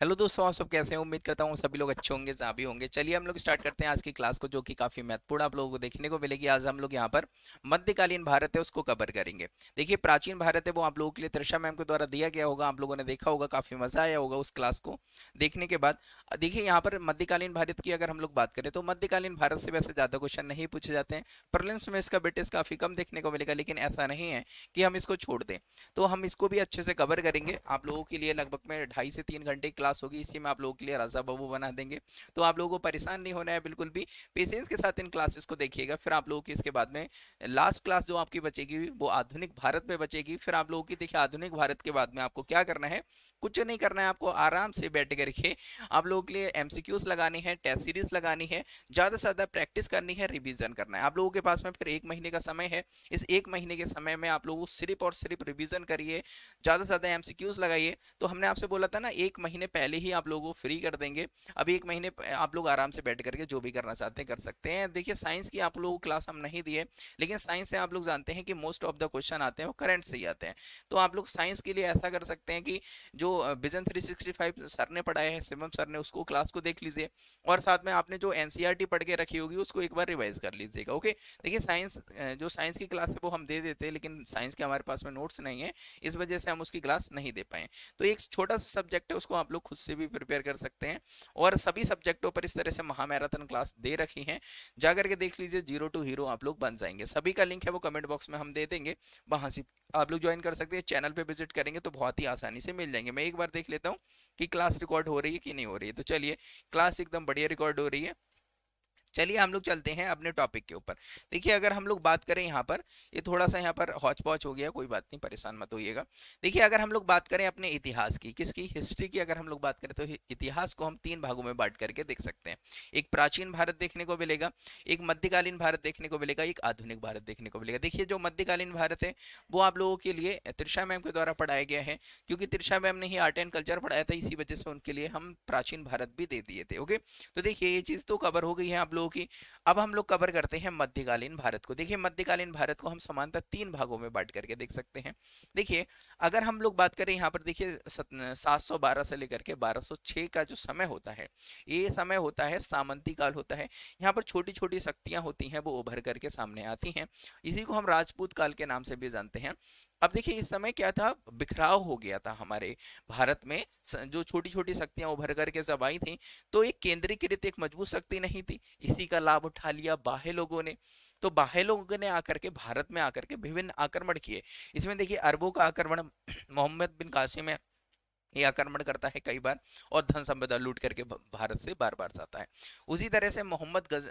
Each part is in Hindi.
हेलो दोस्तों आप सब कैसे हैं उम्मीद करता हूँ सभी लोग अच्छे होंगे जहाँ भी होंगे चलिए हम लोग स्टार्ट करते हैं आज की क्लास को जो कि काफ़ी महत्वपूर्ण आप लोगों को देखने को मिलेगी आज हम लोग यहाँ पर मध्यकालीन भारत है उसको कवर करेंगे देखिए प्राचीन भारत है वो आप लोगों के लिए त्रिषा मैम के द्वारा दिया गया होगा आप लोगों ने देखा होगा काफ़ी मज़ा आया होगा उस क्लास को देखने के बाद देखिए यहाँ पर मध्यकालीन भारत की अगर हम लोग बात करें तो मध्यकालीन भारत से वैसे ज़्यादा क्वेश्चन नहीं पूछे जाते हैं प्रलिम्स में इसका बेटेस काफ़ी कम देखने को मिलेगा लेकिन ऐसा नहीं है कि हम इसको छोड़ दें तो हम इसको भी अच्छे से कवर करेंगे आप लोगों के लिए लगभग में ढाई से तीन घंटे क्लास होगी इसी में आप लोगों के लिए रजा बाबू बना देंगे तो आप लोगों को परेशान नहीं होना है बिल्कुल भी पेशेंस के साथ इन क्लासेस को देखिएगा फिर आप लोगों की इसके बाद में लास्ट क्लास जो आपकी बचेगी वो आधुनिक भारत में बचेगी फिर आप लोगों की देखिए आधुनिक भारत के बाद में आपको क्या करना है कुछ नहीं करना है आपको आराम से बैठ करके आप लोगों के लिए एम लगानी है टेस्ट सीरीज लगानी है ज़्यादा से ज़्यादा प्रैक्टिस करनी है रिविजन करना है आप लोगों के पास में फिर एक महीने का समय है इस एक महीने के समय में आप लोग सिर्फ और सिर्फ रिविजन करिए ज़्यादा से ज़्यादा एम लगाइए तो हमने आपसे बोला था ना एक महीने पहले ही आप लोगों को फ्री कर देंगे अभी एक महीने आप लोग आराम से बैठ करके जो भी करना चाहते हैं कर सकते हैं देखिए साइंस की आप लोगों को क्लास हम नहीं दिए लेकिन साइंस से आप लोग जानते हैं कि मोस्ट ऑफ द क्वेश्चन आते हैं वो करंट से ही आते हैं तो आप लोग साइंस के लिए ऐसा कर सकते हैं कि जो विजन थ्री सर ने पढ़ाया है शिवम सर ने उसको क्लास को देख लीजिए और साथ में आपने जो टी e पढ़ के रखी होगी उसको एक बार रिवाइज कर लीजिएगा ओके देखिए साइंस जो साइंस की क्लास है वो हम दे देते हैं लेकिन साइंस के हमारे पास में नोट्स नहीं है इस वजह से हम उसकी क्लास नहीं दे पाए तो एक छोटा सा सब्जेक्ट है उसको आप लोग लोग खुद से भी प्रिपेयर कर सकते हैं और सभी सब्जेक्टों पर इस तरह से महामैराथन क्लास दे रखी है जाकर के देख लीजिए जीरो टू हीरो आप लोग बन जाएंगे सभी का लिंक है वो कमेंट बॉक्स में हम दे देंगे वहां से आप लोग ज्वाइन कर सकते हैं चैनल पर विजिट करेंगे तो बहुत ही आसानी से मिल जाएंगे मैं एक बार देख लेता हूँ कि क्लास रिकॉर्ड हो रही है कि नहीं हो रही है तो चलिए क्लास एकदम बढ़िया रिकॉर्ड हो रही है चलिए हम लोग चलते हैं अपने टॉपिक के ऊपर देखिए अगर हम लोग बात करें यहाँ पर ये यह थोड़ा सा यहाँ पर हौच पॉच हो गया कोई बात नहीं परेशान मत होइएगा देखिए अगर हम लोग बात करें अपने इतिहास की किसकी हिस्ट्री की अगर हम लोग बात करें तो इतिहास को हम तीन भागों में बांट करके देख सकते हैं एक प्राचीन भारत देखने को मिलेगा एक मध्यकालीन भारत देखने को मिलेगा एक आधुनिक भारत देखने को मिलेगा देखिए जो मध्यकालीन भारत है वो आप लोगों के लिए त्रिषा मैम के द्वारा पढ़ाया गया है क्योंकि त्रिषा मैम ने ही आर्ट एंड कल्चर पढ़ाया था इसी वजह से उनके लिए हम प्राचीन भारत भी दे दिए थे ओके तो देखिए ये चीज़ तो कवर हो गई है आप लोग लोगों की अब हम लोग कवर करते हैं मध्यकालीन भारत को देखिए मध्यकालीन भारत को हम समानता तीन भागों में बांट करके देख सकते हैं देखिए अगर हम लोग बात करें यहाँ पर देखिए सात बारह से लेकर के बारह का जो समय होता है ये समय होता है सामंती काल होता है यहाँ पर छोटी छोटी शक्तियां होती हैं वो उभर करके सामने आती हैं इसी को हम राजपूत काल के नाम से भी जानते हैं अब देखिए इस समय क्या था बिखराव हो गया था हमारे भारत में जो छोटी छोटी शक्तियां उभर करके जब आई थी तो एक केंद्रीकृत एक मजबूत शक्ति नहीं थी इसी का लाभ उठा लिया बाहे लोगों ने तो बाहे लोगों ने आकर के भारत में आकर के विभिन्न आक्रमण किए इसमें देखिए अरबों का आक्रमण मोहम्मद बिन कासिम है ये आक्रमण करता है कई बार और धन संपदा लूट करके भारत से बार बार जाता है उसी तरह से मोहम्मद गज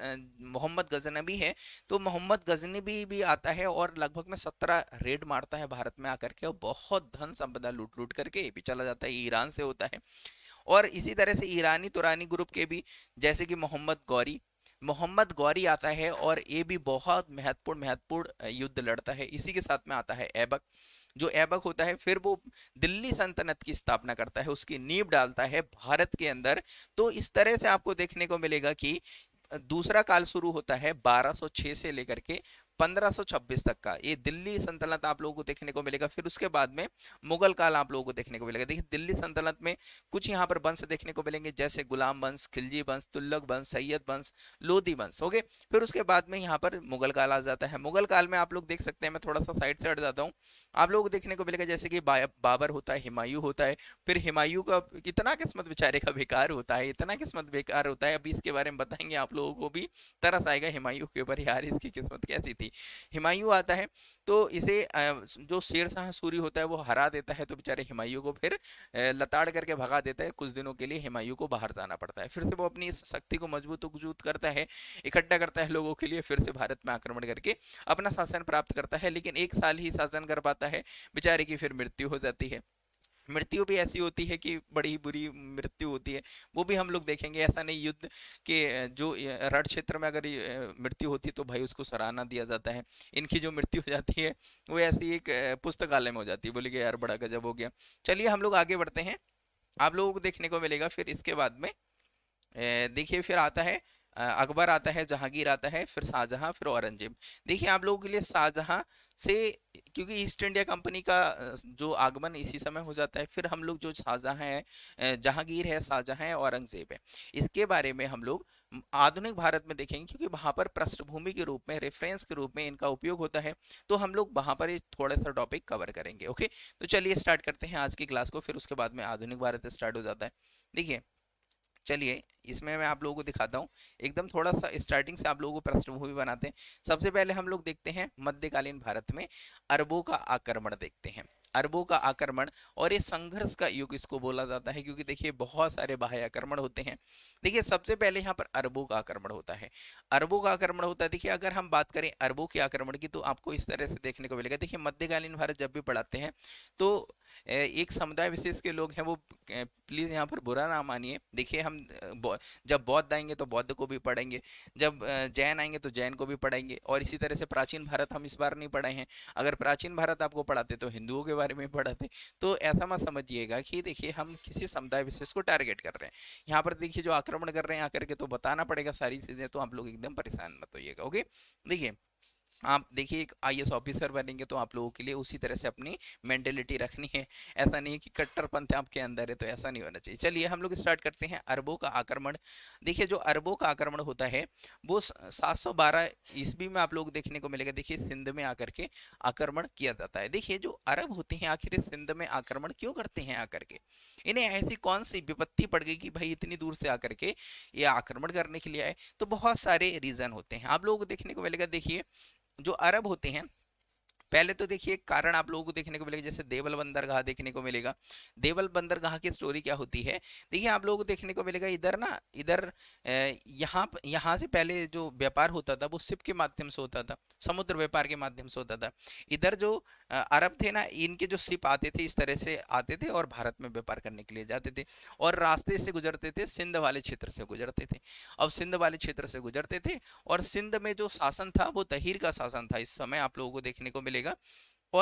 मोहम्मद गजनबी है तो मोहम्मद गजनबी भी आता है और लगभग में सत्रह रेड मारता है भारत में आकर के और बहुत धन संपदा लूट लूट करके ये भी चला जाता है ईरान से होता है और इसी तरह से ईरानी तुरानी ग्रुप के भी जैसे कि मोहम्मद गौरी मोहम्मद गौरी आता है और ये भी बहुत महत्वपूर्ण महत्वपूर्ण युद्ध लड़ता है इसी के साथ में आता है ऐबक जो ऐबक होता है फिर वो दिल्ली सल्तनत की स्थापना करता है उसकी नींव डालता है भारत के अंदर तो इस तरह से आपको देखने को मिलेगा कि दूसरा काल शुरू होता है 1206 से लेकर के 1526 तक का ये दिल्ली संतलत आप लोगों को देखने को मिलेगा फिर उसके बाद में मुगल काल आप लोगों को देखने को मिलेगा देखिए दिल्ली संतलत में कुछ यहाँ पर वंश देखने को मिलेंगे जैसे गुलाम वंश खिलजी वंश तुल्लक वंश सैयद वंश लोधी वंश ओके फिर उसके बाद में यहाँ पर मुगल काल आ जाता है मुगल काल में आप लोग देख सकते हैं मैं थोड़ा सा साइड से हट जाता हूँ आप लोगों को देखने को मिलेगा जैसे कि बाबर होता है हिमायू होता है फिर हिमायू का इतना किस्मत बेचारे का बेकार होता है इतना किस्मत बेकार होता है अभी इसके बारे में बताएंगे आप लोगों को भी तरस आएगा हिमायू के ऊपर यार इसकी किस्मत कैसी थी सॉरी हिमायूं आता है तो इसे जो शेर शाह सूरी होता है वो हरा देता है तो बेचारे हिमायूं को फिर लताड़ करके भगा देता है कुछ दिनों के लिए हिमायूं को बाहर जाना पड़ता है फिर से वो अपनी इस शक्ति को मजबूत मजबूत करता है इकट्ठा करता है लोगों के लिए फिर से भारत में आक्रमण करके अपना शासन प्राप्त करता है लेकिन एक साल ही शासन कर पाता है बेचारे की फिर मृत्यु हो जाती है मृत्यु भी ऐसी होती है कि बड़ी बुरी मृत्यु होती है वो भी हम लोग देखेंगे ऐसा नहीं युद्ध के जो रण क्षेत्र में अगर मृत्यु होती है तो भाई उसको सराहना दिया जाता है इनकी जो मृत्यु हो जाती है वो ऐसी एक पुस्तकालय में हो जाती है बोलिए यार बड़ा गजब हो गया चलिए हम लोग आगे बढ़ते हैं आप लोगों को देखने को मिलेगा फिर इसके बाद में देखिए फिर आता है अकबर आता है जहांगीर आता है फिर शाहजहां फिर औरंगजेब देखिए आप लोगों के लिए शाहजहाँ से क्योंकि ईस्ट इंडिया कंपनी का जो आगमन इसी समय हो जाता है फिर हम लोग जो शाहजहां है जहांगीर है शाहजहां है औरंगजेब है इसके बारे में हम लोग आधुनिक भारत में देखेंगे क्योंकि वहां पर पृष्ठभूमि के रूप में रेफरेंस के रूप में इनका उपयोग होता है तो हम लोग वहां पर थोड़ा सा टॉपिक कवर करेंगे ओके तो चलिए स्टार्ट करते हैं आज की क्लास को फिर उसके बाद में आधुनिक भारत स्टार्ट हो जाता है देखिए चलिए इसमें मैं आप लोगों को दिखाता हूँ एकदम थोड़ा सा स्टार्टिंग से आप लोगों को पृष्ठभूमि बनाते हैं सबसे पहले हम लोग देखते हैं मध्यकालीन भारत में अरबों का आक्रमण देखते हैं अरबों का आक्रमण और ये संघर्ष का युग इसको बोला जाता है क्योंकि देखिए बहुत सारे बाह्य आक्रमण होते हैं देखिए सबसे पहले यहाँ पर अरबों का आक्रमण होता है अरबों का आक्रमण होता है देखिए अगर हम बात करें अरबों के आक्रमण की तो आपको इस तरह से देखने को मिलेगा देखिए मध्यकालीन भारत जब भी पढ़ाते हैं तो एक समुदाय विशेष के लोग हैं वो प्लीज़ यहाँ पर बुरा ना मानिए देखिए हम जब बौद्ध आएंगे तो बौद्ध को भी पढ़ेंगे जब जैन आएंगे तो जैन को भी पढ़ेंगे और इसी तरह से प्राचीन भारत हम इस बार नहीं पढ़े हैं अगर प्राचीन भारत आपको पढ़ाते तो हिंदुओं के बारे में पढ़ाते तो ऐसा मत समझिएगा कि देखिए हम किसी समुदाय विशेष को टारगेट कर रहे हैं यहाँ पर देखिए जो आक्रमण कर रहे हैं आकर के तो बताना पड़ेगा सारी चीज़ें तो आप लोग एकदम परेशान मत होइएगा ओके देखिए आप देखिए एक आई ऑफिसर बनेंगे तो आप लोगों के लिए उसी तरह से अपनी मेंटेलिटी रखनी है ऐसा नहीं है कि कट्टरपंथ आपके अंदर है तो ऐसा नहीं होना चाहिए चलिए हम लोग स्टार्ट करते हैं अरबों का आक्रमण देखिए जो अरबों का आक्रमण होता है वो 712 ईस्वी में आप लोग देखने को मिलेगा देखिए सिंध में आकर के आक्रमण किया जाता है देखिए जो अरब होते हैं आखिर सिंध में आक्रमण क्यों करते हैं आकर के इन्हें ऐसी कौन सी विपत्ति पड़ गई कि भाई इतनी दूर से आकर के ये आक्रमण करने के लिए आए तो बहुत सारे रीजन होते हैं आप लोग देखने को मिलेगा देखिए जो अरब होते हैं पहले तो देखिए कारण आप लोगों को देखने को मिलेगा जैसे देवल बंदरगाह देखने को मिलेगा देवल बंदरगाह की स्टोरी क्या होती है देखिए आप लोगों को देखने को मिलेगा इधर ना इधर यहाँ यहाँ से पहले जो व्यापार होता था वो सिप के माध्यम से होता था समुद्र व्यापार के माध्यम से होता था इधर जो अरब थे ना इनके जो सिप आते थे इस तरह से आते थे और भारत में व्यापार करने के लिए जाते थे और रास्ते से गुजरते थे सिंध वाले क्षेत्र से गुजरते थे अब सिंध वाले क्षेत्र से गुजरते थे और सिंध में जो शासन था वो तहिर का शासन था इस समय आप लोगों को देखने को मिलेगा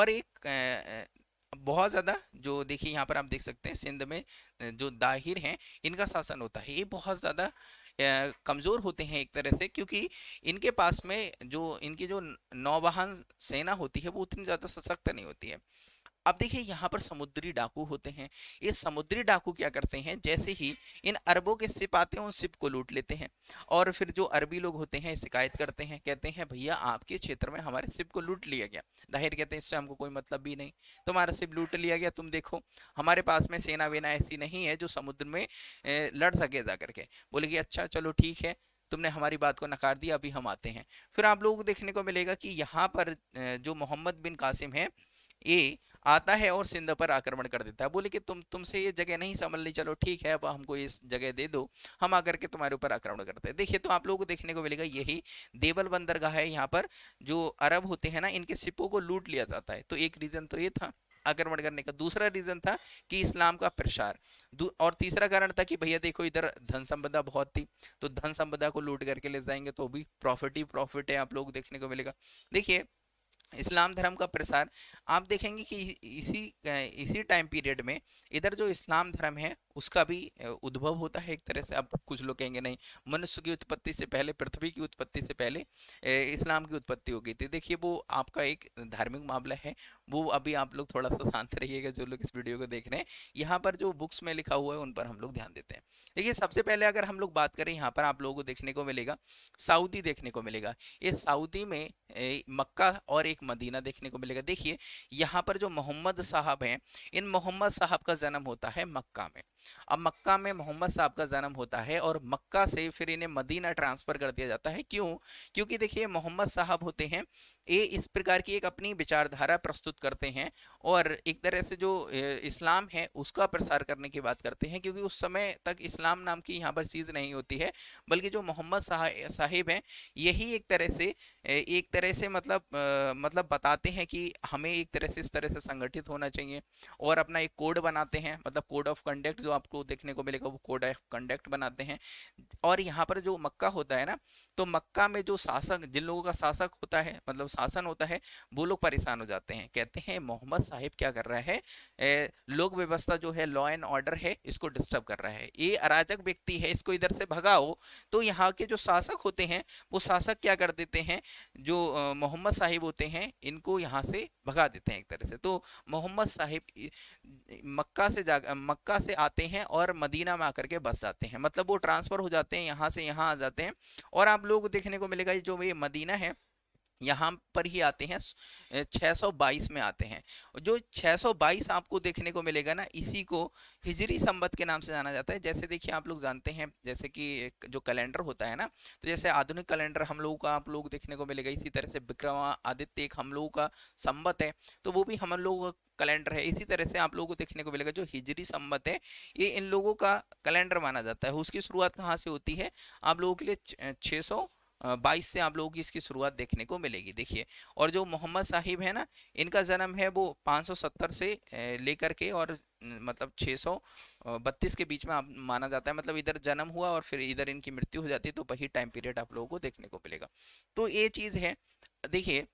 और एक बहुत ज़्यादा जो देखिए यहाँ पर आप देख सकते हैं सिंध में जो दाहिर हैं इनका शासन होता है ये बहुत ज़्यादा कमज़ोर होते हैं एक तरह से क्योंकि इनके पास में जो इनकी जो नौवाहन सेना होती है वो उतनी ज़्यादा सशक्त नहीं होती है अब देखिए यहाँ पर समुद्री डाकू होते हैं ये समुद्री डाकू क्या करते हैं जैसे ही इन अरबों के सिप आते हैं उन सिप को लूट लेते हैं और फिर जो अरबी लोग होते हैं शिकायत करते हैं कहते हैं भैया आपके क्षेत्र में हमारे सिप को लूट लिया गया दाहिर कहते हैं इससे हमको कोई मतलब भी नहीं तुम्हारा सिप लूट लिया गया तुम देखो हमारे पास में सेना वेना ऐसी नहीं है जो समुद्र में लड़ सके जा करके बोले कि अच्छा चलो ठीक है तुमने हमारी बात को नकार दिया अभी हम आते हैं फिर आप लोगों को देखने को मिलेगा कि यहाँ पर जो मोहम्मद बिन कासिम है ये आता है और सिंध पर आक्रमण कर देता है बोले कि तुम तुमसे ये जगह नहीं समझ ली चलो ठीक है अब हमको ये जगह दे दो हम आकर के तुम्हारे ऊपर आक्रमण करते हैं देखिए तो आप लोगों को देखने को मिलेगा यही देवल बंदरगाह है यहाँ पर जो अरब होते हैं ना इनके सिपो को लूट लिया जाता है तो एक रीजन तो ये था आक्रमण करने का दूसरा रीजन था कि इस्लाम का प्रसार और तीसरा कारण था कि भैया देखो इधर धन संपदा बहुत थी तो धन संपदा को लूट करके ले जाएंगे तो भी प्रॉफिट ही प्रॉफिट है आप लोग देखने को मिलेगा देखिए इस्लाम धर्म का प्रसार आप देखेंगे कि इसी इसी टाइम पीरियड में इधर जो इस्लाम धर्म है उसका भी उद्भव होता है एक तरह से अब कुछ लोग कहेंगे नहीं मनुष्य की उत्पत्ति से पहले पृथ्वी की उत्पत्ति से पहले इस्लाम की उत्पत्ति हो गई थी देखिए वो आपका एक धार्मिक मामला है वो अभी आप लोग थोड़ा सा शांत रहिएगा जो लोग इस वीडियो को देख रहे हैं यहाँ पर जो बुक्स में लिखा हुआ है उन पर हम लोग ध्यान देते हैं देखिए सबसे पहले अगर हम लोग बात करें यहाँ पर आप लोगों को देखने को मिलेगा सऊदी देखने को मिलेगा ये सऊदी में मक्का और एक मदीना देखने को मिलेगा देखिए यहाँ पर जो मोहम्मद साहब हैं इन मोहम्मद साहब का जन्म होता है मक्का में अब मक्का में मोहम्मद साहब का जन्म होता है और मक्का से फिर इन्हें मदीना ट्रांसफर कर दिया जाता है क्यों क्योंकि देखिए मोहम्मद साहब होते हैं ये इस प्रकार की एक अपनी विचारधारा प्रस्तुत करते हैं और एक तरह से जो इस्लाम है उसका प्रसार करने की बात करते हैं क्योंकि उस समय तक इस्लाम नाम की यहाँ पर चीज़ नहीं होती है बल्कि जो मोहम्मद साहिब हैं यही एक तरह से एक तरह से मतलब मतलब बताते हैं कि हमें एक तरह से इस तरह से संगठित होना चाहिए और अपना एक कोड बनाते हैं मतलब कोड ऑफ कंडक्ट जो आपको देखने को मिलेगा वो कोड ऑफ कंडक्ट बनाते हैं और यहाँ पर जो मक्का होता है ना तो मक्का में जो शासक जिन लोगों का शासक होता है मतलब शासन होता है वो लोग परेशान हो जाते हैं कहते हैं मोहम्मद साहिब क्या कर रहा है ए, लोक व्यवस्था जो है लॉ एंड ऑर्डर है इसको डिस्टर्ब कर रहा है ये अराजक व्यक्ति है इसको इधर से भगाओ तो यहाँ के जो शासक होते हैं वो शासक क्या कर देते हैं जो मोहम्मद साहिब होते हैं इनको यहाँ से भगा देते हैं एक तरह से तो मोहम्मद साहिब मक्का से जा मक्का से आते आते हैं और मदीना में आकर के बस जाते हैं मतलब वो ट्रांसफ़र हो जाते हैं यहाँ से यहाँ आ जाते हैं और आप लोग देखने को मिलेगा जो ये मदीना है यहाँ पर ही आते हैं 622 में आते हैं जो 622 आपको देखने को मिलेगा ना इसी को हिजरी संबत के नाम से जाना जाता है जैसे देखिए आप लोग जानते हैं जैसे कि जो कैलेंडर होता है ना तो जैसे आधुनिक कैलेंडर हम लोगों का आप लोग देखने को मिलेगा इसी तरह से विक्रमा आदित्य एक हम लोगों का संबत है तो वो भी हम लोग कैलेंडर है इसी तरह से आप लोगों को देखने को मिलेगा जो हिजरी संबत है ये इन लोगों का कैलेंडर माना जाता है उसकी शुरुआत कहाँ से होती है आप लोगों के लिए छः बाईस से आप लोगों की इसकी शुरुआत देखने को मिलेगी देखिए और जो मोहम्मद साहिब है ना इनका जन्म है वो 570 से लेकर के और मतलब 632 के बीच में आप माना जाता है मतलब इधर जन्म हुआ और फिर इधर इनकी मृत्यु हो जाती है तो वही टाइम पीरियड आप लोगों को देखने को मिलेगा तो ये चीज़ है देखिए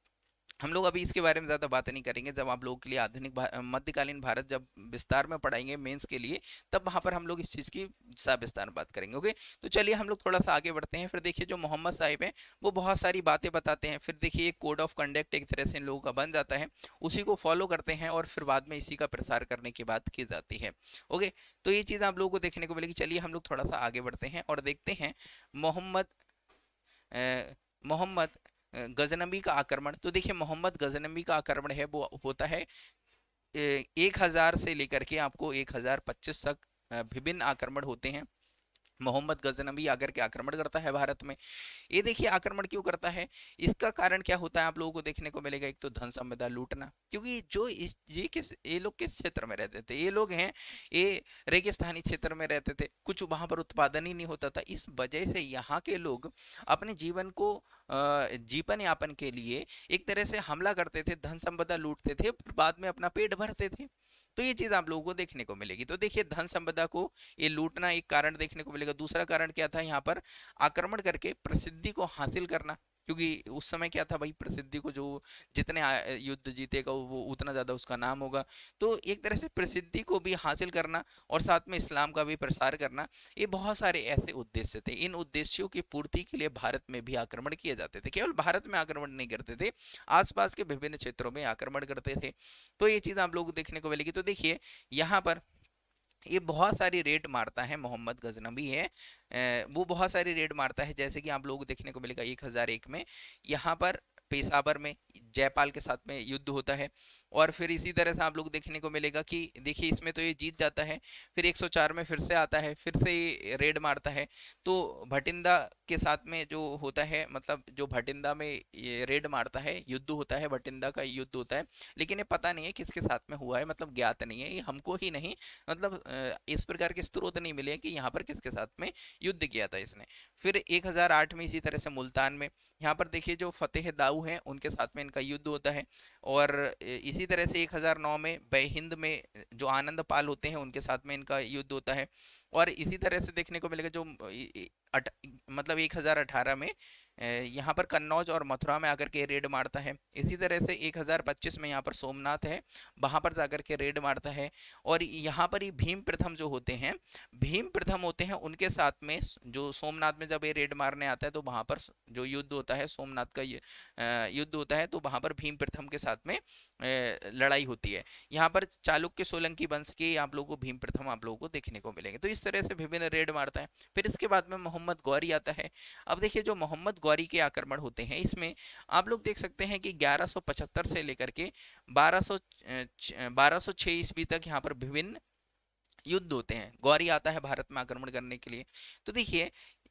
हम लोग अभी इसके बारे में ज़्यादा बात नहीं करेंगे जब आप लोगों के लिए आधुनिक मध्यकालीन भारत जब विस्तार में पढ़ाएंगे मेंस के लिए तब वहाँ पर हम लोग इस चीज़ की सब विस्तार बात करेंगे ओके तो चलिए हम लोग थोड़ा सा आगे बढ़ते हैं फिर देखिए जो मोहम्मद साहिब हैं वो बहुत सारी बातें बताते हैं फिर देखिए एक कोड ऑफ कंडक्ट एक तरह से इन लोगों का बन जाता है उसी को फॉलो करते हैं और फिर बाद में इसी का प्रसार करने की बात की जाती है ओके तो ये चीज़ आप लोगों को देखने को मिलेगी चलिए हम लोग थोड़ा सा आगे बढ़ते हैं और देखते हैं मोहम्मद मोहम्मद गजनबी का आक्रमण तो देखिए मोहम्मद गजनबी का आक्रमण है वो होता है एक हज़ार से लेकर के आपको एक हज़ार पच्चीस तक विभिन्न आक्रमण होते हैं मोहम्मद गजनबी आकर के आक्रमण करता है भारत में ये देखिए आक्रमण क्यों करता है इसका कारण क्या होता है आप लोगों को देखने को मिलेगा एक तो धन संपदा लूटना क्योंकि जो इस ये किस ये लोग किस क्षेत्र में रहते थे ये लोग हैं ये रेगिस्तानी क्षेत्र में रहते थे कुछ वहां पर उत्पादन ही नहीं होता था इस वजह से यहाँ के लोग अपने जीवन को जीवन यापन के लिए एक तरह से हमला करते थे धन संपदा लूटते थे बाद में अपना पेट भरते थे तो ये चीज आप लोगों को देखने को मिलेगी तो देखिए धन संपदा को ये लूटना एक कारण देखने को मिलेगा दूसरा कारण क्या था यहाँ पर आक्रमण करके प्रसिद्धि को हासिल करना क्योंकि उस समय क्या था भाई प्रसिद्धि को जो जितने युद्ध जीतेगा वो उतना ज़्यादा उसका नाम होगा तो एक तरह से प्रसिद्धि को भी हासिल करना और साथ में इस्लाम का भी प्रसार करना ये बहुत सारे ऐसे उद्देश्य थे इन उद्देश्यों की पूर्ति के लिए भारत में भी आक्रमण किए जाते थे केवल भारत में आक्रमण नहीं करते थे आसपास के विभिन्न क्षेत्रों में आक्रमण करते थे तो ये चीज़ आप लोग देखने को मिलेगी तो देखिए यहाँ पर ये बहुत सारी रेट मारता है मोहम्मद गजनबी है वो बहुत सारी रेट मारता है जैसे कि आप लोग देखने को मिलेगा एक हज़ार एक में यहाँ पर पेशावर में जयपाल के साथ में युद्ध होता है और फिर इसी तरह से आप लोग देखने को मिलेगा कि देखिए इसमें तो ये जीत जाता है फिर 104 में फिर से आता है फिर से ये रेड मारता है तो भटिंदा के साथ में जो होता है मतलब जो भटिंदा में ये रेड मारता है युद्ध होता है भटिंदा का युद्ध होता है लेकिन ये पता नहीं है किसके साथ में हुआ है मतलब ज्ञात नहीं है ये हमको ही नहीं मतलब इस प्रकार के स्त्रोत नहीं मिले कि यहाँ पर किसके साथ में युद्ध किया था इसने फिर एक में इसी तरह से मुल्तान में यहाँ पर देखिए जो फतेह दाऊ ताऊ हैं उनके साथ में इनका युद्ध होता है और इसी तरह से 1009 में बहिंद में जो आनंद पाल होते हैं उनके साथ में इनका युद्ध होता है और इसी तरह से देखने को मिलेगा जो अट, मतलब 1018 में यहाँ पर कन्नौज और मथुरा में आकर के रेड मारता है इसी तरह से 1025 में यहाँ पर सोमनाथ है वहाँ पर जाकर के रेड मारता है और यहाँ पर ही भीम प्रथम जो होते हैं भीम प्रथम होते हैं उनके साथ में जो सोमनाथ में जब ये रेड मारने आता है तो वहाँ पर जो युद्ध होता है सोमनाथ का युद्ध होता है तो वहाँ पर भीम प्रथम के साथ में लड़ाई होती है यहाँ पर चालुक्य सोलंकी वंश के आप लोगों को भीम प्रथम आप लोगों को देखने को मिलेंगे तो इस तरह से विभिन्न रेड मारता है फिर इसके बाद में मोहम्मद गौरी आता है अब देखिए जो मोहम्मद गौरी के आक्रमण होते हैं इसमें आप लोग देख सकते हैं कि 1175 से लेकर के 1200 सौ ईस्वी तक यहाँ पर विभिन्न युद्ध होते हैं गौरी आता है भारत में आक्रमण करने के लिए तो देखिए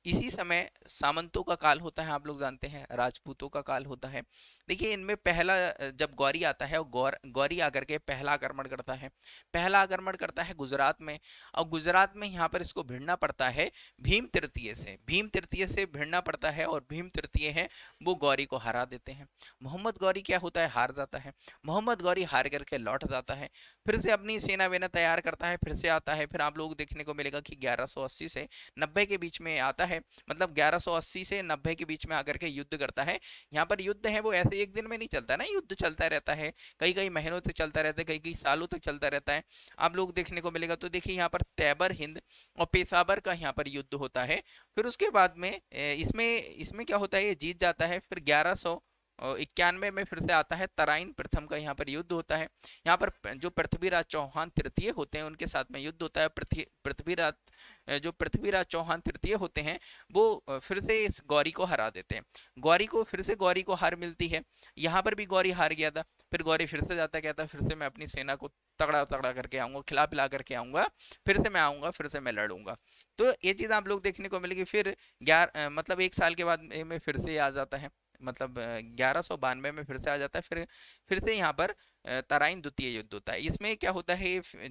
इसी समय सामंतों का काल होता है आप लोग जानते हैं राजपूतों का काल होता है देखिए इनमें पहला जब गौरी आता है और गौर गौरी आकर के पहला आक्रमण करता है पहला आक्रमण करता है गुजरात में और गुजरात में यहाँ पर इसको भिड़ना पड़ता है भीम तृतीय से भीम तृतीय से भिड़ना पड़ता है और भीम तृतीय है वो गौरी को हरा देते हैं मोहम्मद गौरी क्या होता है हार जाता है मोहम्मद गौरी हार करके लौट जाता है फिर से अपनी सेना वेना तैयार करता है फिर से आता है फिर आप लोग देखने को मिलेगा कि ग्यारह से नब्बे के बीच में आता है है मतलब 1180 से 90 के बीच में आकर के युद्ध करता है यहाँ पर युद्ध है वो ऐसे एक दिन में नहीं चलता ना युद्ध चलता रहता है कई कई महीनों तक चलता रहता है कई कई सालों तक चलता रहता है आप लोग देखने को मिलेगा तो देखिए यहाँ पर तैबर हिंद और पेशावर का यहाँ पर युद्ध होता है फिर उसके बाद में इसमें इसमें क्या होता है ये जीत जाता है फिर ग्यारह इक्यानवे में फिर से आता है तराइन प्रथम का यहाँ पर युद्ध होता है यहाँ पर जो पृथ्वीराज चौहान तृतीय होते हैं उनके साथ में युद्ध होता है पृथ्वीराज जो पृथ्वीराज चौहान तृतीय होते हैं वो फिर से इस गौरी को हरा देते हैं गौरी को फिर से गौरी को हार मिलती है यहाँ पर भी गौरी हार गया था फिर गौरी फिर से जाता कहता फिर से मैं अपनी सेना को तगड़ा तगड़ा करके आऊंगा खिला पिला करके आऊंगा फिर से मैं आऊंगा फिर से मैं लड़ूंगा तो ये चीज़ आप लोग देखने को मिलेगी फिर ग्यारह मतलब एक साल के बाद में फिर से आ जाता है मतलब ग्यारह सौ बानवे में फिर से आ जाता है फिर फिर से यहाँ पर तराइन द्वितीय युद्ध होता है इसमें क्या होता है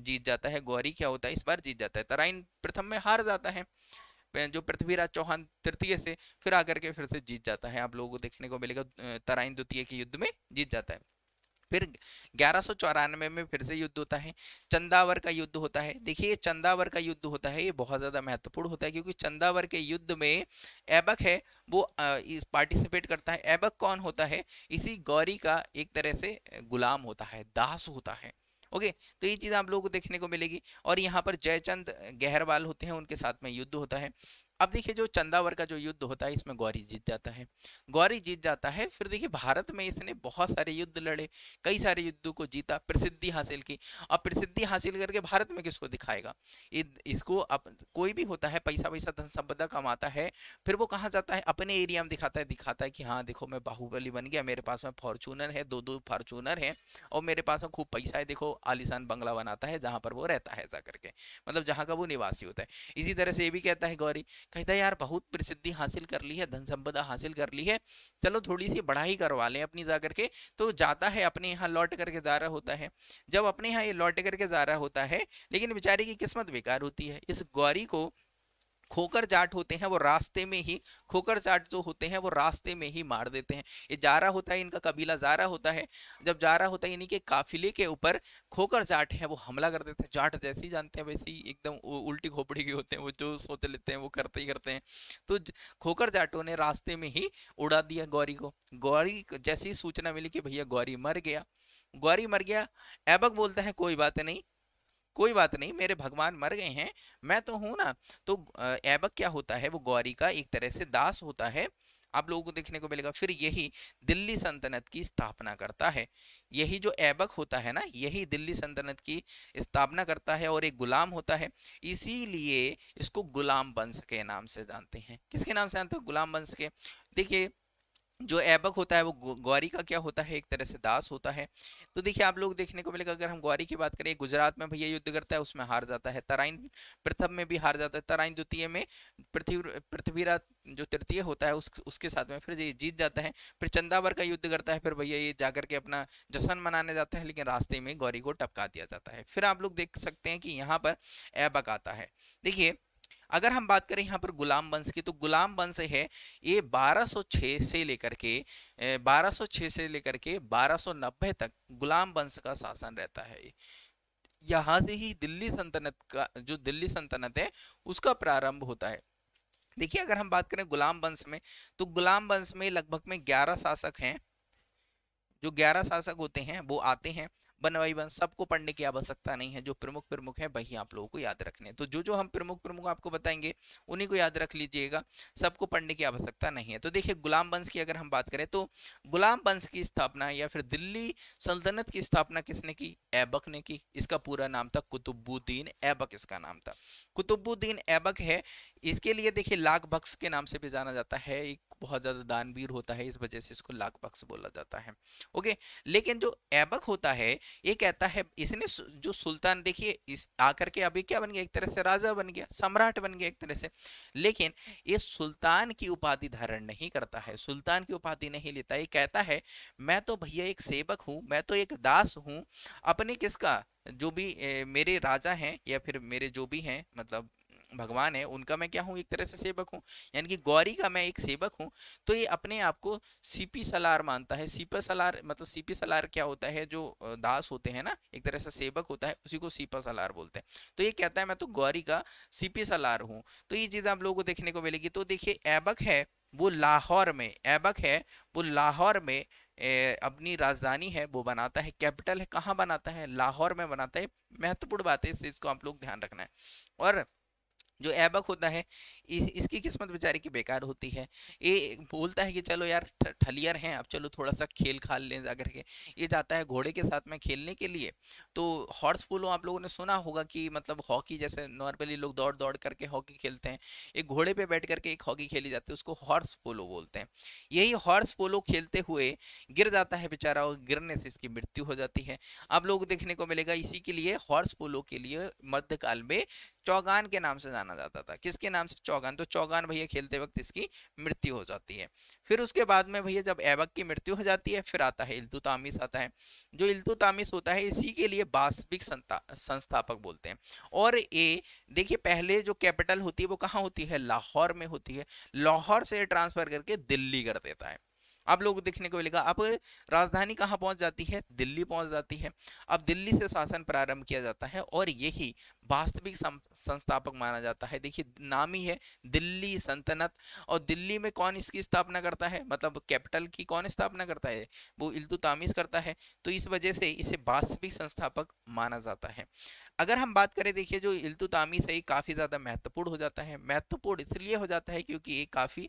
जीत जाता है गौरी क्या होता है इस बार जीत जाता है तराइन प्रथम में हार जाता है जो पृथ्वीराज चौहान तृतीय से फिर आकर के फिर से जीत जाता है आप लोगों को देखने को मिलेगा तराइन द्वितीय के युद्ध में जीत जाता है फिर ग्यारह में फिर से युद्ध होता है चंदावर का युद्ध होता है देखिए ये चंदावर का युद्ध होता है ये बहुत ज़्यादा महत्वपूर्ण होता है क्योंकि चंदावर के युद्ध में ऐबक है वो पार्टिसिपेट करता है ऐबक कौन होता है इसी गौरी का एक तरह से गुलाम होता है दास होता है ओके okay, तो ये चीज़ आप लोगों को देखने को मिलेगी और यहाँ पर जयचंद गहरवाल होते हैं उनके साथ में युद्ध होता है अब देखिए जो चंदावर का जो युद्ध होता है इसमें गौरी जीत जाता है गौरी जीत जाता है फिर देखिए भारत में इसने बहुत सारे युद्ध लड़े कई सारे युद्धों को जीता प्रसिद्धि हासिल की अब प्रसिद्धि हासिल करके भारत में किसको दिखाएगा इसको अप, कोई भी होता है पैसा वैसा धन संपदा कमाता है फिर वो कहाँ जाता है अपने एरिया में दिखाता है दिखाता है कि हाँ देखो मैं बाहुबली बन गया मेरे पास में फॉर्चूनर है दो दो फॉर्चूनर है और मेरे पास में खूब पैसा है देखो आलिशान बंगला बनाता है जहाँ पर वो रहता है ऐसा करके मतलब जहाँ का वो निवासी होता है इसी तरह से ये भी कहता है गौरी कहता है यार बहुत प्रसिद्धि हासिल कर ली है धन संपदा हासिल कर ली है चलो थोड़ी सी बढ़ाई करवा लें अपनी जा करके तो जाता है अपने यहाँ लौट करके जा रहा होता है जब अपने यहाँ ये लौट करके जा रहा होता है लेकिन बेचारे की किस्मत बेकार होती है इस गौरी को खोकर जाट होते हैं वो रास्ते में ही खोकर जाट जो होते हैं वो रास्ते में ही मार देते हैं ये जारा होता है इनका कबीला जारा होता है जब जारा होता है यानी कि काफिले के ऊपर खोकर जाट है वो हमला कर देते हैं जाट जैसे ही जानते हैं वैसे ही एकदम उल्टी खोपड़ी के होते हैं वो जो सोच लेते हैं वो करते ही करते हैं तो खोकर जाटों ने रास्ते में ही उड़ा दिया गौरी को गौरी जैसी सूचना मिली कि भैया गौरी मर गया गौरी मर गया ऐबक बोलता है कोई बात नहीं कोई बात नहीं मेरे भगवान मर गए हैं मैं तो हूं ना तो ऐबक क्या होता है वो गौरी का एक तरह से दास होता है आप लोगों को देखने को मिलेगा फिर यही दिल्ली संतनत की स्थापना करता है यही जो ऐबक होता है ना यही दिल्ली संतनत की स्थापना करता है और एक गुलाम होता है इसीलिए इसको गुलाम वंश के नाम से जानते हैं किसके नाम से जानते हैं गुलाम बंश के देखिए जो ऐबक होता है वो गौरी का क्या होता है एक तरह से दास होता है तो देखिए आप लोग देखने को मिलेगा अगर हम गौरी की बात करें गुजरात में भैया युद्ध करता है उसमें हार जाता है तराइन प्रथम में भी हार जाता है तराइन द्वितीय में पृथ्वी पृथ्वीराज जो तृतीय होता है उस उसके साथ में फिर ये जीत जाता है फिर चंदावर का युद्ध करता है फिर भैया ये जाकर के अपना जश्न मनाने जाता है लेकिन रास्ते में गौरी को टपका दिया जाता है फिर आप लोग देख सकते हैं कि यहाँ पर ऐबक आता है देखिए अगर हम बात करें यहाँ पर गुलाम वंश की तो गुलाम वंश है ये 1206 से लेकर के 1206 से लेकर के 1290 तक गुलाम वंश का शासन रहता है यहाँ से ही दिल्ली सल्तनत का जो दिल्ली सल्तनत है उसका प्रारंभ होता है देखिए अगर हम बात करें गुलाम वंश में तो गुलाम वंश में लगभग में ग्यारह शासक हैं जो ग्यारह शासक होते हैं वो आते हैं वन बाई वन सबको पढ़ने की आवश्यकता नहीं है जो प्रमुख प्रमुख है वही आप लोगों को याद रखने तो जो जो हम प्रमुख प्रमुख आपको बताएंगे उन्हीं को याद रख लीजिएगा सबको पढ़ने की आवश्यकता नहीं है तो देखिए गुलाम वंश की अगर हम बात करें तो गुलाम वंश की स्थापना या फिर दिल्ली सल्तनत की स्थापना किसने की ऐबक ने की इसका पूरा नाम था कुतुबुद्दीन ऐबक इसका नाम था कुतुबुद्दीन ऐबक है इसके लिए देखिए लाख बक्स के नाम से भी जाना जाता है एक बहुत ज़्यादा दानवीर होता है इस वजह से इसको लाख बक्स बोला जाता है ओके लेकिन जो ऐबक होता है ये कहता है इसने जो सुल्तान देखिए इस आकर के अभी क्या बन गया एक तरह से राजा बन गया सम्राट बन गया एक तरह से लेकिन ये सुल्तान की उपाधि धारण नहीं करता है सुल्तान की उपाधि नहीं लेता ये कहता है मैं तो भैया एक सेवक हूँ मैं तो एक दास हूँ अपने किसका जो भी ए, मेरे राजा हैं या फिर मेरे जो भी हैं मतलब भगवान है उनका मैं क्या हूँ एक तरह से सेवक हूँ यानी कि गौरी का मैं एक सेवक हूँ तो ये अपने आप को सीपी सलार मानता है सीपा सलार मतलब सीपी सलार क्या होता है जो दास होते हैं ना एक तरह से सेवक होता है उसी को सीपा सलार बोलते हैं तो ये कहता है मैं तो गौरी का सीपी सलार हूँ तो ये चीज़ आप लोगों को देखने को मिलेगी तो देखिए ऐबक है वो लाहौर में ऐबक है वो लाहौर में ए, अपनी राजधानी है वो बनाता है कैपिटल है कहाँ बनाता है लाहौर में बनाता है महत्वपूर्ण बात है इस चीज़ को आप लोग ध्यान रखना है और जो एबक होता है इस, इसकी किस्मत बेचारे की बेकार होती है ये बोलता है कि चलो यार ठलियर हैं अब चलो थोड़ा सा खेल खाल लें जा करके ये जाता है घोड़े के साथ में खेलने के लिए तो हॉर्स पोलो आप लोगों ने सुना होगा कि मतलब हॉकी जैसे नॉर्मली लोग दौड़ दौड़ करके हॉकी खेलते हैं एक घोड़े पर बैठ करके एक हॉकी खेली जाती है उसको हॉर्स पोलो बोलते हैं यही हॉर्स पोलो खेलते हुए गिर जाता है बेचारा और गिरने से इसकी मृत्यु हो जाती है आप लोग देखने को मिलेगा इसी के लिए हॉर्स पोलो के लिए मध्यकाल में चौगान के नाम से जाना जाता था किसके नाम से चौगान तो चौगान भैया खेलते वक्त इसकी मृत्यु हो जाती है फिर उसके बाद में भैया जब ऐबक की मृत्यु हो जाती है फिर आता है इल्तुतामिस आता है जो इल्तुतामिस होता है इसी के लिए वास्तविक संस्थापक बोलते हैं और ये देखिए पहले जो कैपिटल होती है वो कहाँ होती है लाहौर में होती है लाहौर से ट्रांसफर करके दिल्ली कर देता है आप लोगों को देखने को मिलेगा अब राजधानी कहाँ पहुँच जाती है दिल्ली पहुँच जाती है अब दिल्ली से शासन प्रारंभ किया जाता है और यही वास्तविक संस्थापक माना जाता है देखिए नाम ही है दिल्ली सल्तनत और दिल्ली में कौन इसकी स्थापना करता है मतलब कैपिटल की कौन स्थापना करता है वो इल्तु तामीज करता है तो इस वजह से इसे वास्तविक संस्थापक माना जाता है अगर हम बात करें देखिए जो इल्तु तामीज है काफ़ी ज़्यादा महत्वपूर्ण हो जाता है महत्वपूर्ण इसलिए हो जाता है क्योंकि ये काफ़ी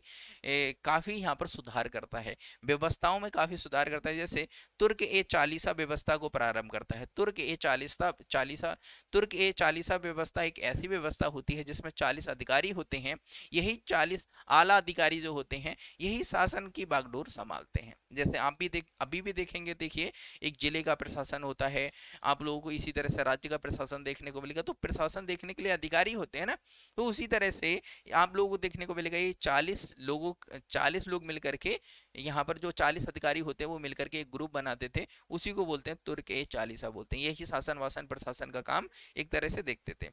काफ़ी यहाँ पर सुधार करता है व्यवस्थाओं में काफ़ी सुधार करता है जैसे तुर्क ए चालीसा व्यवस्था को प्रारंभ करता है तुर्क ए चालीसा चालीसा तुर्क ए चालीसा व्यवस्था एक ऐसी व्यवस्था होती है जिसमें चालीस अधिकारी होते हैं यही चालीस आला अधिकारी जो होते हैं यही शासन की बागडोर संभालते हैं जैसे आप भी देख अभी भी देखेंगे देखिए एक जिले का प्रशासन होता है आप लोगों को इसी तरह से राज्य का प्रशासन देखने को मिलेगा तो प्रशासन देखने के लिए अधिकारी होते हैं ना तो उसी तरह से आप लोगों को देखने को मिलेगा ये चालीस लोगों चालीस लोग मिलकर के यहाँ यहाँ पर जो चालीस अधिकारी होते हैं वो मिलकर के एक ग्रुप बनाते थे उसी को बोलते हैं तुर्क ए चालीसा बोलते हैं यही शासन वासन प्रशासन का काम एक तरह से देखते थे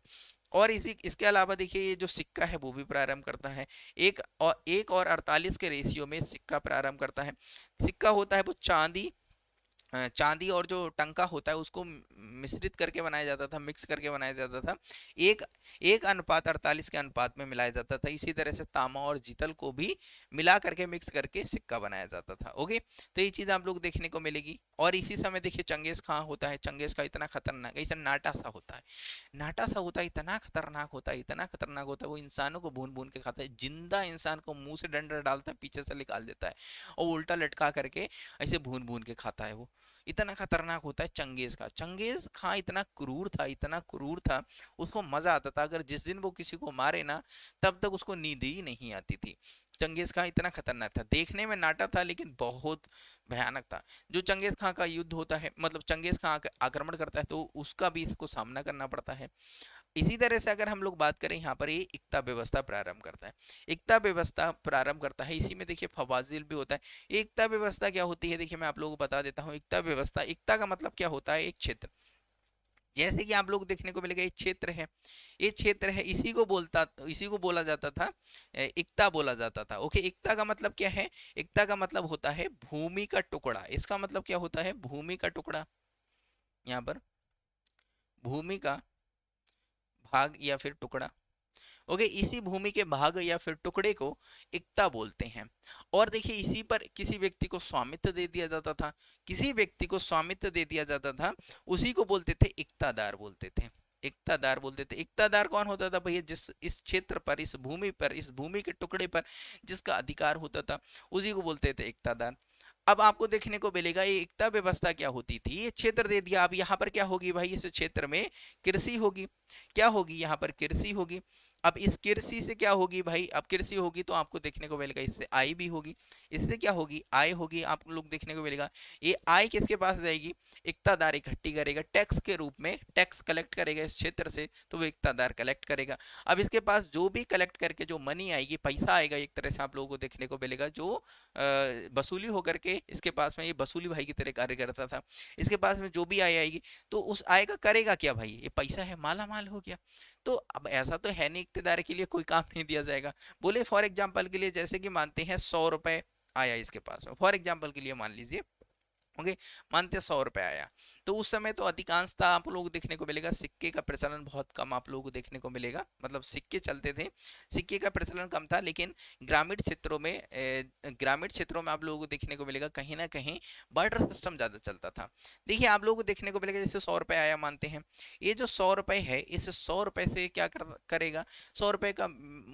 और इसी इसके अलावा देखिए ये जो सिक्का है वो भी प्रारंभ करता है एक और एक और अड़तालीस के रेशियो में सिक्का प्रारंभ करता है सिक्का होता है वो चांदी चांदी और जो टंका होता है उसको मिश्रित करके बनाया जाता था मिक्स करके बनाया जाता था एक एक अनुपात अड़तालीस के अनुपात में मिलाया जाता था इसी तरह से तामा और जीतल को भी मिला करके मिक्स करके सिक्का बनाया जाता था ओके तो ये चीज़ आप लोग देखने को मिलेगी और इसी समय देखिए चंगेज खां होता है चंगेज का इतना खतरनाक ऐसा नाटा सा होता है नाटा सा होता है इतना खतरनाक होता है इतना खतरनाक होता है वो इंसानों को भून भून के खाता है जिंदा इंसान को मुंह से डंडा डालता है पीछे से निकाल देता है और उल्टा लटका करके ऐसे भून भून के खाता है वो इतना खतरनाक होता है चंगेज का चंगेज खां इतना क्रूर था इतना क्रूर था उसको मजा आता था अगर जिस दिन वो किसी को मारे ना तब तक उसको नींद ही नहीं आती थी चंगेज खां इतना खतरनाक था देखने में नाटा था लेकिन बहुत भयानक था जो चंगेज खां का युद्ध होता है मतलब चंगेज खां आक्रमण करता है तो उसका भी इसको सामना करना पड़ता है इसी तरह से अगर हम लोग बात करें यहाँ पर ये एकता व्यवस्था प्रारंभ करता है एकता व्यवस्था प्रारंभ करता है इसी में देखिए फवाजिल भी होता है एकता व्यवस्था क्या होती है देखिए मैं आप लोगों को बता देता हूँ एकता व्यवस्था एकता का मतलब क्या होता है एक क्षेत्र जैसे कि आप लोग देखने को मिलेगा ये क्षेत्र है ये क्षेत्र है इसी को बोलता इसी को बोला जाता था एकता बोला जाता था ओके एकता का मतलब क्या है एकता का मतलब होता है भूमि का टुकड़ा इसका मतलब क्या होता है भूमि का टुकड़ा यहाँ पर भूमि का भाग या फिर टुकड़ा ओके okay, इसी भूमि के भाग या फिर टुकड़े को एकता बोलते हैं और देखिए इसी पर किसी व्यक्ति को स्वामित्व दे दिया जाता था किसी व्यक्ति को स्वामित्व दे दिया जाता था उसी को बोलते थे एकतादार बोलते थे एकतादार बोलते थे एकतादार कौन होता था भैया जिस इस क्षेत्र पर इस भूमि पर इस भूमि के टुकड़े पर जिसका अधिकार होता था उसी को बोलते थे एकतादार अब आपको देखने को मिलेगा ये एकता व्यवस्था क्या होती थी ये क्षेत्र दे दिया अब यहाँ पर क्या होगी भाई इस क्षेत्र में कृषि होगी क्या होगी यहाँ पर कृषि होगी अब इस कृषि से क्या होगी भाई अब कृषि होगी तो आपको देखने को मिलेगा इससे आई भी होगी इससे क्या होगी आय होगी आप लोग देखने को मिलेगा ये आय किसके पास जाएगी इकतादार इकट्ठी करेगा टैक्स के रूप में टैक्स कलेक्ट करेगा इस क्षेत्र से तो वो इकतादार कलेक्ट करेगा अब इसके पास जो भी कलेक्ट करके जो मनी आएगी पैसा आएगा एक तरह से आप लोगों को देखने को मिलेगा जो वसूली होकर के इसके पास में ये वसूली भाई की तरह कार्य करता था इसके पास में जो भी आय आएगी तो उस आय का करेगा क्या भाई ये पैसा है माला माल हो गया तो अब ऐसा तो है नहीं इकतदार के लिए कोई काम नहीं दिया जाएगा बोले फॉर एग्जाम्पल के लिए जैसे कि मानते हैं सौ रुपए आया इसके पास में फॉर एग्जाम्पल के लिए मान लीजिए ओके मानते सौ रुपए आया तो उस समय तो अधिकांशता आप लोग देखने को मिलेगा सिक्के का प्रचलन बहुत कम आप लोगों को देखने को मिलेगा मतलब सिक्के चलते थे सिक्के का प्रचलन कम था लेकिन ग्रामीण क्षेत्रों में ग्रामीण क्षेत्रों में आप लोगों को देखने को मिलेगा कहीं ना कहीं बार्टर सिस्टम ज़्यादा चलता था देखिए आप लोगों को देखने को मिलेगा जैसे सौ रुपये आया मानते हैं ये जो सौ रुपए है इस सौ रुपए से क्या कर, करेगा सौ रुपए का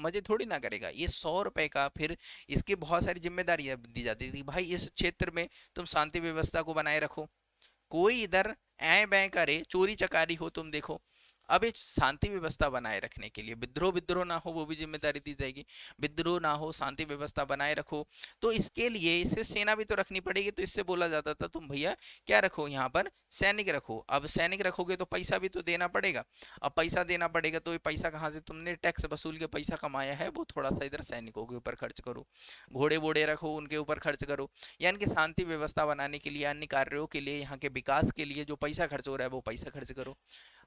मजे थोड़ी ना करेगा ये सौ रुपये का फिर इसकी बहुत सारी जिम्मेदारियां दी जाती थी भाई इस क्षेत्र में तुम शांति व्यवस्था व्यवस्था को बनाए रखो कोई इधर ऐ बै करे चोरी चकारी हो तुम देखो अब ये शांति व्यवस्था बनाए रखने के लिए विद्रोह विद्रोह ना हो वो भी जिम्मेदारी दी जाएगी विद्रोह ना हो शांति व्यवस्था बनाए रखो तो इसके लिए इसे सेना भी तो रखनी पड़ेगी तो इससे बोला जाता था तुम भैया क्या रखो यहाँ पर सैनिक रखो अब सैनिक रखोगे तो पैसा भी तो देना पड़ेगा अब पैसा देना पड़ेगा तो ये पैसा कहाँ से तुमने टैक्स वसूल के पैसा कमाया है वो थोड़ा सा इधर सैनिकों के ऊपर खर्च करो घोड़े वोड़े रखो उनके ऊपर खर्च करो यानी कि शांति व्यवस्था बनाने के लिए अन्य कार्यों के लिए यहाँ के विकास के लिए जो पैसा खर्च हो रहा है वो पैसा खर्च करो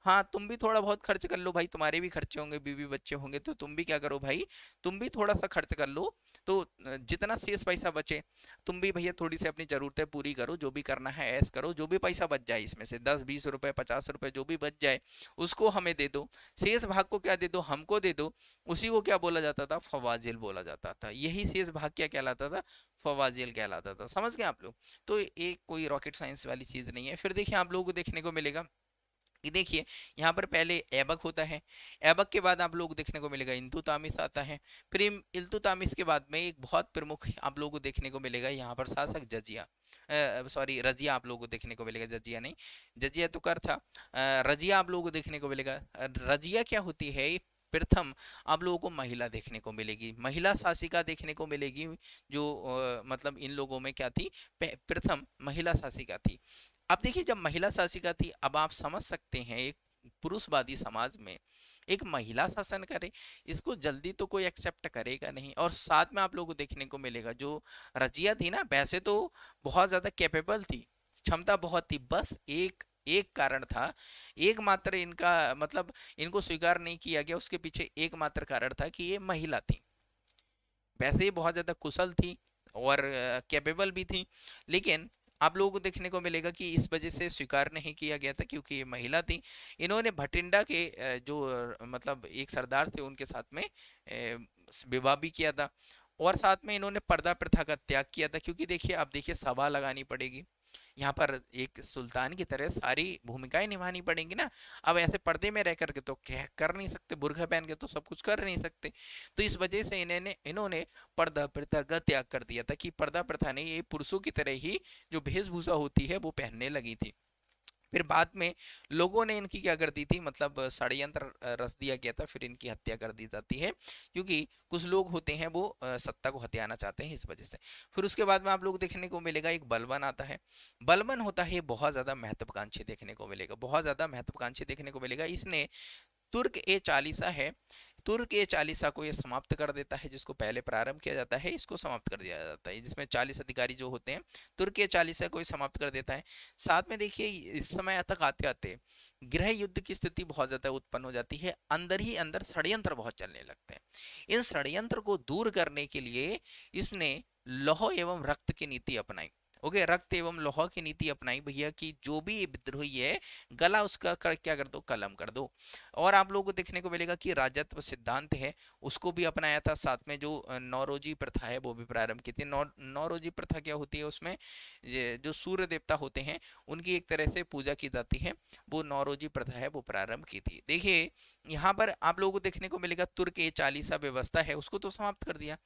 हाँ तुम भी थोड़ा बहुत खर्च कर लो भाई तुम्हारे भी खर्चे होंगे बीवी बच्चे होंगे तो तुम भी क्या करो भाई तुम भी थोड़ा सा खर्च कर लो तो जितना शेष पैसा बचे तुम भी भैया थोड़ी सी अपनी ज़रूरतें पूरी करो जो भी करना है ऐस करो जो भी पैसा बच जाए इसमें से दस बीस रुपए पचास रुपये जो भी बच जाए उसको हमें दे दो शेष भाग को क्या दे दो हमको दे दो उसी को क्या बोला जाता था फवाजिल बोला जाता था यही शेष भाग क्या कहलाता था फवाजिल कहलाता था समझ गए आप लोग तो एक कोई रॉकेट साइंस वाली चीज़ नहीं है फिर देखिए आप लोगों को देखने को मिलेगा कि देखिए यहाँ पर पहले ऐबक होता है ऐबक के बाद आप लोग देखने को मिलेगा इंतु तामिस आता है फिर इल्तु तामिस के बाद में एक बहुत प्रमुख आप लोगों को देखने को मिलेगा यहाँ पर शासक जजिया सॉरी रजिया आप लोगों को देखने को मिलेगा जजिया नहीं जजिया तो कर था रजिया आप लोगों को देखने को मिलेगा रजिया क्या होती है प्रथम आप लोगों को महिला देखने को मिलेगी महिला शासिका देखने को मिलेगी जो आ, मतलब इन लोगों में क्या थी प्रथम महिला शासिका थी अब देखिए जब महिला शासिका थी अब आप समझ सकते हैं एक पुरुषवादी समाज में एक महिला शासन करे इसको जल्दी तो कोई एक्सेप्ट करेगा नहीं और साथ में आप लोगों को देखने को मिलेगा जो रजिया थी ना वैसे तो बहुत ज़्यादा कैपेबल थी क्षमता बहुत थी बस एक एक कारण था एकमात्र इनका मतलब इनको स्वीकार नहीं किया गया उसके पीछे एकमात्र कारण था कि ये महिला थी वैसे ये बहुत ज़्यादा कुशल थी और कैपेबल भी थी लेकिन आप लोगों को देखने को मिलेगा कि इस वजह से स्वीकार नहीं किया गया था क्योंकि ये महिला थी इन्होंने भटिंडा के जो मतलब एक सरदार थे उनके साथ में विवाह भी किया था और साथ में इन्होंने पर्दा प्रथा का त्याग किया था क्योंकि देखिए आप देखिए सभा लगानी पड़ेगी यहाँ पर एक सुल्तान की तरह सारी भूमिकाएं निभानी पड़ेंगी ना अब ऐसे पर्दे में रह करके तो कह कर नहीं सकते बुरखा पहन के तो सब कुछ कर नहीं सकते तो इस वजह से इन्होंने इन्होंने पर्दा प्रथा का त्याग कर दिया था कि पर्दा प्रथा नहीं ये पुरुषों की तरह ही जो वेशभूषा होती है वो पहनने लगी थी फिर बाद में लोगों ने इनकी क्या कर दी थी मतलब षडयंत्र रस दिया गया था फिर इनकी हत्या कर दी जाती है क्योंकि कुछ लोग होते हैं वो सत्ता को हत्याना चाहते हैं इस वजह से फिर उसके बाद में आप लोग देखने को मिलेगा एक बलवन आता है बलवन होता है बहुत ज़्यादा महत्वाकांक्षी देखने को मिलेगा बहुत ज़्यादा महत्वाकांक्षी देखने को मिलेगा इसने तुर्क ए चालीसा है तुर्क ए चालीसा को यह समाप्त कर देता है जिसको पहले प्रारंभ किया जाता है इसको समाप्त कर दिया जाता है जिसमें चालीस अधिकारी जो होते हैं तुर्क ए चालीसा को समाप्त कर देता है साथ में देखिए इस समय तक आते आते गृह युद्ध की स्थिति बहुत ज़्यादा उत्पन्न हो जाती है अंदर ही अंदर षडयंत्र बहुत चलने लगते हैं इन षडयंत्र को दूर करने के लिए इसने लौह एवं रक्त की नीति अपनाई ओके रक्त एवं लोहा की नीति अपनाई भैया कि जो भी विद्रोही है गला उसका कर, क्या कर दो कलम कर दो और आप लोगों को देखने को मिलेगा कि राजत्व सिद्धांत है उसको भी अपनाया था साथ में जो नौरोजी प्रथा है वो भी प्रारंभ की थी नौ नौरोजी प्रथा क्या होती है उसमें जो सूर्य देवता होते हैं उनकी एक तरह से पूजा की जाती है वो नौरोजी प्रथा है वो प्रारंभ की थी देखिए यहाँ पर आप लोगों को देखने को मिलेगा तुर्क ए चालीसा व्यवस्था है उसको तो समाप्त कर दिया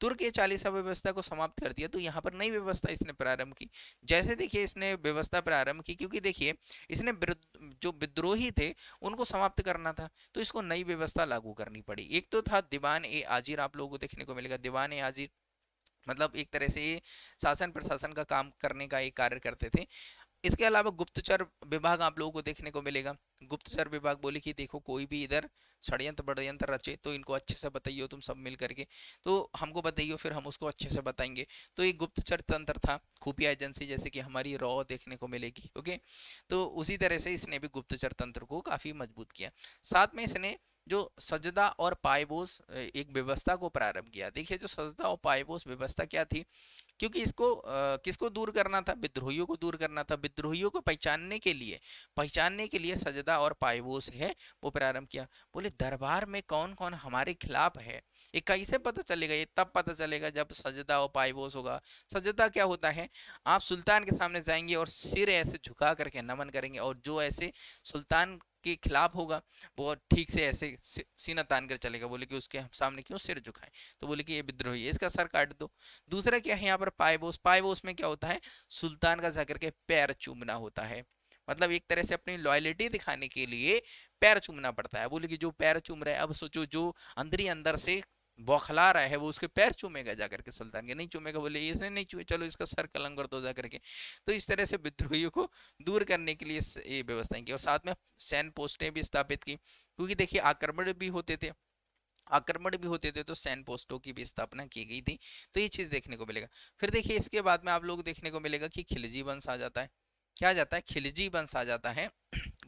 तुर्क ए चालीसा व्यवस्था को समाप्त कर दिया तो यहाँ पर नई व्यवस्था इसने प्रारंभ की जैसे देखिए इसने व्यवस्था प्रारंभ की क्योंकि देखिए इसने जो विद्रोही थे उनको समाप्त करना था तो इसको नई व्यवस्था लागू करनी पड़ी एक तो था दीवान ए आजिर आप लोगों को देखने को मिलेगा दीवान ए आजिर मतलब एक तरह से शासन प्रशासन का काम करने का एक कार्य करते थे इसके अलावा गुप्तचर विभाग आप लोगों को देखने को मिलेगा गुप्तचर विभाग बोले कि देखो कोई भी इधर षडयंत्र बड़यंत्र रचे तो इनको अच्छे से बताइयो तुम सब मिल करके तो हमको बताइयो फिर हम उसको अच्छे से बताएंगे तो ये गुप्तचर तंत्र था खुफिया एजेंसी जैसे कि हमारी रॉ देखने को मिलेगी ओके तो उसी तरह से इसने भी गुप्तचर तंत्र को काफ़ी मजबूत किया साथ में इसने जो सजदा और पायबोस एक व्यवस्था को प्रारंभ किया देखिए जो सजदा और पायबोस व्यवस्था क्या थी क्योंकि इसको किसको दूर करना था विद्रोहियों को दूर करना था विद्रोहियों को पहचानने के लिए पहचानने के लिए सजदा और पायबोस है वो प्रारंभ किया बोले दरबार में कौन कौन हमारे खिलाफ है ये कैसे पता चलेगा ये तब पता चलेगा जब सजदा और पायबोस होगा सजदा क्या होता है आप सुल्तान के सामने जाएंगे और सिर ऐसे झुका करके नमन करेंगे और जो ऐसे सुल्तान के खिलाफ होगा वो ठीक से ऐसे सीना तान कर चलेगा बोले कि उसके सामने क्यों सिर झुकाएं तो बोले कि ये विद्रोही है इसका सर काट दो दूसरा क्या है यहाँ पर पायबोस पायबोस में क्या होता है सुल्तान का जाकर के पैर चूमना होता है मतलब एक तरह से अपनी लॉयलिटी दिखाने के लिए पैर चूमना पड़ता है बोले कि जो पैर चूम रहा है अब सोचो जो अंदर ही अंदर से बौखला रहा है वो उसके पैर चूमेगा जा करके सुल्तान के नहीं चूमेगा बोले इसने नहीं चूमे चलो इसका सर कलम कर दो जा करके तो इस तरह से विद्रोहियों को दूर करने के लिए ये व्यवस्थाएं की और साथ में सैन पोस्टें भी स्थापित की क्योंकि देखिए आक्रमण भी होते थे आक्रमण भी होते थे तो सैन पोस्टों की भी स्थापना की गई थी तो ये चीज़ देखने को मिलेगा फिर देखिए इसके बाद में आप लोग देखने को मिलेगा कि खिलजी वंश आ जाता है क्या जाता है खिलजी वंश आ जाता है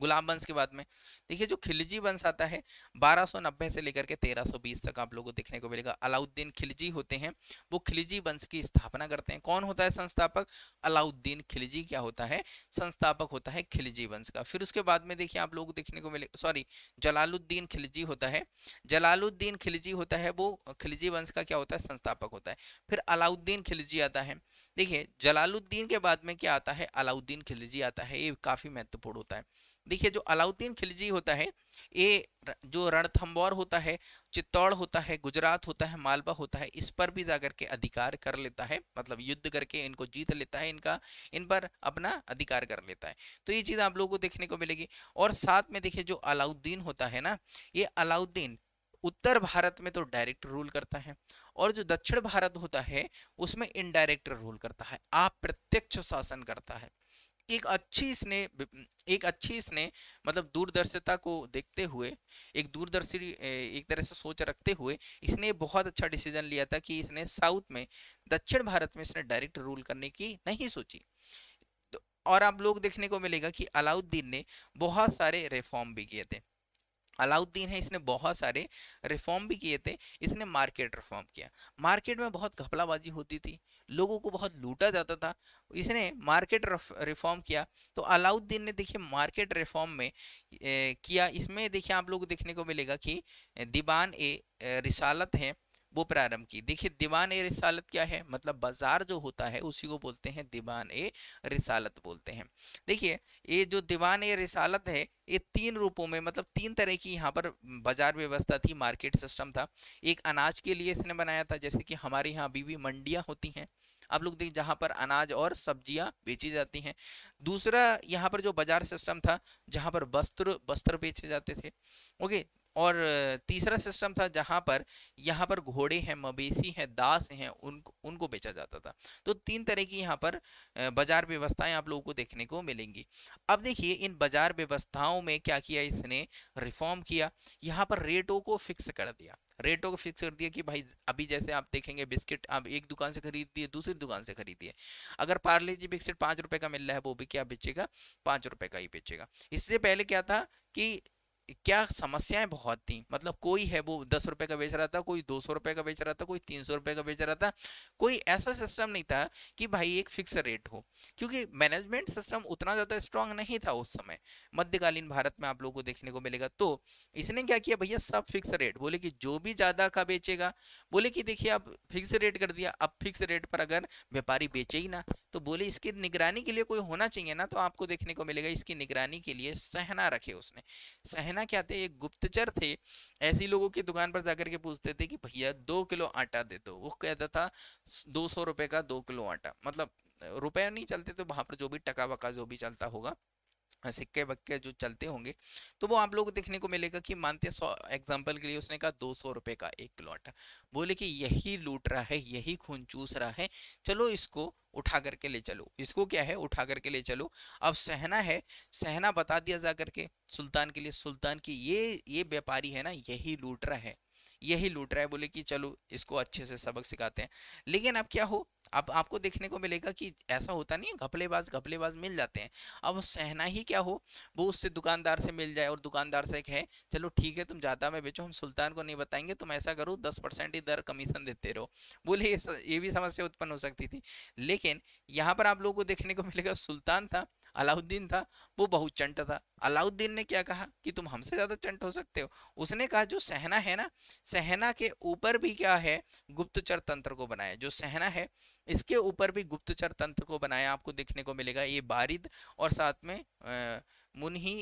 गुलाम वंश के बाद में देखिए जो खिलजी वंश आता है 1290 से लेकर के 1320 तक आप लोगों को देखने को मिलेगा अलाउद्दीन खिलजी होते हैं वो खिलजी वंश की स्थापना करते हैं कौन होता है संस्थापक अलाउद्दीन खिलजी क्या होता है संस्थापक होता है खिलजी वंश का फिर उसके बाद में देखिए आप लोग देखने को मिलेगा सॉरी जलालुद्दीन खिलजी होता है जलालुद्दीन खिलजी होता है वो खिलजी वंश का क्या होता है संस्थापक होता है फिर अलाउद्दीन खिलजी आता है देखिए जलालुद्दीन के बाद में क्या आता है अलाउद्दीन खिलजी आता है ये काफी महत्वपूर्ण होता है देखिए जो अलाउद्दीन खिलजी होता है ये जो रणथम्बौर होता है चित्तौड़ होता है गुजरात होता है मालवा होता है इस पर भी जाकर के अधिकार कर लेता है मतलब युद्ध करके इनको जीत लेता है इनका इन पर अपना अधिकार कर लेता है तो ये चीज़ आप लोगों को देखने को मिलेगी और साथ में देखिये जो अलाउद्दीन होता है ना ये अलाउद्दीन उत्तर भारत में तो डायरेक्ट रूल करता है और जो दक्षिण भारत होता है उसमें इनडायरेक्ट रूल करता है आप प्रत्यक्ष शासन करता है एक अच्छी इसने एक अच्छी इसने मतलब दूरदर्शिता को देखते हुए एक दूरदर्शी एक तरह से सोच रखते हुए इसने बहुत अच्छा डिसीजन लिया था कि इसने साउथ में दक्षिण भारत में इसने डायरेक्ट रूल करने की नहीं सोची तो और आप लोग देखने को मिलेगा कि अलाउद्दीन ने बहुत सारे रिफॉर्म भी किए थे अलाउद्दीन है इसने बहुत सारे रिफॉर्म भी किए थे इसने मार्केट रिफॉर्म किया मार्केट में बहुत घपलाबाजी होती थी लोगों को बहुत लूटा जाता था इसने मार्केट रिफॉर्म किया तो अलाउद्दीन ने देखिए मार्केट रिफॉर्म में ए, किया इसमें देखिए आप लोग देखने को मिलेगा कि दीवान ए, ए रिसालत है वो प्रारंभ की देखिए दीवान ए रिसालत क्या है मतलब बाजार जो होता है उसी को बोलते हैं दीवान ए रिसालत बोलते हैं देखिए ये जो दीवान ए रिसालत है ये तीन रूपों में मतलब तीन तरह की यहाँ पर बाजार व्यवस्था थी मार्केट सिस्टम था एक अनाज के लिए इसने बनाया था जैसे कि हमारे यहाँ अभी भी मंडियाँ होती हैं आप लोग देख जहाँ पर अनाज और सब्जियाँ बेची जाती हैं दूसरा यहाँ पर जो बाजार सिस्टम था जहाँ पर वस्त्र वस्त्र बेचे जाते थे ओके और तीसरा सिस्टम था जहाँ पर यहाँ पर घोड़े हैं मवेशी हैं दास हैं उनको उनको बेचा जाता था तो तीन तरह की यहाँ पर बाजार व्यवस्थाएं आप लोगों को देखने को मिलेंगी अब देखिए इन बाजार व्यवस्थाओं में क्या किया इसने रिफॉर्म किया यहाँ पर रेटों को फिक्स कर दिया रेटों को फिक्स कर दिया कि भाई अभी जैसे आप देखेंगे बिस्किट आप एक दुकान से दिए दूसरी दुकान से खरीदिए अगर पार्ले जी बिस्किट पाँच रुपये का मिल रहा है वो भी क्या बेचेगा पाँच रुपये का ही बेचेगा इससे पहले क्या था कि क्या समस्याएं बहुत थी मतलब कोई है वो दस रुपए का बेच रहा था कोई दो सौ रुपए का बेच रहा था कोई तीन सौ रुपए का बेच रहा था कोई ऐसा सिस्टम नहीं था कि भाई एक फिक्स रेट हो क्योंकि मैनेजमेंट सिस्टम उतना ज्यादा स्ट्रांग नहीं था उस समय मध्यकालीन भारत में आप लोगों को देखने को मिलेगा तो इसने क्या किया भैया सब फिक्स रेट बोले कि जो भी ज्यादा का बेचेगा बोले कि देखिए आप फिक्स रेट कर दिया अब फिक्स रेट पर अगर व्यापारी बेचे ही ना तो बोले इसकी निगरानी के लिए कोई होना चाहिए ना तो आपको देखने को मिलेगा इसकी निगरानी के लिए सहना रखे उसने सहना करना क्या थे एक गुप्तचर थे ऐसे लोगों की दुकान पर जाकर के पूछते थे कि भैया दो किलो आटा दे दो वो कहता था दो सौ रुपए का दो किलो आटा मतलब रुपया नहीं चलते तो वहां पर जो भी टका वका जो भी चलता होगा सिक्के बक्के जो चलते होंगे तो वो आप लोग को देखने को मिलेगा कि मानते हैं सौ एग्जाम्पल के लिए उसने कहा दो सौ रुपये का एक प्लॉट बोले कि यही लूट रहा है यही खून चूस रहा है चलो इसको उठा करके ले चलो इसको क्या है उठा करके ले चलो अब सहना है सहना बता दिया जा करके सुल्तान के लिए सुल्तान की ये ये व्यापारी है ना यही लूट रहा है यही लूट रहा है बोले कि चलो इसको अच्छे से सबक सिखाते हैं लेकिन अब क्या हो अब आपको देखने को मिलेगा कि ऐसा होता नहीं है घपलेबाज घपलेबाज मिल जाते हैं अब सहना ही क्या हो वो उससे दुकानदार से मिल जाए और दुकानदार से कहे चलो ठीक है तुम जाता में बेचो हम सुल्तान को नहीं बताएंगे तुम ऐसा करो दस परसेंट ही दर कमीशन देते रहो बोले ये भी समस्या उत्पन्न हो सकती थी लेकिन यहाँ पर आप लोगों को देखने को मिलेगा सुल्तान था अलाउद्दीन था वो बहुत चंट था अलाउद्दीन ने क्या कहा कि तुम हमसे ज़्यादा चंट हो सकते हो उसने कहा जो सहना है ना सहना के ऊपर भी क्या है गुप्तचर तंत्र को बनाया जो सहना है इसके ऊपर भी गुप्तचर तंत्र को बनाया आपको देखने को मिलेगा ये बारिद और साथ में मुनही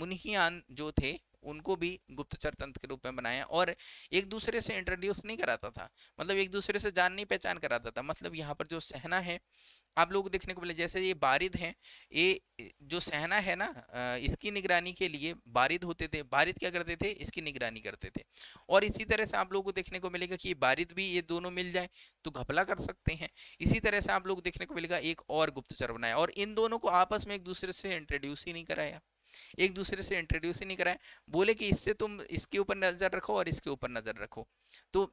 मुनहियान जो थे उनको भी गुप्तचर तंत्र के रूप में बनाया और एक दूसरे से इंट्रोड्यूस नहीं कराता था मतलब एक दूसरे से जान नहीं पहचान कराता था मतलब यहाँ पर जो सहना है आप लोग देखने को मिले जैसे ये बारिद हैं ये जो सहना है ना इसकी निगरानी के लिए बारिद होते थे बारिद क्या करते थे इसकी निगरानी करते थे और इसी तरह से आप लोगों को देखने को मिलेगा कि ये बारिद भी ये दोनों मिल जाए तो घपला कर सकते हैं इसी तरह से आप लोग देखने को मिलेगा एक और गुप्तचर बनाया और इन दोनों को आपस में एक दूसरे से इंट्रोड्यूस ही नहीं कराया एक दूसरे से इंट्रोड्यूस ही नहीं कराएं बोले कि इससे तुम इसके ऊपर नज़र रखो और इसके ऊपर नज़र रखो तो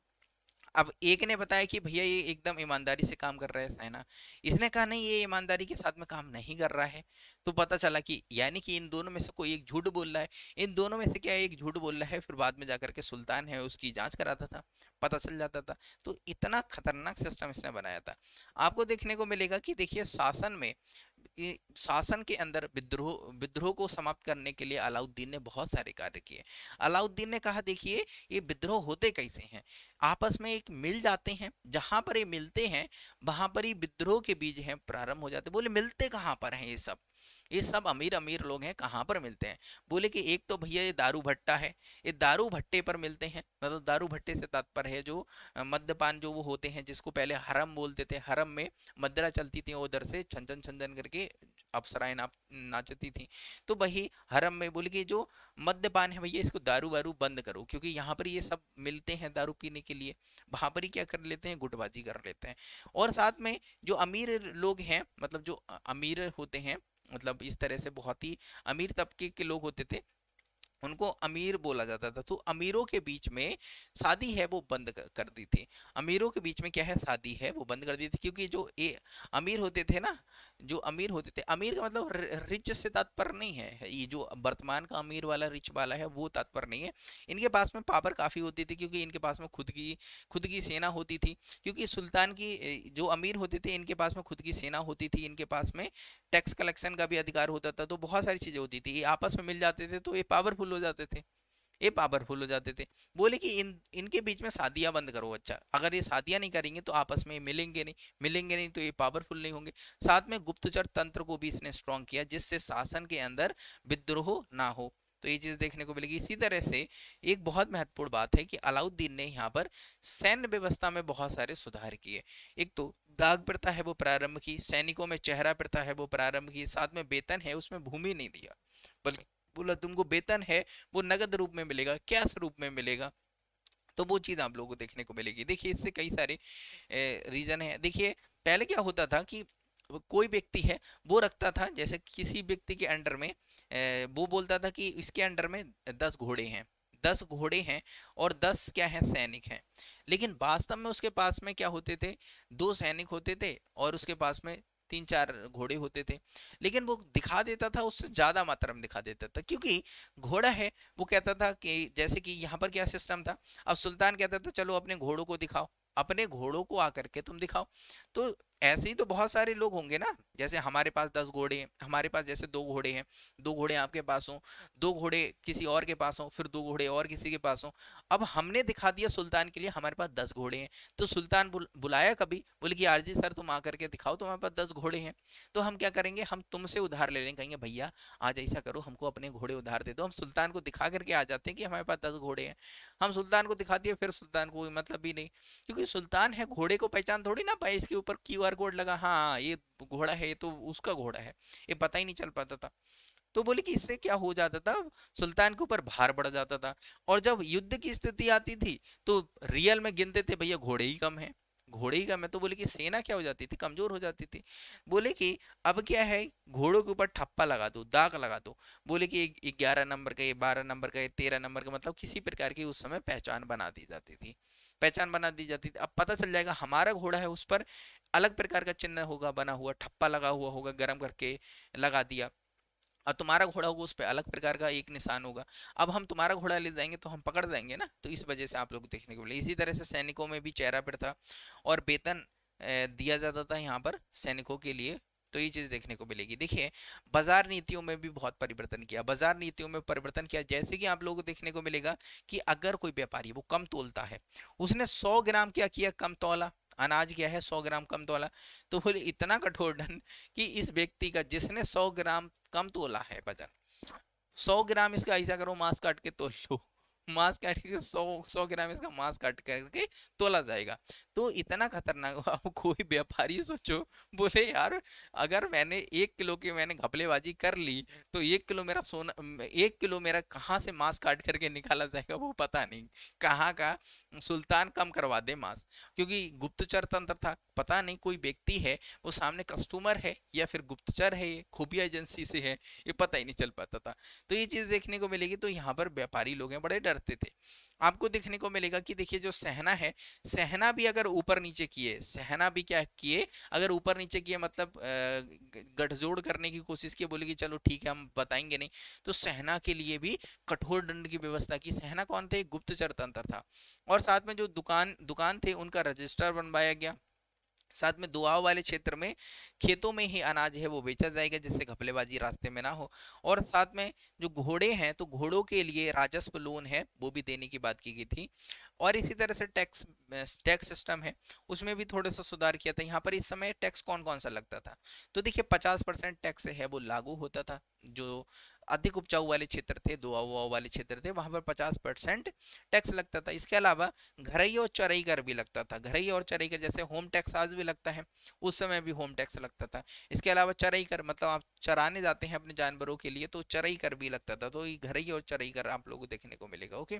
अब एक ने बताया कि भैया ये एकदम ईमानदारी से काम कर रहा है ना इसने कहा नहीं ये ईमानदारी के साथ में काम नहीं कर रहा है तो पता चला कि यानी कि इन दोनों में से कोई एक झूठ बोल रहा है इन दोनों में से क्या एक झूठ बोल रहा है फिर बाद में जाकर के सुल्तान है उसकी जांच कराता था पता चल जाता था तो इतना खतरनाक सिस्टम इसने बनाया था आपको देखने को मिलेगा कि देखिए शासन में कि शासन के अंदर विद्रोह विद्रोह को समाप्त करने के लिए अलाउद्दीन ने बहुत सारे कार्य किए अलाउद्दीन ने कहा देखिए ये विद्रोह होते कैसे हैं आपस में एक मिल जाते हैं जहाँ पर ये मिलते हैं वहाँ पर ही विद्रोह के बीज हैं प्रारंभ हो जाते बोले मिलते कहाँ पर हैं ये सब ये सब अमीर अमीर लोग हैं कहाँ पर मिलते हैं बोले कि एक तो भैया ये दारू भट्टा है ये दारू भट्टे पर मिलते हैं मतलब दारू भट्टे से तात्पर्य है जो मद्यपान जो वो होते हैं जिसको पहले हरम बोलते थे हरम में मदरा चलती थी उधर से छंचन छंजन करके अपसराए नाप नाचती थी तो वही हरम में बोले कि जो मद्यपान है भैया इसको दारू वारू बंद करो क्योंकि यहाँ पर ये सब मिलते हैं दारू पीने के लिए वहाँ पर ही क्या कर लेते हैं गुटबाजी कर लेते हैं और साथ में जो अमीर लोग हैं मतलब जो अमीर होते हैं मतलब इस तरह से बहुत ही अमीर तबके के लोग होते थे उनको अमीर बोला जाता था तो अमीरों के बीच में शादी है वो बंद कर दी थी अमीरों के बीच में क्या है शादी है वो बंद कर दी थी क्योंकि जो ए, अमीर होते थे ना जो अमीर होते थे अमीर का मतलब रिच से तात्पर्य नहीं है ये जो वर्तमान का अमीर वाला रिच वाला है वो तात्पर्य नहीं है इनके पास में पावर काफ़ी होती थी क्योंकि इनके पास में खुद की खुद की सेना होती थी क्योंकि सुल्तान की जो अमीर होते थे इनके पास में खुद की सेना होती थी इनके पास में टैक्स कलेक्शन का भी अधिकार होता था तो बहुत सारी चीज़ें होती थी आपस में मिल जाते थे तो ये पावरफुल हो जाते थे ये पावरफुल हो जाते थे बोले कि इन इनके बीच में शादियाँ बंद करो अच्छा अगर ये शादियाँ नहीं करेंगे तो आपस में मिलेंगे नहीं मिलेंगे नहीं तो ये पावरफुल नहीं होंगे साथ में गुप्तचर तंत्र को भी इसने स्ट्रॉन्ग किया जिससे शासन के अंदर विद्रोह ना हो तो ये चीज़ देखने को मिलेगी इसी तरह से एक बहुत महत्वपूर्ण बात है कि अलाउद्दीन ने यहाँ पर सैन्य व्यवस्था में बहुत सारे सुधार किए एक तो दाग प्रथा है वो प्रारंभ की सैनिकों में चेहरा प्रथा है वो प्रारंभ की साथ में वेतन है उसमें भूमि नहीं दिया बल्कि बोला तुमको वेतन है वो नगद रूप में मिलेगा कैश रूप में मिलेगा तो वो चीज़ आप लोगों को देखने को मिलेगी देखिए इससे कई सारे रीज़न है देखिए पहले क्या होता था कि कोई व्यक्ति है वो रखता था जैसे किसी व्यक्ति के अंडर में वो बोलता था कि इसके अंडर में दस घोड़े हैं दस घोड़े हैं और दस क्या है सैनिक हैं लेकिन वास्तव में उसके पास में क्या होते थे दो सैनिक होते थे और उसके पास में तीन चार घोड़े होते थे लेकिन वो दिखा देता था उससे ज़्यादा मात्रा में दिखा देता था क्योंकि घोड़ा है वो कहता था कि जैसे कि यहाँ पर क्या सिस्टम था अब सुल्तान कहता था चलो अपने घोड़ों को दिखाओ अपने घोड़ों को आकर के तुम दिखाओ तो ऐसे ही तो बहुत सारे लोग होंगे ना जैसे हमारे पास दस घोड़े हैं हमारे पास जैसे दो घोड़े हैं दो घोड़े आपके पास हों दो घोड़े किसी और के पास हों फिर दो घोड़े और किसी के पास हों अब हमने दिखा दिया सुल्तान के लिए हमारे पास दस घोड़े हैं तो सुल्तान बुल, बुलाया कभी बोले कि आरजी सर तुम आ करके दिखाओ तुम्हारे पास दस घोड़े हैं तो हम क्या करेंगे हम तुमसे उधार ले लेंगे कहेंगे भैया आज ऐसा करो हमको अपने घोड़े उधार दे दो हम सुल्तान को दिखा करके आ जाते हैं कि हमारे पास दस घोड़े हैं हम सुल्तान को दिखा दिए फिर सुल्तान को मतलब भी नहीं क्योंकि सुल्तान है घोड़े को पहचान थोड़ी ना पाई इसके ऊपर क्यू कोड लगा हाँ ये घोड़ा है ये तो उसका घोड़ा है ये पता ही नहीं चल पाता था तो बोले कि इससे क्या हो जाता था सुल्तान के ऊपर भार बढ़ जाता था और जब युद्ध की स्थिति आती थी तो रियल में गिनते थे भैया घोड़े ही कम है घोड़े ही कम है तो बोले कि सेना क्या हो जाती थी कमजोर हो जाती थी बोले कि अब क्या है घोड़ों के ऊपर ठप्पा लगा दो दाग लगा दो बोले कि ग्यारह नंबर का ये बारह नंबर का ये तेरह नंबर का मतलब किसी प्रकार की उस समय पहचान बना दी जाती थी पहचान बना दी जाती थी अब पता चल जाएगा हमारा घोड़ा है उस पर अलग प्रकार का चिन्ह होगा बना हुआ ठप्पा लगा हुआ होगा गर्म करके लगा दिया और तुम्हारा घोड़ा होगा उस पर अलग प्रकार का एक निशान होगा अब हम तुम्हारा घोड़ा ले जाएंगे तो हम पकड़ जाएंगे ना तो इस वजह से आप लोग देखने को मिले इसी तरह से सैनिकों में भी चेहरा पर था और वेतन दिया जाता था यहाँ पर सैनिकों के लिए तो ये चीज़ देखने को मिलेगी देखिए बाजार नीतियों में भी बहुत परिवर्तन किया बाजार नीतियों में परिवर्तन किया जैसे कि आप लोगों को देखने को मिलेगा कि अगर कोई व्यापारी वो कम तोलता है उसने सौ ग्राम क्या किया कम तोला अनाज क्या है सौ ग्राम कम तोला तो फिर इतना कठोर दंड कि इस व्यक्ति का जिसने सौ ग्राम कम तोला है बाजार सौ ग्राम इसका ऐसा करो मांस काट के तोल लो मांस काट के सौ सौ ग्राम इसका मांस काट करके तोला जाएगा तो इतना खतरनाक आप कोई व्यापारी सोचो बोले यार अगर मैंने एक किलो की मैंने घपलेबाजी कर ली तो एक किलो मेरा सोना एक किलो मेरा कहाँ से मांस काट करके निकाला जाएगा वो पता नहीं कहाँ का सुल्तान कम करवा दे मांस क्योंकि गुप्तचर तंत्र था पता नहीं कोई व्यक्ति है वो सामने कस्टमर है या फिर गुप्तचर है ये खुफिया एजेंसी से है ये पता ही नहीं चल पाता था तो ये चीज़ देखने को मिलेगी तो यहाँ पर व्यापारी लोग हैं बड़े डर करते थे आपको देखने को मिलेगा कि देखिए जो सहना है सहना भी अगर ऊपर नीचे किए सहना भी क्या किए अगर ऊपर नीचे किए मतलब गठजोड़ करने की कोशिश किए बोले कि चलो ठीक है हम बताएंगे नहीं तो सहना के लिए भी कठोर दंड की व्यवस्था की सहना कौन थे गुप्तचर तंत्र था और साथ में जो दुकान दुकान थे उनका रजिस्टर बनवाया गया साथ में दुआओं वाले क्षेत्र में खेतों में ही अनाज है वो बेचा जाएगा जिससे घपलेबाजी रास्ते में ना हो और साथ में जो घोड़े हैं तो घोड़ों के लिए राजस्व लोन है वो भी देने की बात की गई थी और इसी तरह से टैक्स टैक्स सिस्टम है उसमें भी थोड़ा सा सुधार किया था यहाँ पर इस समय टैक्स कौन कौन सा लगता था तो देखिए पचास परसेंट टैक्स है वो लागू होता था जो अधिक उपजाऊ वाले क्षेत्र थे दुआओ वाले क्षेत्र थे वहाँ पर पचास परसेंट टैक्स लगता था इसके अलावा घरई और चरई कर भी लगता था घरई और चरई कर जैसे होम टैक्स आज भी लगता है उस समय भी होम टैक्स लगता था इसके अलावा चरई कर मतलब आप चराने जाते हैं अपने जानवरों के लिए तो चरई कर भी लगता था तो ये घरई और चरई कर आप लोगों को देखने को मिलेगा ओके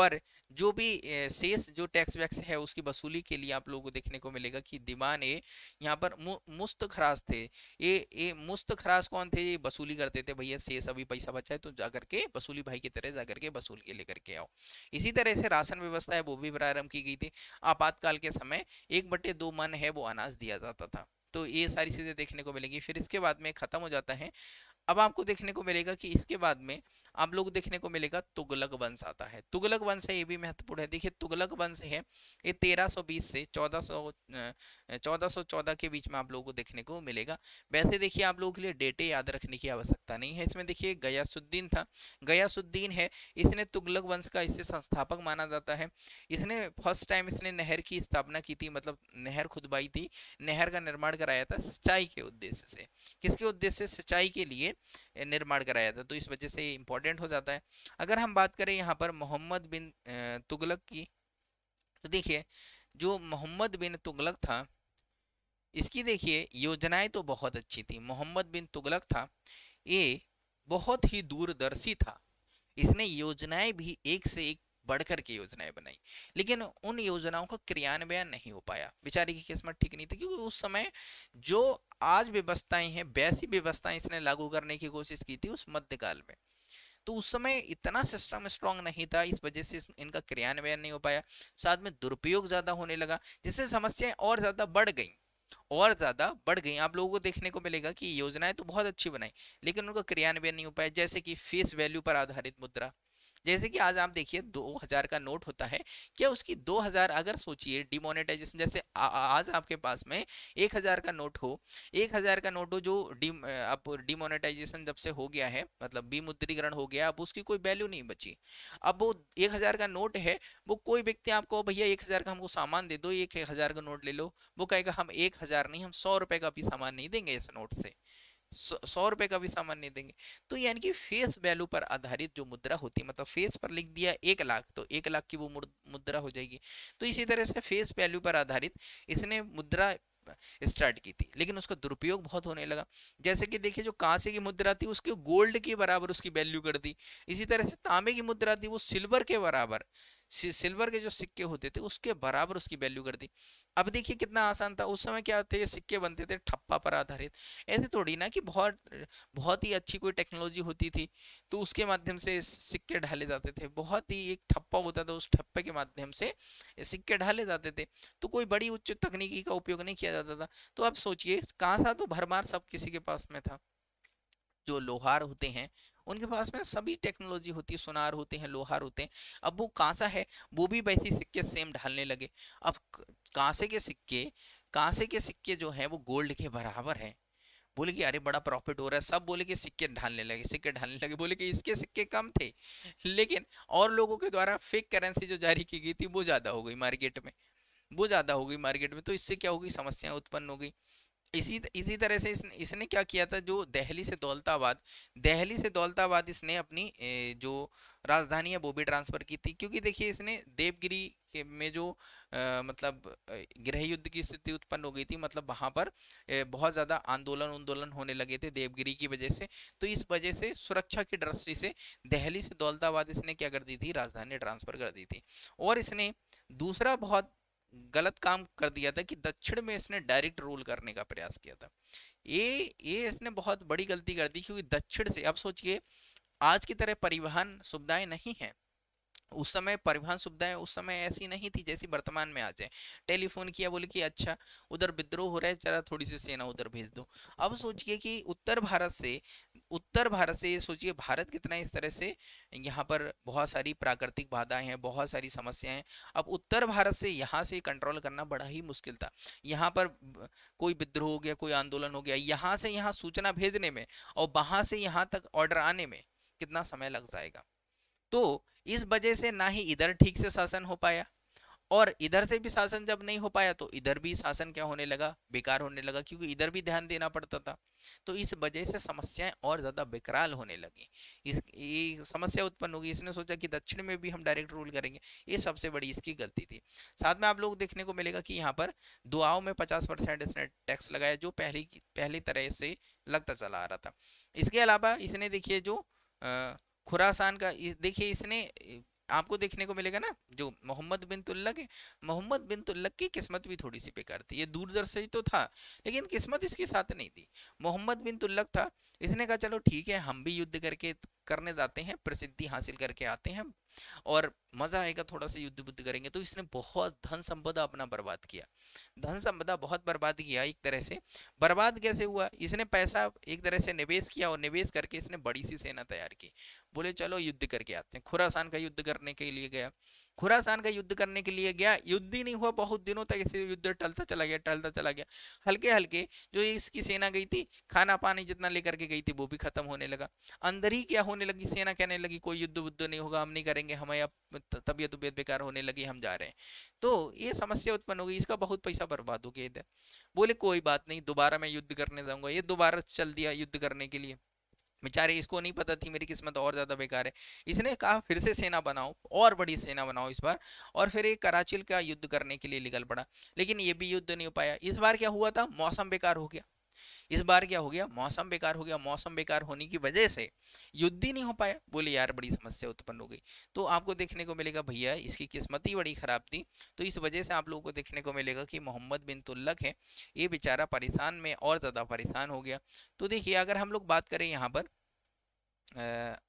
और जो भी शेष जो टैक्स वैक्स है उसकी वसूली के लिए आप लोगों को देखने को मिलेगा कि दीवान ए यहाँ पर मुस्त खराज थे ये ये मुस्त खराज कौन थे ये वसूली करते थे भैया शेष पैसा भी पैसा बचा है तो जाकर के वसूली भाई की तरह जाकर के वसूल के लेकर के आओ इसी तरह से राशन व्यवस्था है वो भी प्रारंभ की गई थी आपातकाल के समय एक बटे दो मन है वो अनाज दिया जाता था तो ये सारी चीज़ें देखने को मिलेंगी फिर इसके बाद में ख़त्म हो जाता है अब आपको देखने को मिलेगा कि इसके बाद में आप लोग देखने को मिलेगा तुगलक वंश आता है तुगलक वंश है ये भी महत्वपूर्ण है देखिए तुगलक वंश है ये 1320 से 1400 1414 के बीच में आप लोगों को देखने को मिलेगा वैसे देखिए आप लोगों के लिए डेटे याद रखने की आवश्यकता नहीं है इसमें देखिए गयासुद्दीन था गयासुद्दीन है इसने तुगलक वंश का इससे संस्थापक माना जाता है इसने फर्स्ट टाइम इसने नहर की स्थापना की थी मतलब नहर खुदबाई थी नहर का निर्माण कराया था सिंचाई के उद्देश्य से किसके उद्देश्य सिंचाई के लिए निर्माण कराया था तो इस वजह से इम्पोर्टेंट हो जाता है अगर हम बात करें यहाँ पर मोहम्मद बिन तुगलक की तो देखिए जो मोहम्मद बिन तुगलक था इसकी देखिए योजनाएं तो बहुत अच्छी थी मोहम्मद बिन तुगलक था ये बहुत ही दूरदर्शी था इसने योजनाएं भी एक से एक बढ़कर के योजनाएं बनाई लेकिन उन योजनाओं का क्रियान्वयन नहीं हो पाया बेचारी की किस्मत ठीक नहीं थी क्योंकि उस समय जो आज व्यवस्थाएं हैं वैसी व्यवस्थाएं इसने लागू करने की कोशिश की थी उस मध्यकाल में तो उस समय इतना सिस्टम स्ट्रांग नहीं था इस वजह से इनका क्रियान्वयन नहीं हो पाया साथ में दुरुपयोग ज़्यादा होने लगा जिससे समस्याएं और ज़्यादा बढ़ गई और ज़्यादा बढ़ गई आप लोगों को देखने को मिलेगा कि योजनाएं तो बहुत अच्छी बनाई लेकिन उनका क्रियान्वयन नहीं हो पाया जैसे कि फेस वैल्यू पर आधारित मुद्रा जैसे कि आज आप देखिए 2000 का नोट होता है क्या उसकी 2000 अगर सोचिए डिमोनेटाइजेशन जैसे आ, आज आपके पास में 1000 का नोट हो 1000 का नोट हो जो डी अब डिमोनेटाइजेशन जब से हो गया है मतलब विमुद्रीकरण हो गया अब उसकी कोई वैल्यू नहीं बची अब वो 1000 का नोट है वो कोई व्यक्ति आपको भैया हजार का हमको सामान दे दो एक हजार का नोट ले लो वो कहेगा हम हजार नहीं हम सौ रुपए का भी सामान नहीं देंगे इस नोट से सौ रुपए का भी सामान नहीं देंगे तो यानी कि फेस वैल्यू पर आधारित जो मुद्रा होती है मतलब फेस पर लिख दिया एक लाख तो एक लाख की वो मुद्रा हो जाएगी तो इसी तरह से फेस वैल्यू पर आधारित इसने मुद्रा स्टार्ट की थी लेकिन उसका दुरुपयोग बहुत होने लगा जैसे कि देखिए जो कांसे की मुद्रा थी उसके गोल्ड के बराबर उसकी वैल्यू कर दी इसी तरह से तांबे की मुद्रा थी वो सिल्वर के बराबर सिल्वर के जो सिक्के होते थे उसके बराबर उसकी वैल्यू कर दी अब देखिए कितना आसान था उस समय क्या थे ये सिक्के बनते थे ठप्पा पर आधारित ऐसे थोड़ी ना कि बहुत बहुत ही अच्छी कोई टेक्नोलॉजी होती थी तो उसके माध्यम से सिक्के ढाले जाते थे बहुत ही एक ठप्पा होता था उस ठप्पे के माध्यम से सिक्के ढाले जाते थे तो कोई बड़ी उच्च तकनीकी का उपयोग नहीं किया जाता था तो आप सोचिए कहाँ सा तो भरमार सब किसी के पास में था जो लोहार होते हैं उनके पास में सभी टेक्नोलॉजी होती है सुनार होते हैं लोहार होते हैं अब वो कांसा है वो भी वैसे सिक्के सेम ढालने लगे अब कांसे के सिक्के कांसे के सिक्के जो हैं वो गोल्ड के बराबर हैं बोले कि अरे बड़ा प्रॉफिट हो रहा है सब बोले कि सिक्के ढालने लगे सिक्के ढालने लगे बोले कि इसके सिक्के कम थे लेकिन और लोगों के द्वारा फेक करेंसी जो जारी की गई थी वो ज़्यादा हो गई मार्केट में वो ज़्यादा हो गई मार्केट में तो इससे क्या होगी समस्याएं उत्पन्न हो गई इसी इसी तरह से इसने इसने क्या किया था जो दहली से दौलताबाद दहली से दौलताबाद इसने अपनी जो राजधानी है वो भी ट्रांसफ़र की थी क्योंकि देखिए इसने देवगिरी के में जो आ, मतलब गृह युद्ध की स्थिति उत्पन्न हो गई थी मतलब वहाँ पर बहुत ज़्यादा आंदोलन उंदोलन होने लगे थे देवगिरी की वजह से तो इस वजह से सुरक्षा की दृष्टि से दहली से दौलताबाद इसने क्या कर दी थी राजधानी ट्रांसफ़र कर दी थी और इसने दूसरा बहुत गलत काम कर दिया था कि दक्षिण में इसने डायरेक्ट रूल करने का प्रयास किया था ये ये इसने बहुत बड़ी गलती कर दी क्योंकि दक्षिण से अब सोचिए आज की तरह परिवहन सुविधाएं नहीं है उस समय परिवहन सुविधाएं उस समय ऐसी नहीं थी जैसी वर्तमान में आ जाए टेलीफोन किया बोले कि अच्छा उधर विद्रोह हो रहा है जरा थोड़ी सी सेना उधर भेज दो अब सोचिए कि उत्तर भारत से उत्तर भारत से सोचिए भारत कितना इस तरह से यहाँ पर बहुत सारी प्राकृतिक बाधाएं हैं बहुत सारी समस्याएं हैं अब उत्तर भारत से यहाँ से कंट्रोल करना बड़ा ही मुश्किल था यहाँ पर कोई विद्रोह हो गया कोई आंदोलन हो गया यहाँ से यहाँ सूचना भेजने में और वहाँ से यहाँ तक ऑर्डर आने में कितना समय लग जाएगा तो इस वजह से ना ही इधर ठीक से शासन हो पाया और इधर से भी शासन जब नहीं हो पाया तो इधर भी शासन क्या होने लगा बेकार होने लगा क्योंकि इधर भी ध्यान देना पड़ता था तो इस वजह से समस्याएं और ज़्यादा बेकराल होने लगी इस ये समस्या उत्पन्न होगी इसने सोचा कि दक्षिण में भी हम डायरेक्ट रूल करेंगे ये सबसे बड़ी इसकी गलती थी साथ में आप लोग देखने को मिलेगा कि यहाँ पर दुआओं में पचास परसेंट इसने टैक्स लगाया जो पहली पहली तरह से लगता चला आ रहा था इसके अलावा इसने देखिए जो आ, खुरासान का देखिए इसने आपको देखने को मिलेगा ना जो मोहम्मद बिन तुल्लक है मोहम्मद बिन तुल्लक की किस्मत भी थोड़ी सी बेकार थी ये दूरदर्शी तो था लेकिन किस्मत इसके साथ नहीं थी मोहम्मद बिन तुल्लक था इसने कहा चलो ठीक है हम भी युद्ध करके करने जाते हैं प्रसिद्धि हासिल करके आते हैं और मजा आएगा थोड़ा सा युद्ध बुद्ध करेंगे तो इसने बहुत धन संपदा अपना बर्बाद किया धन संपदा बहुत बर्बाद किया एक तरह से बर्बाद कैसे हुआ इसने पैसा एक तरह से निवेश किया और निवेश करके इसने बड़ी सी सेना तैयार की बोले चलो युद्ध करके आते हैं खुरासान का युद्ध करने के लिए गया खुरासान का युद्ध करने के लिए गया युद्ध ही नहीं हुआ बहुत दिनों तक ऐसे युद्ध टलता चला गया टलता चला गया हल्के हल्के जो इसकी सेना गई थी खाना पानी जितना लेकर के गई थी वो भी खत्म होने लगा अंदर ही क्या होने लगी सेना कहने लगी कोई युद्ध वुद्ध नहीं होगा हम नहीं करेंगे हमें अब तबियत उबियत बेकार होने लगी हम जा रहे हैं तो ये समस्या उत्पन्न हो गई इसका बहुत पैसा बर्बाद हो गया इधर बोले कोई बात नहीं दोबारा मैं युद्ध करने जाऊंगा ये दोबारा चल दिया युद्ध करने के लिए बेचारे इसको नहीं पता थी मेरी किस्मत और ज़्यादा बेकार है इसने कहा फिर से सेना बनाओ और बड़ी सेना बनाओ इस बार और फिर एक कराचिल का युद्ध करने के लिए निकल पड़ा लेकिन ये भी युद्ध नहीं हो पाया इस बार क्या हुआ था मौसम बेकार हो गया इस बार क्या हो गया मौसम बेकार हो गया मौसम बेकार होने की वजह से युद्ध ही नहीं हो पाया बोले यार बड़ी समस्या उत्पन्न हो गई तो आपको देखने को मिलेगा भैया इसकी किस्मत ही बड़ी खराब थी तो इस वजह से आप लोगों को देखने को मिलेगा कि मोहम्मद बिन तुल्लक है ये बेचारा परेशान में और ज़्यादा परेशान हो गया तो देखिए अगर हम लोग बात करें यहाँ पर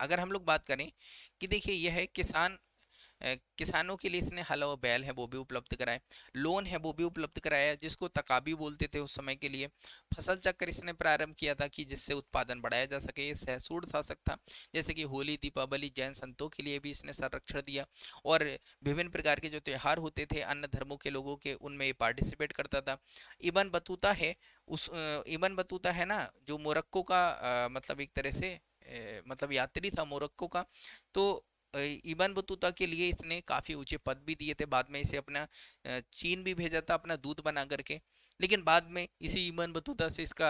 अगर हम लोग बात करें कि देखिए यह है किसान किसानों के लिए इसने हल और बैल है वो भी उपलब्ध कराए लोन है वो भी उपलब्ध कराया जिसको तकाबी बोलते थे उस समय के लिए फसल चक्कर इसने प्रारंभ किया था कि जिससे उत्पादन बढ़ाया जा सके ये सहसूर शासक था जैसे कि होली दीपावली जैन संतों के लिए भी इसने संरक्षण दिया और विभिन्न प्रकार के जो त्यौहार होते थे अन्य धर्मों के लोगों के उनमें ये पार्टिसिपेट करता था इबन बतूता है उस इबन बतूता है ना जो मोरक्को का मतलब एक तरह से मतलब यात्री था मोरक्को का तो इबन बतूता के लिए इसने काफ़ी ऊंचे पद भी दिए थे बाद में इसे अपना चीन भी भेजा था अपना दूध बना करके लेकिन बाद में इसी ईमान बतूता से इसका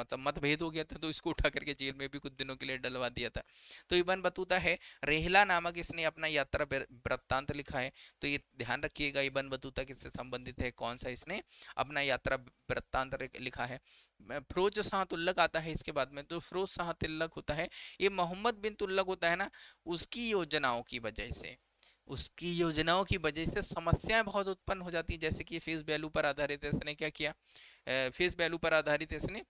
मतलब मतभेद हो गया था तो इसको उठा करके जेल में भी कुछ दिनों के लिए डलवा दिया था तो ईमान बतूता है रेहला नामक इसने अपना यात्रा वृत्तांत लिखा है तो ये ध्यान रखिएगा ईमान बतूता किससे संबंधित है कौन सा इसने अपना यात्रा वृत्तांत लिखा है फिरोज शाह तुल्लक आता है इसके बाद में तो फिरोज शाह तिल्लक होता है ये मोहम्मद बिन तुल्लक होता है ना उसकी योजनाओं की वजह से उसकी योजनाओं की वजह से समस्याएं बहुत उत्पन्न हो जाती हैं जैसे कि फेस वैल्यू पर आधारित इसने क्या किया फेस वैल्यू पर आधारित इसने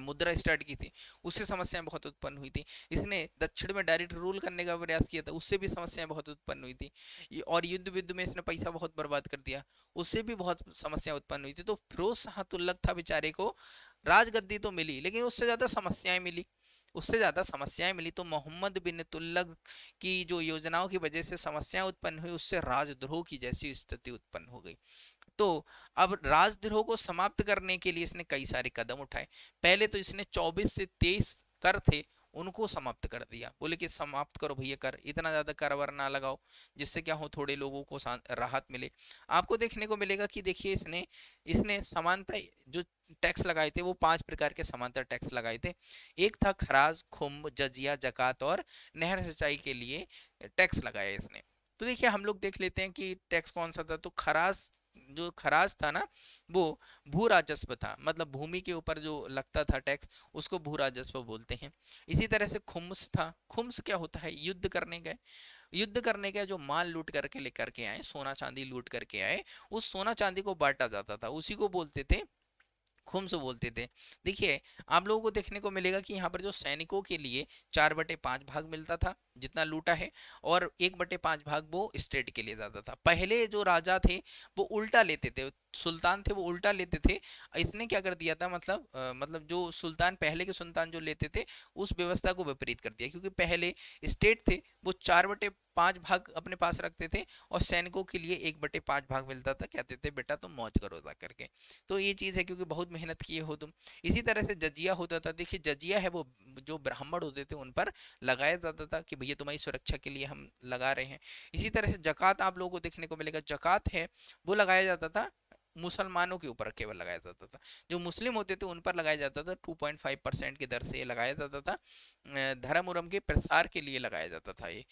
मुद्रा स्टार्ट की थी उससे समस्याएं बहुत उत्पन्न हुई थी इसने दक्षिण में डायरेक्ट रूल करने का प्रयास किया था उससे भी समस्याएं बहुत उत्पन्न हुई थी और युद्ध विद्ध में इसने पैसा बहुत बर्बाद कर दिया उससे भी बहुत समस्याएं उत्पन्न हुई थी तो फिरोज शाह तुल्लक था बेचारे को राजगद्दी तो मिली लेकिन उससे ज़्यादा समस्याएं मिली उससे ज़्यादा समस्याएं मिली तो मोहम्मद बिन तुल्लक की जो योजनाओं की वजह से समस्याएं उत्पन्न हुई उससे राजद्रोह की जैसी स्थिति उत्पन्न हो गई तो अब राजद्रोह को समाप्त करने के लिए इसने कई सारे कदम उठाए पहले तो इसने 24 से 23 कर थे उनको समाप्त कर दिया बोले कि समाप्त करो भैया कर इतना ज़्यादा कर ना लगाओ जिससे क्या हो थोड़े लोगों को राहत मिले आपको देखने को मिलेगा कि देखिए इसने इसने समानता जो टैक्स लगाए थे वो पांच प्रकार के समानता टैक्स लगाए थे एक था खराज खुम्भ जजिया जकात और नहर सिंचाई के लिए टैक्स लगाया इसने तो देखिए हम लोग देख लेते हैं कि टैक्स कौन सा था तो खराज जो खराज था ना वो भू राजस्व था मतलब भूमि के ऊपर जो लगता था टैक्स उसको भू राजस्व बोलते हैं इसी तरह से खुम्स था खुम्स क्या होता है युद्ध करने गए युद्ध करने के जो माल लूट करके लेकर के आए सोना चांदी लूट करके आए उस सोना चांदी को बांटा जाता था उसी को बोलते थे खुम्स बोलते थे देखिए आप लोगों को देखने को मिलेगा कि यहाँ पर जो सैनिकों के लिए चार बटे पांच भाग मिलता था जितना लूटा है और एक बटे पांच भाग वो स्टेट के लिए ज़्यादा था पहले जो राजा थे वो उल्टा लेते थे सुल्तान थे वो उल्टा लेते थे इसने क्या कर दिया था मतलब आ, मतलब जो सुल्तान पहले के सुल्तान जो लेते थे उस व्यवस्था को विपरीत कर दिया क्योंकि पहले स्टेट थे वो चार बटे पांच भाग अपने पास रखते थे और सैनिकों के लिए एक बटे पांच भाग मिलता था कहते थे बेटा तुम मौज करो जा करके तो ये चीज़ है क्योंकि बहुत मेहनत किए हो तुम इसी तरह से जजिया होता था देखिए जजिया है वो जो ब्राह्मण होते थे उन पर लगाया जाता था कि भैया तुम्हारी सुरक्षा के लिए हम लगा रहे हैं इसी तरह से जक़ात आप लोगों को देखने को मिलेगा जक़ात है वो लगाया जाता था मुसलमानों के ऊपर केवल लगाया जाता था जो मुस्लिम होते थे उन पर लगाया जाता था 2.5 परसेंट की दर से ये लगाया जाता था धर्म उरम के प्रसार के लिए लगाया जाता था ये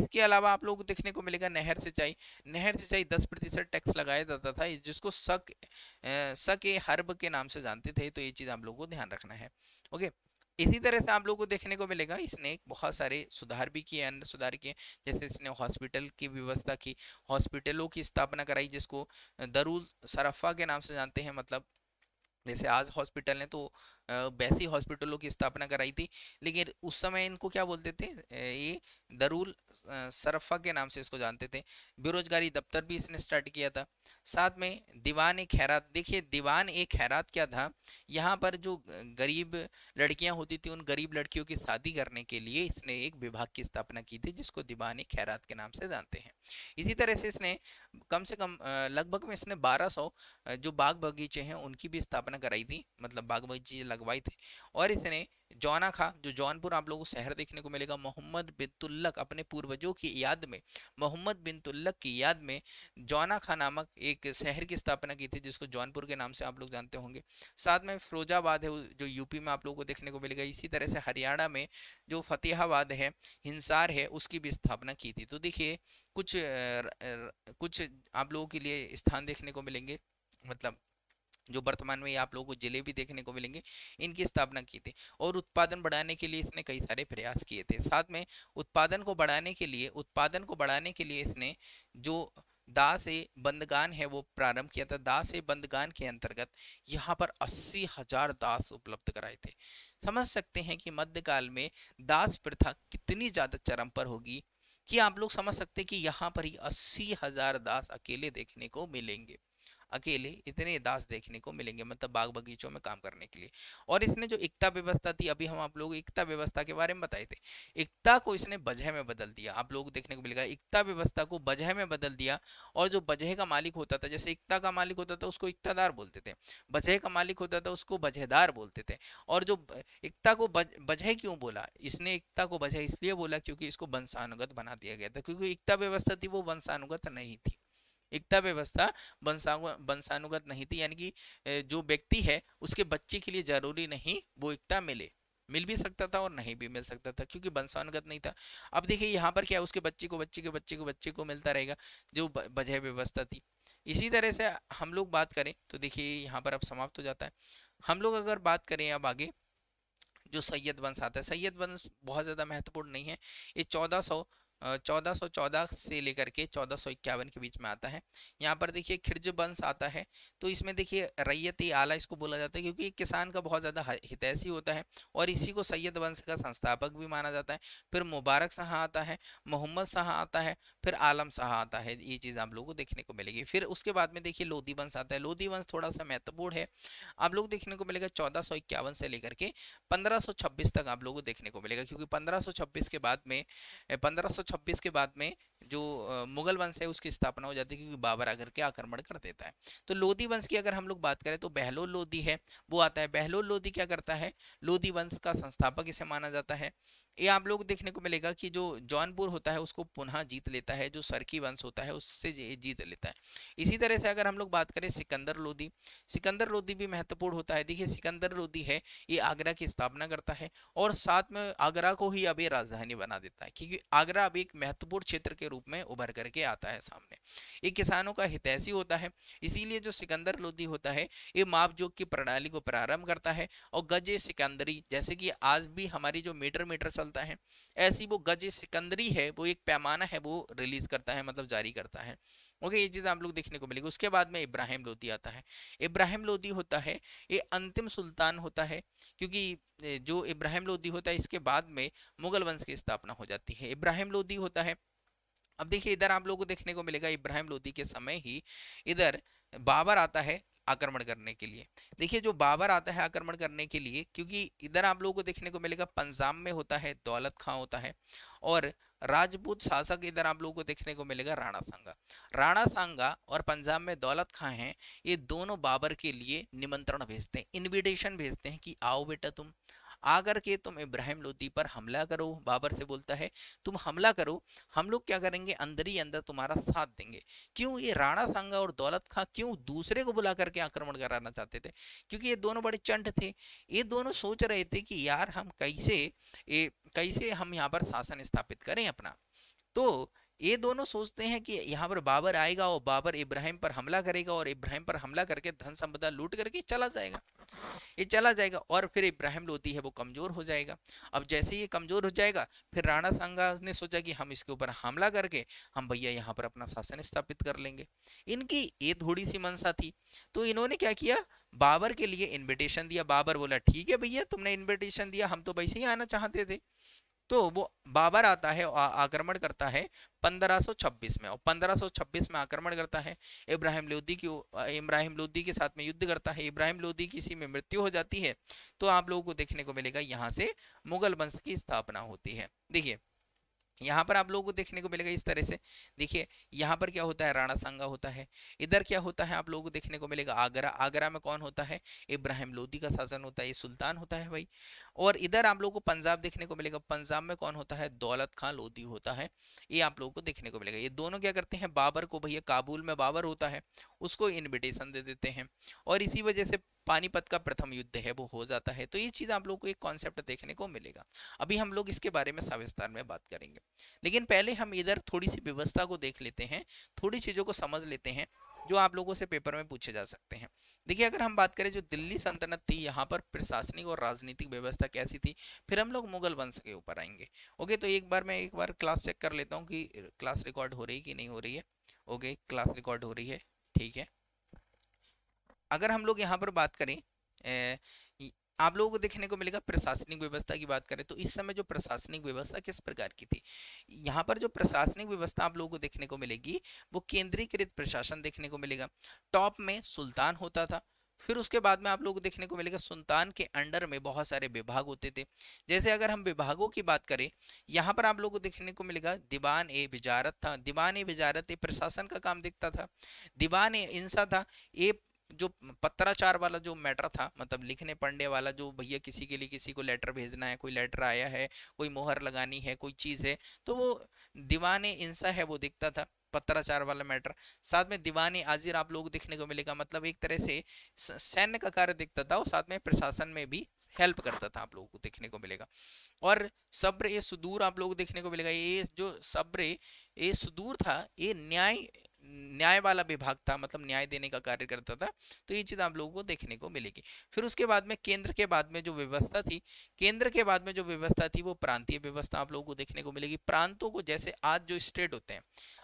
इसके अलावा आप लोगों को देखने को मिलेगा नहर सिंचाई नहर सिंचाई 10 प्रतिशत टैक्स लगाया जाता था जिसको सक सक ए हर्ब के नाम से जानते थे तो ये चीज़ आप लोगों को ध्यान रखना है ओके इसी तरह से आप लोगों को देखने को मिलेगा इसने बहुत सारे सुधार भी किए अन्य सुधार किए जैसे इसने हॉस्पिटल की व्यवस्था की हॉस्पिटलों की स्थापना कराई जिसको दरुल सराफा के नाम से जानते हैं मतलब जैसे आज हॉस्पिटल हैं तो वैसी हॉस्पिटलों की स्थापना कराई थी लेकिन उस समय इनको क्या बोलते थे ये दरूल सरफा के नाम से इसको जानते थे बेरोजगारी दफ्तर भी इसने स्टार्ट किया था साथ में दीवान ए खैरात देखिए दीवान ए खैरात क्या था यहाँ पर जो गरीब लड़कियाँ होती थी उन गरीब लड़कियों की शादी करने के लिए इसने एक विभाग की स्थापना की थी जिसको दीवान ए खैरात के नाम से जानते हैं इसी तरह से इसने कम से कम लगभग में इसने 1200 जो बाग बगीचे हैं उनकी भी स्थापना कराई थी मतलब बाग बगीचे अगवाई थे और इसने जौना खा जो जौनपुर आप लोगों को शहर देखने को मिलेगा मोहम्मद बिन तुल्लक अपने पूर्वजों की याद में मोहम्मद बिन तुल्लक की याद में जौना खा नामक एक शहर की स्थापना की थी जिसको जौनपुर के नाम से आप लोग जानते होंगे साथ में फिरोजाबाद है जो यूपी में आप लोगों को देखने को मिलेगा इसी तरह से हरियाणा में जो फतेहाबाद है हिंसार है उसकी भी स्थापना की थी तो देखिए कुछ कुछ आप लोगों के लिए स्थान देखने को मिलेंगे मतलब जो वर्तमान में आप लोगों को जिले भी देखने को मिलेंगे इनकी स्थापना की थी और उत्पादन बढ़ाने के लिए इसने कई सारे प्रयास किए थे साथ में उत्पादन को बढ़ाने के लिए उत्पादन को बढ़ाने के लिए इसने जो दास ए बंदगान है वो प्रारंभ किया था दास ए बंदगान के अंतर्गत यहाँ पर अस्सी हजार दास उपलब्ध कराए थे समझ सकते हैं कि मध्यकाल में दास प्रथा कितनी ज़्यादा चरम पर होगी कि आप लोग समझ सकते हैं कि यहाँ पर ही अस्सी हजार दास अकेले देखने को मिलेंगे अकेले इतने दास देखने को मिलेंगे मतलब बाग बगीचों में काम करने के लिए और इसने जो एकता व्यवस्था थी अभी हम आप लोग एकता व्यवस्था के बारे में बताए थे एकता को इसने बजह में बदल दिया आप लोग देखने को मिलेगा एकता व्यवस्था को बजह में बदल दिया और जो बजह का मालिक होता था जैसे एकता का मालिक होता था उसको एकतादार बोलते थे बजह का मालिक होता था उसको बजहदार बोलते थे और जो एकता को बजह क्यों बोला इसने एकता को बजह इसलिए बोला क्योंकि इसको वंशानुगत बना दिया गया था क्योंकि एकता व्यवस्था थी वो वंशानुगत नहीं थी एकता व्यवस्था वंशानुगत नहीं थी यानी कि जो व्यक्ति है उसके बच्चे के लिए जरूरी नहीं वो एकता मिले मिल भी सकता था और नहीं भी मिल सकता था क्योंकि वंशानुगत नहीं था अब देखिए यहाँ पर क्या उसके बच्चे को बच्चे के बच्चे को बच्चे को मिलता रहेगा जो वजह व्यवस्था थी इसी तरह से हम लोग बात करें तो देखिए यहाँ पर अब समाप्त हो जाता है हम लोग अगर बात करें अब आगे जो सैयद वंश आता है सैयद वंश बहुत ज़्यादा महत्वपूर्ण नहीं है ये चौदह सौ 1414 से लेकर के चौदह के बीच में आता है यहाँ पर देखिए खिरज बंश आता है तो इसमें देखिए रैयत आला इसको बोला जाता है क्योंकि किसान का बहुत ज़्यादा हितैषी होता है और इसी को सैयद वंश का संस्थापक भी माना जाता है फिर मुबारक शाह आता है मोहम्मद शाह आता है फिर आलम शाह आता है ये चीज़ आप लोगों को देखने को मिलेगी फिर उसके बाद में देखिए लोधी वंश आता है लोधी वंश थोड़ा सा महत्वपूर्ण है आप लोग देखने को मिलेगा चौदह से लेकर के पंद्रह तक आप लोगों को देखने को मिलेगा क्योंकि पंद्रह के बाद में पंद्रह 1526 के बाद में जो मुगल वंश है उसकी स्थापना हो जाती है क्योंकि बाबर आकर के आक्रमण कर देता है तो लोधी वंश की अगर हम लोग बात करें तो बहलोल लोधी है वो आता है बहलोल लोधी क्या करता है लोधी वंश का संस्थापक इसे माना जाता है ये आप लोग देखने को मिलेगा कि जो जौनपुर होता है उसको पुनः जीत लेता है जो सरकी वंश होता है उससे जीत लेता है इसी तरह से अगर हम लोग बात करें सिकंदर लोधी सिकंदर लोधी भी महत्वपूर्ण होता है देखिए सिकंदर लोधी है ये आगरा की स्थापना करता है और साथ में आगरा को ही अब राजधानी बना देता है क्योंकि आगरा अभी एक महत्वपूर्ण क्षेत्र के रूप में उभर करके आता है सामने ये किसानों का हितैषी होता है इसीलिए जो सिकंदर लोधी होता है ये मापजोग की प्रणाली को प्रारंभ करता है और गजे सिकंदरी जैसे कि आज भी हमारी जो मीटर मीटर चल चलता है ऐसी वो गज सिकंदरी है वो एक पैमाना है वो रिलीज करता है मतलब जारी करता है ओके ये चीज़ आप लोग देखने को मिलेगी उसके बाद में इब्राहिम लोदी आता है इब्राहिम लोदी होता है ये अंतिम सुल्तान होता है क्योंकि जो इब्राहिम लोदी होता है इसके बाद में मुगल वंश की स्थापना हो जाती है इब्राहिम लोदी होता है अब देखिए इधर आप लोगों को देखने को मिलेगा इब्राहिम लोदी के समय ही इधर बाबर आता है आक्रमण करने के लिए देखिए जो बाबर आता है आक्रमण करने के लिए क्योंकि इधर आप लोगों को देखने को मिलेगा पंजाब में होता है दौलत खां होता है और राजपूत शासक इधर आप लोगों को देखने को मिलेगा राणा सांगा राणा सांगा और पंजाब में दौलत खां हैं ये दोनों बाबर के लिए निमंत्रण भेजते हैं इन्विटेशन भेजते हैं कि आओ बेटा तुम आकर के तुम इब्राहिम लोदी पर हमला करो बाबर से बोलता है तुम हमला करो हम लोग क्या करेंगे अंदर ही अंदर तुम्हारा साथ देंगे क्यों ये राणा सांगा और दौलत खां क्यों दूसरे को बुला करके आक्रमण कराना चाहते थे क्योंकि ये दोनों बड़े चंड थे ये दोनों सोच रहे थे कि यार हम कैसे ए, कैसे हम यहाँ पर शासन स्थापित करें अपना तो ये दोनों सोचते हैं कि यहाँ पर बाबर आएगा और बाबर इब्राहिम पर हमला करेगा और इब्राहिम पर हमला करके धन संपदा लूट करके चला जाएगा ये चला जाएगा और फिर इब्राहिम लोती है वो कमज़ोर हो जाएगा अब जैसे ही ये कमज़ोर हो जाएगा फिर राणा सांगा ने सोचा कि हम इसके ऊपर हमला करके हम भैया यहाँ पर अपना शासन स्थापित कर लेंगे इनकी ये थोड़ी सी मनसा थी तो इन्होंने क्या किया बाबर के लिए इन्विटेशन दिया बाबर बोला ठीक है भैया तुमने इन्विटेशन दिया हम तो वैसे ही आना चाहते थे तो वो बाबर आता है आक्रमण करता है 1526 में और 1526 में आक्रमण करता है इब्राहिम लोदी की इब्राहिम लोदी के साथ में युद्ध करता है इब्राहिम लोदी किसी में मृत्यु हो जाती है तो आप लोगों को देखने को मिलेगा यहाँ से मुगल वंश की स्थापना होती है देखिए यहाँ पर आप लोगों को देखने को मिलेगा इस तरह से देखिए यहाँ पर क्या होता है राणा सांगा होता है इधर क्या होता है आप लोगों को देखने को मिलेगा आगरा आगरा में कौन होता है इब्राहिम लोदी का शासन होता है ये सुल्तान होता है भाई और इधर आप लोगों को पंजाब देखने को मिलेगा पंजाब में कौन होता है दौलत खां लोधी होता है ये आप लोगों को देखने को मिलेगा ये दोनों क्या करते हैं बाबर को भैया काबुल में बाबर होता है उसको इन्विटेशन दे देते हैं और इसी वजह से पानीपत का प्रथम युद्ध है वो हो जाता है तो ये चीज़ आप लोग को एक कॉन्सेप्ट देखने को मिलेगा अभी हम लोग इसके बारे में सविस्तार में बात करेंगे लेकिन पहले हम इधर थोड़ी सी व्यवस्था को देख लेते हैं थोड़ी चीज़ों को समझ लेते हैं जो आप लोगों से पेपर में पूछे जा सकते हैं देखिए अगर हम बात करें जो दिल्ली सल्तनत थी यहाँ पर प्रशासनिक और राजनीतिक व्यवस्था कैसी थी फिर हम लोग मुगल वंश के ऊपर आएंगे ओके तो एक बार मैं एक बार क्लास चेक कर लेता हूँ कि क्लास रिकॉर्ड हो रही कि नहीं हो रही है ओके क्लास रिकॉर्ड हो रही है ठीक है अगर हम लोग यहाँ पर बात करें आप लोगों को देखने को मिलेगा प्रशासनिक व्यवस्था की बात करें तो इस समय जो प्रशासनिक व्यवस्था किस प्रकार की थी यहाँ पर जो प्रशासनिक व्यवस्था आप लोगों को देखने को मिलेगी वो केंद्रीकृत प्रशासन देखने को मिलेगा टॉप में सुल्तान होता था फिर उसके बाद में आप लोगों को देखने को मिलेगा सुल्तान के अंडर में बहुत सारे विभाग होते थे जैसे अगर हम विभागों की बात करें यहाँ पर आप लोगों को देखने को मिलेगा दीवान ए विजारत था दीवान ए विजारत ए प्रशासन का काम दिखता था दीवान ए इंसा था ए जो पत्राचार वाला जो मैटर था मतलब लिखने पढ़ने वाला जो भैया किसी के लिए किसी को लेटर भेजना है कोई लेटर आया है कोई मोहर लगानी है कोई चीज़ है तो वो दीवान इंसा है वो दिखता था पत्राचार वाला मैटर साथ में दीवान आजिर आप लोग देखने को मिलेगा मतलब एक तरह से सैन्य का कार्य दिखता था और साथ में प्रशासन में भी हेल्प करता था आप लोगों को देखने को मिलेगा और सब्र ये सुदूर आप लोग देखने को मिलेगा ये जो सब्र ये सुदूर था ये न्याय न्याय वाला विभाग था मतलब न्याय देने का कार्य करता था तो ये चीज़ आप लोगों को देखने को मिलेगी फिर उसके बाद में केंद्र के बाद में जो व्यवस्था थी केंद्र के बाद में जो व्यवस्था थी वो प्रांतीय व्यवस्था आप लोगों को देखने को मिलेगी प्रांतों को जैसे आज जो स्टेट होते हैं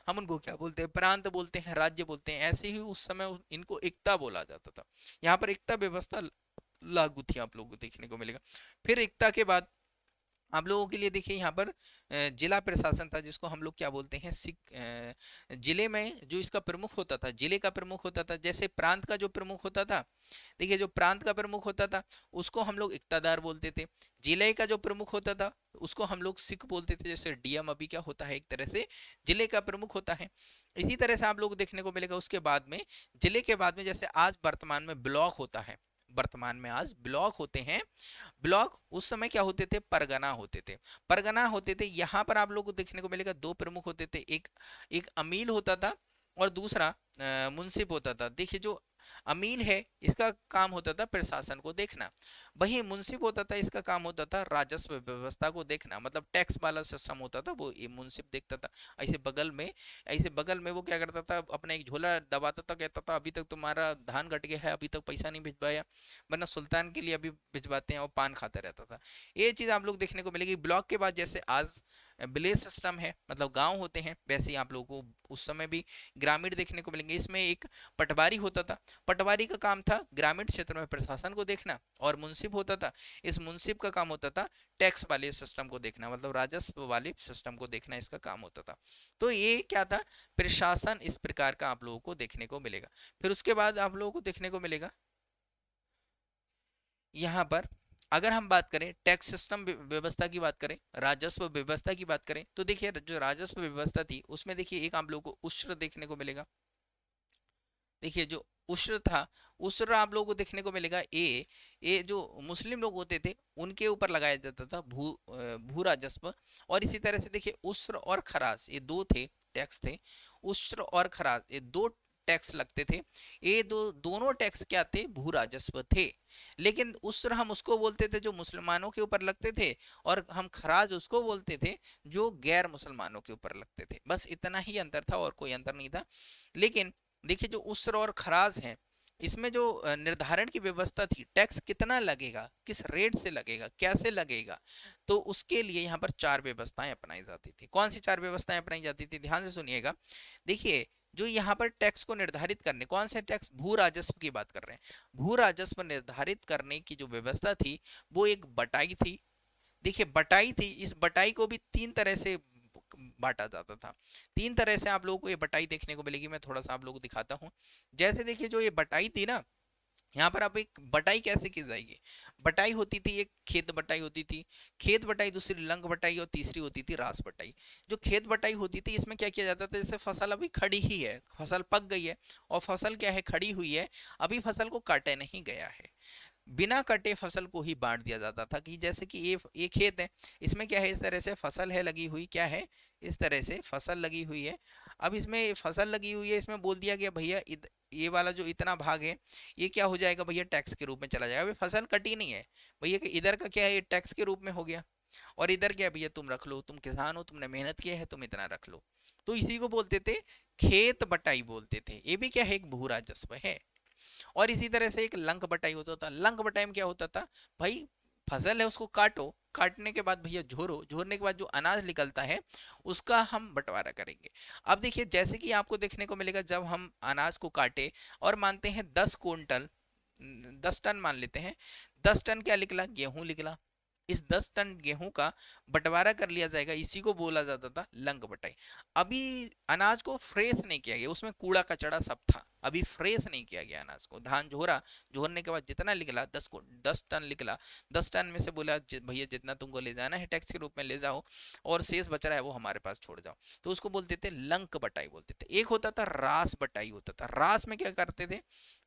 हम उनको क्या बोलते हैं प्रांत बोलते हैं राज्य बोलते हैं ऐसे ही उस समय इनको एकता बोला जाता था यहाँ पर एकता व्यवस्था लागू थी आप लोगों को देखने को मिलेगा फिर एकता के बाद आप लोगों के लिए देखिए यहाँ पर जिला प्रशासन था जिसको हम लोग क्या बोलते हैं सिक जिले में जो इसका प्रमुख होता था जिले का प्रमुख होता था जैसे प्रांत का जो प्रमुख होता था देखिए जो प्रांत का प्रमुख होता था उसको हम लोग इकतादार बोलते थे जिले का जो प्रमुख होता था उसको हम लोग सिख बोलते थे जैसे डीएम अभी क्या होता है एक तरह से जिले का प्रमुख होता है इसी तरह से आप लोग देखने को मिलेगा उसके बाद में जिले के बाद में जैसे आज वर्तमान में ब्लॉक होता है वर्तमान में आज ब्लॉक होते हैं ब्लॉक उस समय क्या होते थे परगना होते थे परगना होते थे यहाँ पर आप लोग को देखने को मिलेगा दो प्रमुख होते थे एक एक अमील होता था और दूसरा मुंसिप होता था देखिए जो अमीन है इसका काम होता था प्रशासन को देखना वही मुंसिब होता था इसका काम होता था राजस्व व्यवस्था को देखना मतलब टैक्स वाला सिस्टम होता था वो ये मुंसिब देखता था ऐसे बगल में ऐसे बगल में वो क्या करता था अपना एक झोला दबाता था कहता था अभी तक तुम्हारा धान घट गया है अभी तक पैसा नहीं भिजवाया वरना सुल्तान के लिए अभी भिजवाते हैं और पान खाता रहता था ये चीज़ आप लोग देखने को मिलेगी ब्लॉक के बाद जैसे आज विलेज सिस्टम है मतलब गांव होते हैं वैसे ही आप लोगों को उस समय भी ग्रामीण देखने को मिलेंगे इसमें एक पटवारी होता था पटवारी का काम था ग्रामीण क्षेत्र में प्रशासन को देखना और मुंसिप होता था इस मुंसिप का काम होता था टैक्स वाले सिस्टम को देखना मतलब राजस्व वाले सिस्टम को देखना इसका काम होता था तो ये क्या था प्रशासन इस प्रकार का आप लोगों को देखने को मिलेगा फिर उसके बाद आप लोगों को देखने को मिलेगा यहाँ पर अगर हम बात करें टैक्स सिस्टम व्यवस्था की बात करें राजस्व व्यवस्था की बात करें तो देखिए जो राजस्व व्यवस्था थी उसमें देखिए एक आप लोगों को उष्ण देखने को मिलेगा देखिए जो उष्ण था उष्ण आप लोगों को देखने को मिलेगा ए ए जो मुस्लिम लोग होते थे उनके ऊपर लगाया जाता था भू भू राजस्व और इसी तरह से देखिए उष्ण और खरास ये दो थे टैक्स थे उष्ण और खरास ये दो टैक्स लगते थे ये दो दोनों टैक्स क्या थे भू राजस्व थे लेकिन उस हम उसको बोलते थे जो मुसलमानों के ऊपर लगते थे और हम खराज उसको बोलते थे जो गैर मुसलमानों के ऊपर लगते थे बस इतना ही अंतर था और कोई अंतर नहीं था लेकिन देखिए जो उस्र और खराज हैं इसमें जो निर्धारण की व्यवस्था थी टैक्स कितना लगेगा किस रेट से लगेगा कैसे लगेगा तो उसके लिए यहाँ पर चार व्यवस्थाएं अपनाई जाती थी कौन सी चार व्यवस्थाएं अपनाई जाती थी ध्यान से सुनिएगा देखिए जो यहाँ पर टैक्स को निर्धारित करने कौन से टैक्स भू राजस्व की बात कर रहे हैं भू राजस्व निर्धारित करने की जो व्यवस्था थी वो एक बटाई थी देखिए बटाई थी इस बटाई को भी तीन तरह से बांटा जाता था तीन तरह से आप लोगों को ये बटाई देखने को मिलेगी मैं थोड़ा सा आप लोगों को दिखाता हूँ जैसे देखिए जो ये बटाई थी ना यहाँ पर आप एक बटाई कैसे की जाएगी बटाई होती थी एक खेत बटाई होती थी खेत बटाई दूसरी लंग बटाई और तीसरी होती थी रास बटाई जो खेत बटाई होती थी इसमें क्या किया जाता था जैसे फसल अभी खड़ी ही है फसल पक गई है और फसल क्या है खड़ी हुई है अभी फसल को काटे नहीं गया है बिना कटे फसल को ही बांट दिया जाता था कि जैसे कि ये ये खेत है इसमें क्या है इस तरह से फसल है लगी हुई क्या है इस तरह से फसल लगी हुई है अब इसमें फसल लगी हुई है इसमें बोल दिया गया भैया ये वाला जो इतना भाग है ये क्या हो जाएगा भैया टैक्स के रूप में चला जाएगा अभी फसल कटी नहीं है भैया कि इधर का क्या है ये टैक्स के रूप में हो गया और इधर क्या भैया तुम रख लो तुम किसान हो तुमने मेहनत किया है तुम इतना रख लो तो इसी को बोलते थे खेत बटाई बोलते थे ये भी क्या है एक भू राजस्व है और इसी तरह से एक लंक बटाई होता था लंक बटाई में क्या होता था भाई फसल है उसको काटो काटने के बाद भैया झोरो झोरने के बाद जो अनाज निकलता है उसका हम बंटवारा करेंगे अब देखिए जैसे कि आपको देखने को मिलेगा जब हम अनाज को काटे और मानते हैं दस कुंटल दस टन मान लेते हैं दस टन क्या निकला गेहूं निकला इस दस टन गेहूं का बंटवारा कर लिया जाएगा इसी को बोला जाता था लंग बटाई अभी अनाज को फ्रेश नहीं किया गया उसमें कूड़ा कचड़ा सब था अभी फ्रेश नहीं किया गया अनाज को धान जोहरा जोहरने के बाद जितना निकला दस को दस टन निकला दस टन में से बोला भैया जितना तुमको ले जाना है टैक्स के रूप में ले जाओ और शेष बच रहा है वो हमारे पास छोड़ जाओ तो उसको बोलते थे लंक बटाई बोलते थे एक होता था रास बटाई होता था रास में क्या करते थे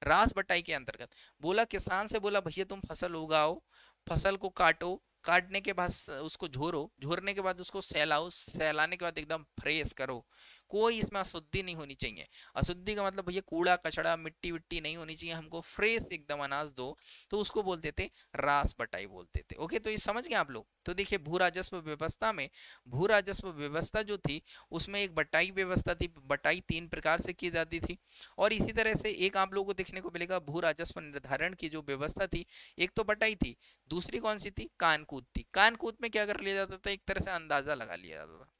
रास बटाई के अंतर्गत बोला किसान से बोला भैया तुम फसल उगाओ फसल को काटो काटने के बाद उसको झोरो झोरने के बाद उसको सहलाओ सहलाने के बाद एकदम फ्रेश करो कोई इसमें अशुद्धि नहीं होनी चाहिए अशुद्धि का मतलब भैया कूड़ा कचड़ा मिट्टी विट्टी नहीं होनी चाहिए हमको फ्रेश एकदम अनाज दो तो उसको बोलते थे रास बटाई बोलते थे ओके तो ये समझ गए आप लोग तो देखिए भू राजस्व व्यवस्था में भू राजस्व व्यवस्था जो थी उसमें एक बटाई व्यवस्था थी बटाई तीन प्रकार से की जाती थी और इसी तरह से एक आप लोगों को देखने को मिलेगा भू राजस्व निर्धारण की जो व्यवस्था थी एक तो बटाई थी दूसरी कौन सी थी कानकूद थी कानकूद में क्या कर लिया जाता था एक तरह से अंदाजा लगा लिया जाता था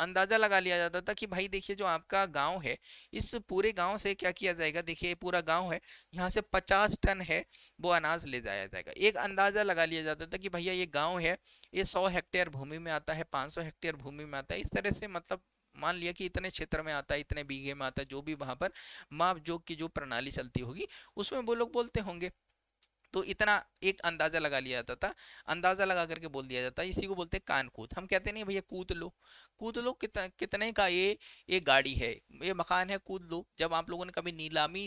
अंदाज़ा लगा लिया जाता था कि भाई देखिए जो आपका गांव है इस पूरे गांव से क्या किया जाएगा देखिए पूरा गांव है यहाँ से 50 टन है वो अनाज ले जाया जाएगा एक अंदाज़ा लगा लिया जाता था कि भैया ये गांव है ये 100 हेक्टेयर भूमि में आता है 500 हेक्टेयर भूमि में आता है इस तरह से मतलब मान लिया कि इतने क्षेत्र में आता है इतने बीघे में आता है जो भी वहाँ पर माप जोग की जो प्रणाली चलती होगी उसमें वो लोग बोलते होंगे तो इतना एक अंदाज़ा लगा लिया जाता था अंदाज़ा लगा करके बोल दिया जाता इसी को बोलते हैं कान कूद हम कहते नहीं भैया कूद लो कूद लो कितना कितने का ये ये गाड़ी है ये मकान है कूद लो जब आप लोगों ने कभी नीलामी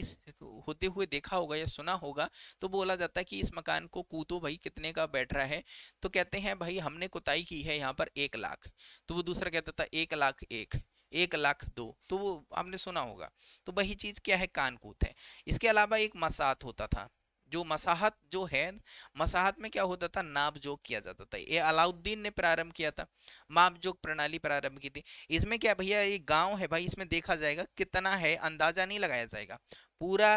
होते हुए देखा होगा या सुना होगा तो बोला जाता है कि इस मकान को कूदो भाई कितने का बैठ रहा है तो कहते हैं भाई हमने कुताई की है यहाँ पर एक लाख तो वो दूसरा कहता था एक लाख एक एक लाख दो तो वो आपने सुना होगा तो वही चीज़ क्या है कानकूत है इसके अलावा एक मसात होता था जो मसाहत जो है मसाहत में क्या होता था नापजोक किया जाता था ये अलाउद्दीन ने प्रारंभ किया था जोक प्रणाली प्रारंभ की थी इसमें क्या भैया ये गांव है भाई इसमें देखा जाएगा कितना है अंदाजा नहीं लगाया जाएगा पूरा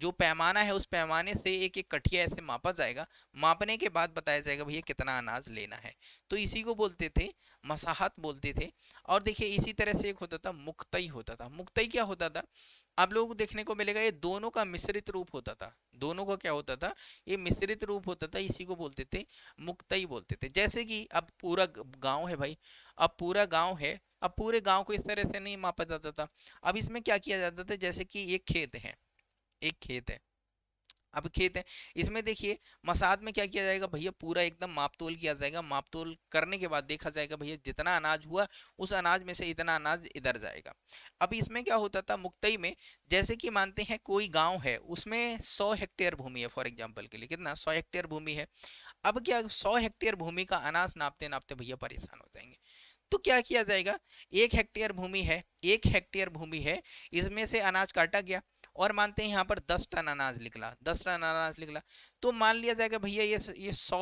जो पैमाना है उस पैमाने से एक एक कठिया ऐसे मापा जाएगा मापने के बाद बताया जाएगा भैया कितना अनाज लेना है तो इसी को बोलते थे मसाहत बोलते थे और देखिए इसी तरह से एक होता था मुक्तई होता था मुक्तई क्या होता था आप लोगों को देखने को मिलेगा ये दोनों का मिश्रित रूप होता था दोनों का क्या होता था ये मिश्रित रूप होता था इसी को बोलते थे मुक्तई बोलते थे जैसे कि अब पूरा गाँव है भाई अब पूरा गाँव है अब पूरे गाँव को इस तरह से नहीं मापा जाता था अब इसमें क्या किया जाता था जैसे कि ये खेत है एक खेत है अब खेत है इसमें देखिए मसाद में क्या किया जाएगा भैया पूरा एकदम मापतोल किया जाएगा मापतोल करने के बाद देखा जाएगा भैया जितना अनाज हुआ उस अनाज में से इतना अनाज इधर जाएगा अब इसमें क्या होता था मुक्तई में जैसे कि मानते हैं कोई गांव है उसमें सौ हेक्टेयर भूमि है फॉर एग्जाम्पल के लिए कितना सौ हेक्टेयर भूमि है अब क्या सौ हेक्टेयर भूमि का अनाज नापते नापते भैया परेशान हो जाएंगे तो क्या किया जाएगा एक हेक्टेयर भूमि है एक हेक्टेयर भूमि है इसमें से अनाज काटा गया और मानते हैं यहाँ पर दस टन अनाज निकला दस टन अनाज निकला तो मान लिया जाएगा भैया ये ये सौ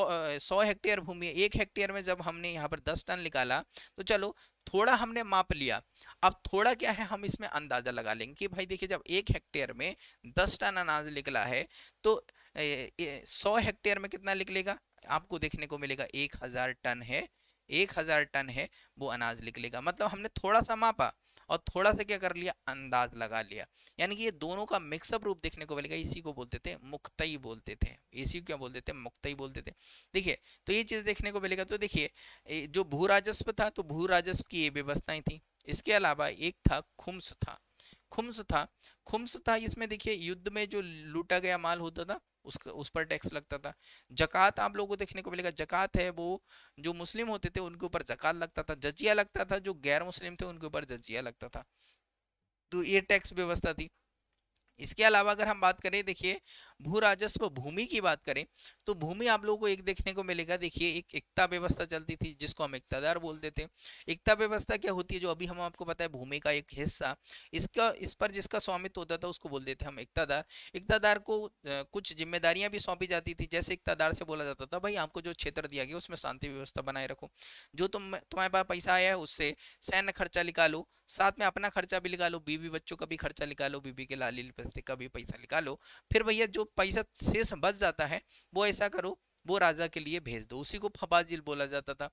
सौ हेक्टेयर भूमि है एक हेक्टेयर में जब हमने यहाँ पर दस टन निकाला तो चलो थोड़ा हमने माप लिया अब थोड़ा क्या है हम इसमें अंदाज़ा लगा लेंगे कि भाई देखिए जब एक हेक्टेयर में दस टन अनाज निकला है तो सौ हेक्टेयर में कितना निकलेगा आपको देखने को मिलेगा एक टन है एक टन है वो अनाज निकलेगा मतलब हमने थोड़ा सा मापा और थोड़ा सा क्या कर लिया अंदाज लगा लिया यानी कि ये दोनों का मिक्सअप रूप देखने को मिलेगा इसी को बोलते थे मुक्तई बोलते थे इसी को क्या बोलते थे मुक्तई बोलते थे देखिए तो ये चीज़ देखने को मिलेगा तो देखिए जो भू राजस्व था तो भू राजस्व की ये व्यवस्थाएं थी इसके अलावा एक था खुम्स था खुम्स था खुम्स था इसमें देखिए युद्ध में जो लूटा गया माल होता था उसका उस पर टैक्स लगता था जक़ात आप लोगों को देखने को मिलेगा जक़ात है वो जो मुस्लिम होते थे उनके ऊपर जक़ात लगता था जजिया लगता था जो गैर मुस्लिम थे उनके ऊपर जजिया लगता था तो ये टैक्स व्यवस्था थी इसके अलावा अगर हम बात करें देखिए भू राजस्व भूमि की बात करें तो भूमि आप लोगों को एक देखने को मिलेगा देखिए एक एकता व्यवस्था चलती थी जिसको हम एकतादार बोलते थे एकता व्यवस्था क्या होती है जो अभी हम आपको पता है भूमि का एक हिस्सा इसका इस पर जिसका स्वामित्व होता था उसको बोलते थे हम एकतादार एकतादार को कुछ जिम्मेदारियां भी सौंपी जाती थी जैसे एकतादार से बोला जाता था भाई आपको जो क्षेत्र दिया गया उसमें शांति व्यवस्था बनाए रखो जो तुम तुम्हारे पास पैसा आया है उससे सैन्य खर्चा निकालो साथ में अपना खर्चा भी निकालो बीबी बच्चों का भी खर्चा निकालो बीबी के लाली थर्सडे का भी पैसा निकालो फिर भैया जो पैसा शेष बच जाता है वो ऐसा करो वो राजा के लिए भेज दो उसी को फबाजिल बोला जाता था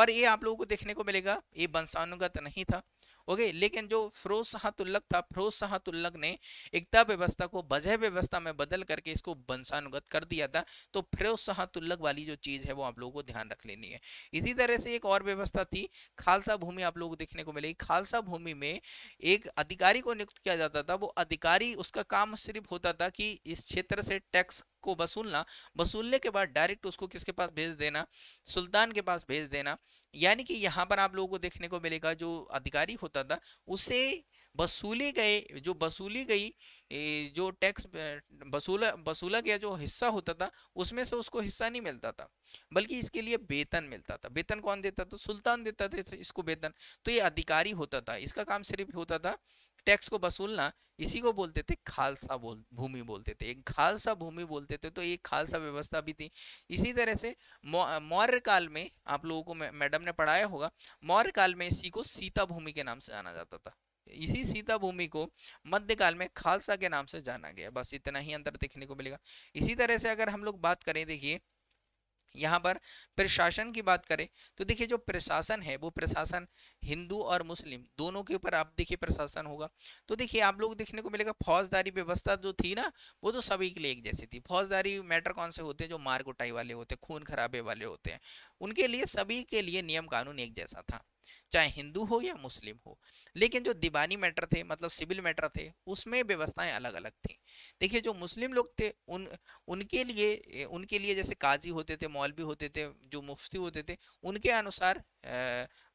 और ये आप लोगों को देखने को मिलेगा ये वंशानुगत नहीं था ओके लेकिन जो फरोज शाहतुल्लक था फरोज शाहतुल्लक ने एकता व्यवस्था को बजह व्यवस्था में बदल करके इसको वंशानुगत कर दिया था तो फरोज शाहतुल्लक वाली जो चीज़ है वो आप लोगों को ध्यान रख लेनी है इसी तरह से एक और व्यवस्था थी खालसा भूमि आप लोगों को देखने को मिलेगी खालसा भूमि में एक अधिकारी को नियुक्त किया जाता था वो अधिकारी उसका काम सिर्फ होता था कि इस क्षेत्र से टैक्स को वसूलना वसूलने के बाद डायरेक्ट उसको किसके पास भेज देना सुल्तान के पास भेज देना यानी कि यहाँ पर आप लोगों को देखने को मिलेगा जो अधिकारी होता था उसे वसूली गए जो वसूली गई जो टैक्स वसूला वसूला गया जो हिस्सा होता था उसमें से उसको हिस्सा नहीं मिलता था बल्कि इसके लिए वेतन मिलता था वेतन कौन देता था सुल्तान देता था इसको वेतन तो ये अधिकारी होता था इसका काम सिर्फ होता था टैक्स को वसूलना इसी को बोलते थे खालसा बोल भूमि बोलते थे एक खालसा भूमि बोलते थे तो एक खालसा व्यवस्था भी थी इसी तरह से मौर्य काल में आप लोगों को मैडम ने पढ़ाया होगा मौर्य काल में इसी को सीता भूमि के नाम से जाना जाता था इसी सीता भूमि को मध्यकाल में खालसा के नाम से जाना गया बस इतना ही अंतर देखने को मिलेगा इसी तरह से अगर हम लोग बात करें देखिए यहाँ पर प्रशासन की बात करें तो देखिए जो प्रशासन है वो प्रशासन हिंदू और मुस्लिम दोनों के ऊपर आप देखिए प्रशासन होगा तो देखिए आप लोग देखने को मिलेगा फौजदारी व्यवस्था जो थी ना वो तो सभी के लिए एक जैसी थी फौजदारी मैटर कौन से होते हैं जो मार कुटाई वाले होते हैं खून खराबे वाले होते हैं उनके लिए सभी के लिए नियम कानून एक जैसा था चाहे हिंदू हो या मुस्लिम हो लेकिन जो दीवानी मैटर थे मतलब सिविल मैटर थे उसमें व्यवस्थाएं अलग अलग थी देखिए जो मुस्लिम लोग थे उन उनके लिए उनके लिए जैसे काजी होते थे मौलवी होते थे जो मुफ्ती होते थे उनके अनुसार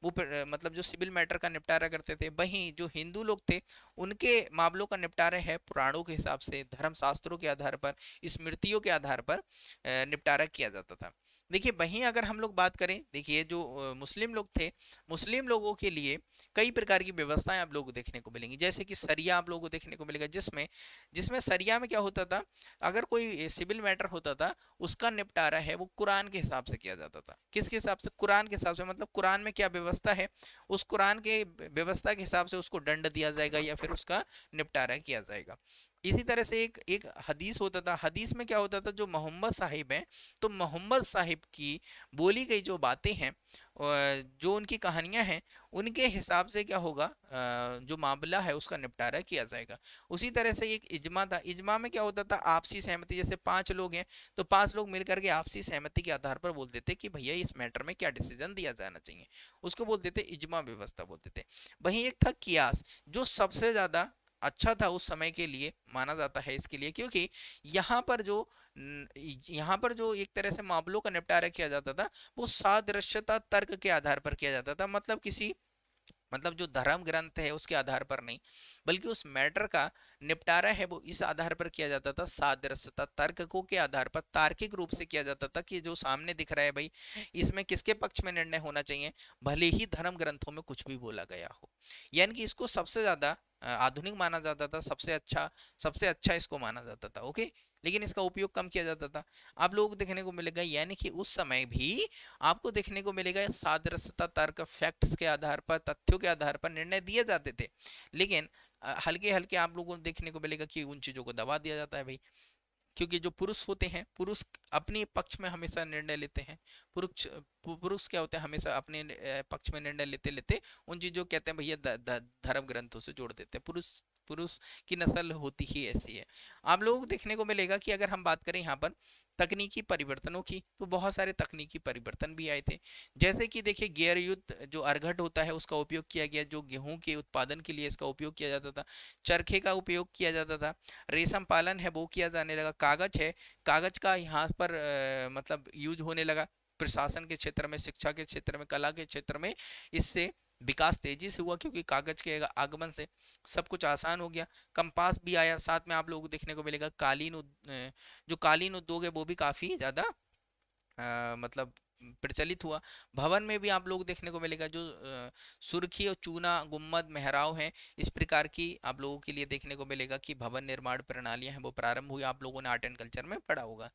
वो मतलब जो सिविल मैटर का निपटारा करते थे वहीं जो हिंदू लोग थे उनके मामलों का निपटारा है पुराणों के हिसाब से धर्मशास्त्रों के आधार पर स्मृतियों के आधार पर निपटारा किया जाता था देखिए वहीं अगर हम लोग बात करें देखिए जो मुस्लिम लोग थे मुस्लिम लोगों के लिए कई प्रकार की व्यवस्थाएं आप लोगों को देखने को मिलेंगी जैसे कि सरिया आप लोगों को देखने को मिलेगा जिसमें जिसमें सरिया में क्या होता था अगर कोई सिविल मैटर होता था उसका निपटारा है वो कुरान के हिसाब से किया जाता था किसके हिसाब से कुरान के हिसाब से मतलब कुरान में क्या व्यवस्था है उस कुरान के व्यवस्था के हिसाब से उसको दंड दिया जाएगा या फिर उसका निपटारा किया जाएगा इसी तरह से एक एक हदीस होता था हदीस में क्या होता था जो मोहम्मद साहिब हैं तो मोहम्मद साहिब की बोली गई जो बातें हैं जो उनकी कहानियां हैं उनके हिसाब से क्या होगा जो मामला है उसका निपटारा किया जाएगा उसी तरह से एक इजमा था इजमा में क्या होता था आपसी सहमति जैसे पांच लोग हैं तो पांच लोग मिलकर के आपसी सहमति के आधार पर बोलते थे कि भैया इस मैटर में क्या डिसीजन दिया जाना चाहिए उसको बोलते थे इजमा व्यवस्था बोलते थे वहीं एक था कियास जो सबसे ज़्यादा अच्छा था उस समय के लिए माना जाता है इसके लिए क्योंकि यहाँ पर जो यहाँ पर जो एक तरह से मामलों का निपटारा किया जाता था वो सादृश्यता तर्क के आधार पर किया जाता था मतलब किसी मतलब जो धर्म ग्रंथ है उसके आधार पर नहीं बल्कि उस मैटर का निपटारा है वो इस आधार पर किया जाता था सादृश्यता तर्कों के आधार पर तार्किक रूप से किया जाता था कि जो सामने दिख रहा है भाई इसमें किसके पक्ष में निर्णय होना चाहिए भले ही धर्म ग्रंथों में कुछ भी बोला गया हो यानी कि इसको सबसे ज़्यादा आधुनिक माना जाता था सबसे अच्छा सबसे अच्छा इसको माना जाता था ओके लेकिन इसका उपयोग कम किया जाता था आप लोगों को देखने को मिलेगा यानी कि उस समय भी आपको देखने को मिलेगा सादृश्यता तर्क फैक्ट्स के आधार पर तथ्यों के आधार पर निर्णय दिए जाते थे लेकिन हल्के हल्के आप लोगों को देखने को मिलेगा कि उन चीज़ों को दबा दिया जाता है भाई क्योंकि जो पुरुष होते हैं पुरुष अपने पक्ष में हमेशा निर्णय लेते हैं पुरुष पुरुष क्या होते हैं हमेशा अपने पक्ष में निर्णय लेते लेते उन चीजों कहते हैं भैया धर्म ग्रंथों से जोड़ देते हैं पुरुष पुरुष की नस्ल होती ही ऐसी है आप लोगों को देखने को मिलेगा कि अगर हम बात करें यहाँ पर तकनीकी परिवर्तनों की तो बहुत सारे तकनीकी परिवर्तन भी आए थे जैसे कि देखिए गेयर युद्ध जो अर्घट होता है उसका उपयोग किया गया जो गेहूं के उत्पादन के लिए इसका उपयोग किया जाता था चरखे का उपयोग किया जाता था रेशम पालन है वो किया जाने लगा कागज है कागज का यहाँ पर आ, मतलब यूज होने लगा प्रशासन के क्षेत्र में शिक्षा के क्षेत्र में कला के क्षेत्र में इससे विकास तेजी से हुआ क्योंकि कागज के आगमन से सब कुछ आसान हो गया कंपास भी आया साथ में आप लोगों को देखने को मिलेगा कालीन जो कालीन उद्योग है वो भी काफ़ी ज़्यादा मतलब प्रचलित हुआ भवन में भी आप लोग देखने को मिलेगा जो सुर्खी और चूना गुम्मद मेहराव हैं इस प्रकार की आप लोगों के लिए देखने को मिलेगा कि भवन निर्माण प्रणालियां हैं वो प्रारंभ हुई आप लोगों ने आर्ट एंड कल्चर में पढ़ा होगा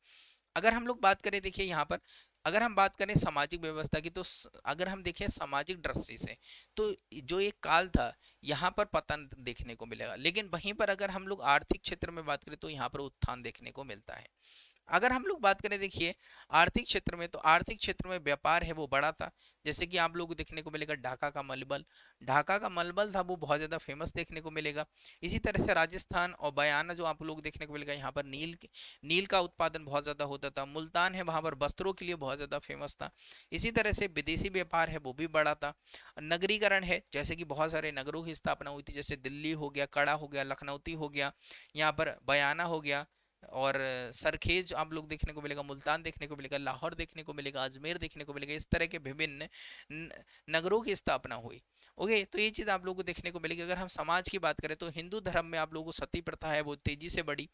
अगर हम लोग बात करें देखिए यहाँ पर अगर हम बात करें सामाजिक व्यवस्था की तो अगर हम देखें सामाजिक दृष्टि से तो जो एक काल था यहाँ पर पतन देखने को मिलेगा लेकिन वहीं पर अगर हम लोग आर्थिक क्षेत्र में बात करें तो यहाँ पर उत्थान देखने को मिलता है अगर हम लोग बात करें देखिए आर्थिक क्षेत्र में तो आर्थिक क्षेत्र में व्यापार है वो बड़ा था जैसे कि आप लोग देखने को मिलेगा ढाका का मलबल ढाका का मलबल था वो बहुत ज़्यादा फेमस देखने को मिलेगा इसी तरह से राजस्थान और बयाना जो आप लोग देखने को मिलेगा यहाँ पर नील नील का उत्पादन बहुत ज़्यादा होता था मुल्तान है वहाँ पर वस्त्रों के लिए बहुत ज़्यादा फेमस था इसी तरह से विदेशी व्यापार है वो भी बड़ा था नगरीकरण है जैसे कि बहुत सारे नगरों की स्थापना हुई थी जैसे दिल्ली हो गया कड़ा हो गया लखनऊती हो गया यहाँ पर बयाना हो गया और सरखेज आप लोग देखने को मिलेगा मुल्तान देखने को मिलेगा लाहौर देखने को मिलेगा अजमेर देखने को मिलेगा इस तरह के विभिन्न नगरों की स्थापना हुई ओके तो ये चीज़ आप लोगों को देखने को मिलेगी अगर हम समाज की बात करें तो हिंदू धर्म में आप लोगों को सती प्रथा है वो तेज़ी से बढ़ी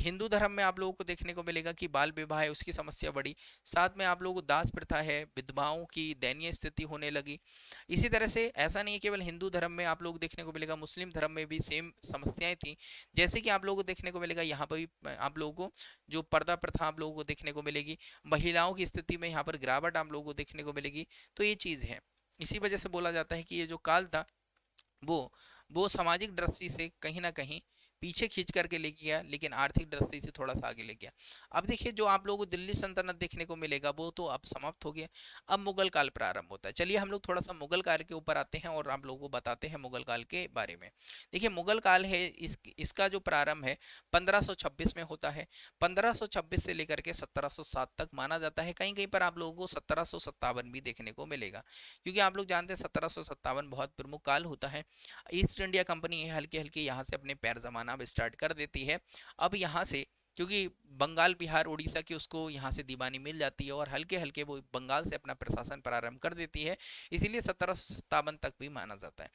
हिंदू धर्म में आप लोगों को देखने को मिलेगा कि बाल विवाह है उसकी समस्या बढ़ी साथ में आप लोगों को दास प्रथा है विधवाओं की दयनीय स्थिति होने लगी इसी तरह से ऐसा नहीं है केवल हिंदू धर्म में आप लोग देखने को मिलेगा मुस्लिम धर्म में भी सेम समस्याएं थी जैसे कि आप लोगों को देखने को मिलेगा यहाँ पर भी आप लोगों को जो पर्दा प्रथा आप लोगों को देखने को मिलेगी महिलाओं की स्थिति में यहाँ पर गिरावट आप लोगों को देखने को मिलेगी तो ये चीज़ है इसी वजह से बोला जाता है कि ये जो काल था वो वो सामाजिक दृष्टि से कहीं ना कहीं पीछे खींच करके ले गया लेकिन आर्थिक दृष्टि से थोड़ा सा आगे ले गया अब देखिए जो आप लोगों को दिल्ली सल्तनत देखने को मिलेगा वो तो अब समाप्त हो गया अब मुगल काल प्रारंभ होता है चलिए हम लोग थोड़ा सा मुगल काल के ऊपर आते हैं और आप लोगों को बताते हैं मुगल काल के बारे में देखिए मुगल काल है इस इसका जो प्रारंभ है पंद्रह में होता है पंद्रह से लेकर के सत्रह तक माना जाता है कहीं कहीं पर आप लोगों को सत्रह भी देखने को मिलेगा क्योंकि आप लोग जानते हैं सत्रह बहुत प्रमुख काल होता है ईस्ट इंडिया कंपनी हल्के हल्के यहाँ से अपने पैर जमाना बनाना स्टार्ट कर देती है अब यहाँ से क्योंकि बंगाल बिहार उड़ीसा की उसको यहाँ से दीवानी मिल जाती है और हल्के हल्के वो बंगाल से अपना प्रशासन प्रारंभ कर देती है इसीलिए सत्रह तक भी माना जाता है